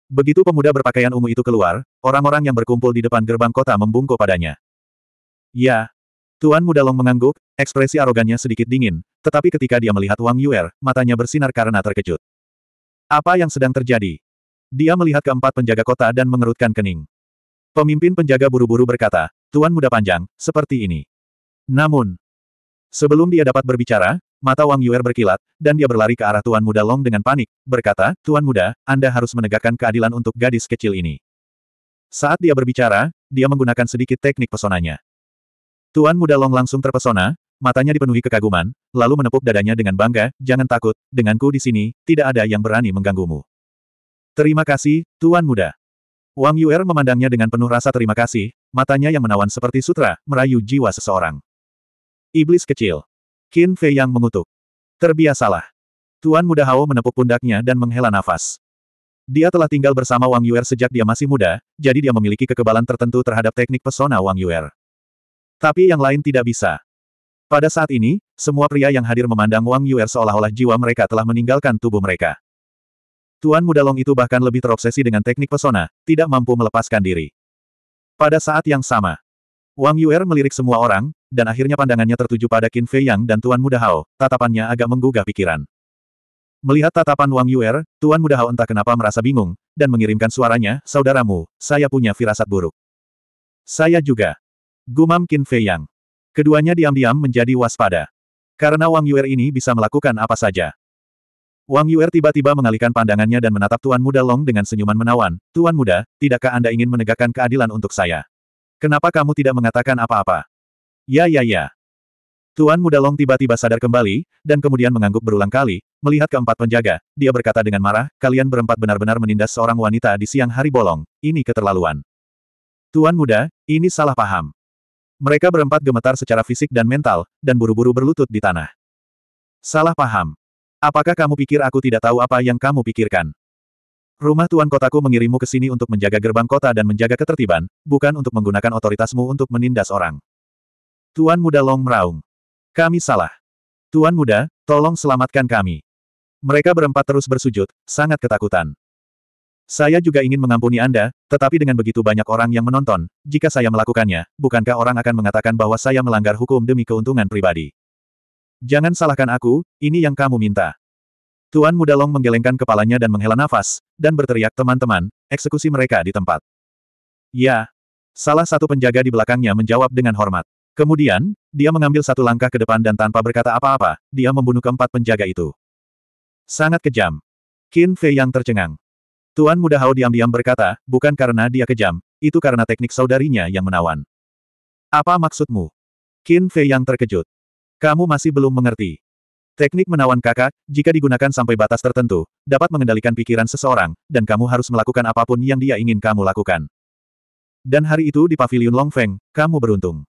Begitu pemuda berpakaian ungu itu keluar, orang-orang yang berkumpul di depan gerbang kota membungkuk padanya. Ya. Tuan Muda Long mengangguk, ekspresi arogannya sedikit dingin, tetapi ketika dia melihat Wang Yuer, matanya bersinar karena terkejut. Apa yang sedang terjadi? Dia melihat keempat penjaga kota dan mengerutkan kening. Pemimpin penjaga buru-buru berkata, Tuan Muda Panjang, seperti ini. Namun, Sebelum dia dapat berbicara, mata Wang Yuer berkilat, dan dia berlari ke arah Tuan Muda Long dengan panik, berkata, Tuan Muda, Anda harus menegakkan keadilan untuk gadis kecil ini. Saat dia berbicara, dia menggunakan sedikit teknik pesonanya. Tuan Muda Long langsung terpesona, matanya dipenuhi kekaguman, lalu menepuk dadanya dengan bangga, jangan takut, denganku di sini, tidak ada yang berani mengganggumu. Terima kasih, Tuan Muda. Wang Yuer memandangnya dengan penuh rasa terima kasih, matanya yang menawan seperti sutra, merayu jiwa seseorang. Iblis kecil. Qin Fei yang mengutuk. Terbiasalah. Tuan Muda Hao menepuk pundaknya dan menghela nafas. Dia telah tinggal bersama Wang Yuer sejak dia masih muda, jadi dia memiliki kekebalan tertentu terhadap teknik pesona Wang Yuer. Tapi yang lain tidak bisa. Pada saat ini, semua pria yang hadir memandang Wang Yuer seolah-olah jiwa mereka telah meninggalkan tubuh mereka. Tuan Muda Long itu bahkan lebih terobsesi dengan teknik pesona, tidak mampu melepaskan diri. Pada saat yang sama, Wang Yuer melirik semua orang, dan akhirnya pandangannya tertuju pada Qin Fei Yang dan Tuan Muda Hao, tatapannya agak menggugah pikiran. Melihat tatapan Wang Yuer, Tuan Muda Hao entah kenapa merasa bingung, dan mengirimkan suaranya, Saudaramu, saya punya firasat buruk. Saya juga. Gumam Qin Fei Yang. Keduanya diam-diam menjadi waspada. Karena Wang Yuer ini bisa melakukan apa saja. Wang Yuer tiba-tiba mengalihkan pandangannya dan menatap Tuan Muda Long dengan senyuman menawan. Tuan Muda, tidakkah Anda ingin menegakkan keadilan untuk saya? Kenapa kamu tidak mengatakan apa-apa? Ya ya ya. Tuan Muda Long tiba-tiba sadar kembali, dan kemudian mengangguk berulang kali, melihat keempat penjaga, dia berkata dengan marah, kalian berempat benar-benar menindas seorang wanita di siang hari bolong, ini keterlaluan. Tuan Muda, ini salah paham. Mereka berempat gemetar secara fisik dan mental, dan buru-buru berlutut di tanah. Salah paham. Apakah kamu pikir aku tidak tahu apa yang kamu pikirkan? Rumah Tuan Kotaku mengirimmu ke sini untuk menjaga gerbang kota dan menjaga ketertiban, bukan untuk menggunakan otoritasmu untuk menindas orang. Tuan Muda Long meraung. Kami salah. Tuan Muda, tolong selamatkan kami. Mereka berempat terus bersujud, sangat ketakutan. Saya juga ingin mengampuni Anda, tetapi dengan begitu banyak orang yang menonton, jika saya melakukannya, bukankah orang akan mengatakan bahwa saya melanggar hukum demi keuntungan pribadi? Jangan salahkan aku, ini yang kamu minta. Tuan Muda Long menggelengkan kepalanya dan menghela nafas, dan berteriak teman-teman, eksekusi mereka di tempat. Ya. Salah satu penjaga di belakangnya menjawab dengan hormat. Kemudian, dia mengambil satu langkah ke depan dan tanpa berkata apa-apa, dia membunuh keempat penjaga itu. Sangat kejam. Qin Fei yang tercengang. Tuan muda Hao diam-diam berkata, bukan karena dia kejam, itu karena teknik saudarinya yang menawan. Apa maksudmu? Qin Fei yang terkejut. Kamu masih belum mengerti. Teknik menawan kakak, jika digunakan sampai batas tertentu, dapat mengendalikan pikiran seseorang, dan kamu harus melakukan apapun yang dia ingin kamu lakukan. Dan hari itu di Paviliun Long Feng, kamu beruntung.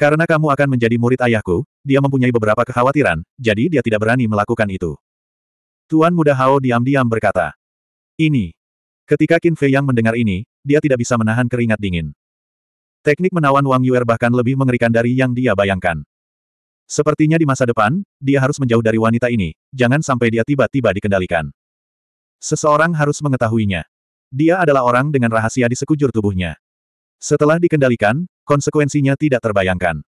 Karena kamu akan menjadi murid ayahku, dia mempunyai beberapa kekhawatiran, jadi dia tidak berani melakukan itu. Tuan Muda Hao diam-diam berkata. Ini. Ketika Qin Fei yang mendengar ini, dia tidak bisa menahan keringat dingin. Teknik menawan Wang Yuer bahkan lebih mengerikan dari yang dia bayangkan. Sepertinya di masa depan, dia harus menjauh dari wanita ini, jangan sampai dia tiba-tiba dikendalikan. Seseorang harus mengetahuinya. Dia adalah orang dengan rahasia di sekujur tubuhnya. Setelah dikendalikan, Konsekuensinya tidak terbayangkan.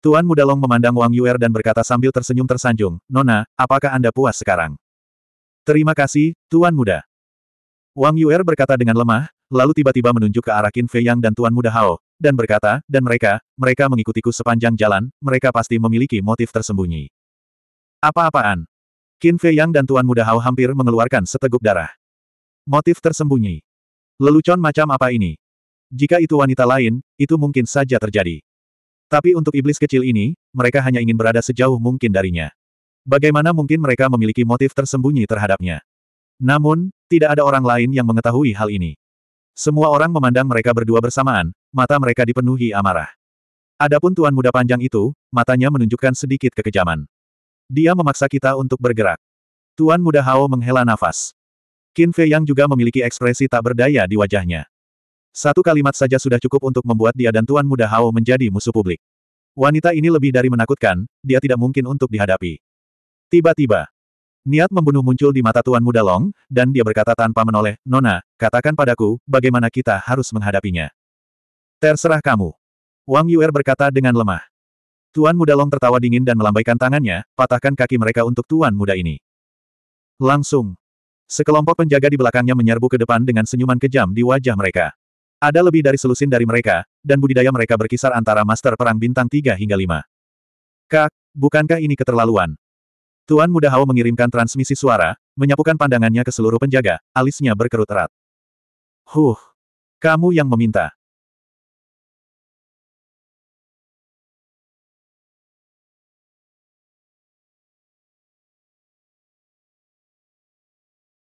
Tuan Muda Long memandang Wang Yuer dan berkata sambil tersenyum tersanjung, Nona, apakah Anda puas sekarang? Terima kasih, Tuan Muda. Wang Yuer berkata dengan lemah, lalu tiba-tiba menunjuk ke arah Qin Fei Yang dan Tuan Muda Hao, dan berkata, dan mereka, mereka mengikutiku sepanjang jalan, mereka pasti memiliki motif tersembunyi. Apa-apaan? Qin Fei Yang dan Tuan Muda Hao hampir mengeluarkan seteguk darah. Motif tersembunyi. Lelucon macam apa ini? Jika itu wanita lain, itu mungkin saja terjadi. Tapi untuk iblis kecil ini, mereka hanya ingin berada sejauh mungkin darinya. Bagaimana mungkin mereka memiliki motif tersembunyi terhadapnya? Namun, tidak ada orang lain yang mengetahui hal ini. Semua orang memandang mereka berdua bersamaan, mata mereka dipenuhi amarah. Adapun tuan muda panjang itu, matanya menunjukkan sedikit kekejaman. Dia memaksa kita untuk bergerak. Tuan muda Hao menghela nafas. Qin Fei yang juga memiliki ekspresi tak berdaya di wajahnya. Satu kalimat saja sudah cukup untuk membuat dia dan Tuan Muda Hao menjadi musuh publik. Wanita ini lebih dari menakutkan, dia tidak mungkin untuk dihadapi. Tiba-tiba, niat membunuh muncul di mata Tuan Muda Long, dan dia berkata tanpa menoleh, Nona, katakan padaku, bagaimana kita harus menghadapinya. Terserah kamu. Wang Yuer berkata dengan lemah. Tuan Muda Long tertawa dingin dan melambaikan tangannya, patahkan kaki mereka untuk Tuan Muda ini. Langsung, Sekelompok penjaga di belakangnya menyerbu ke depan dengan senyuman kejam di wajah mereka. Ada lebih dari selusin dari mereka, dan budidaya mereka berkisar antara master perang bintang 3 hingga 5. Kak, bukankah ini keterlaluan? Tuan Muda Hao mengirimkan transmisi suara, menyapukan pandangannya ke seluruh penjaga, alisnya berkerut erat. Huh, kamu yang meminta.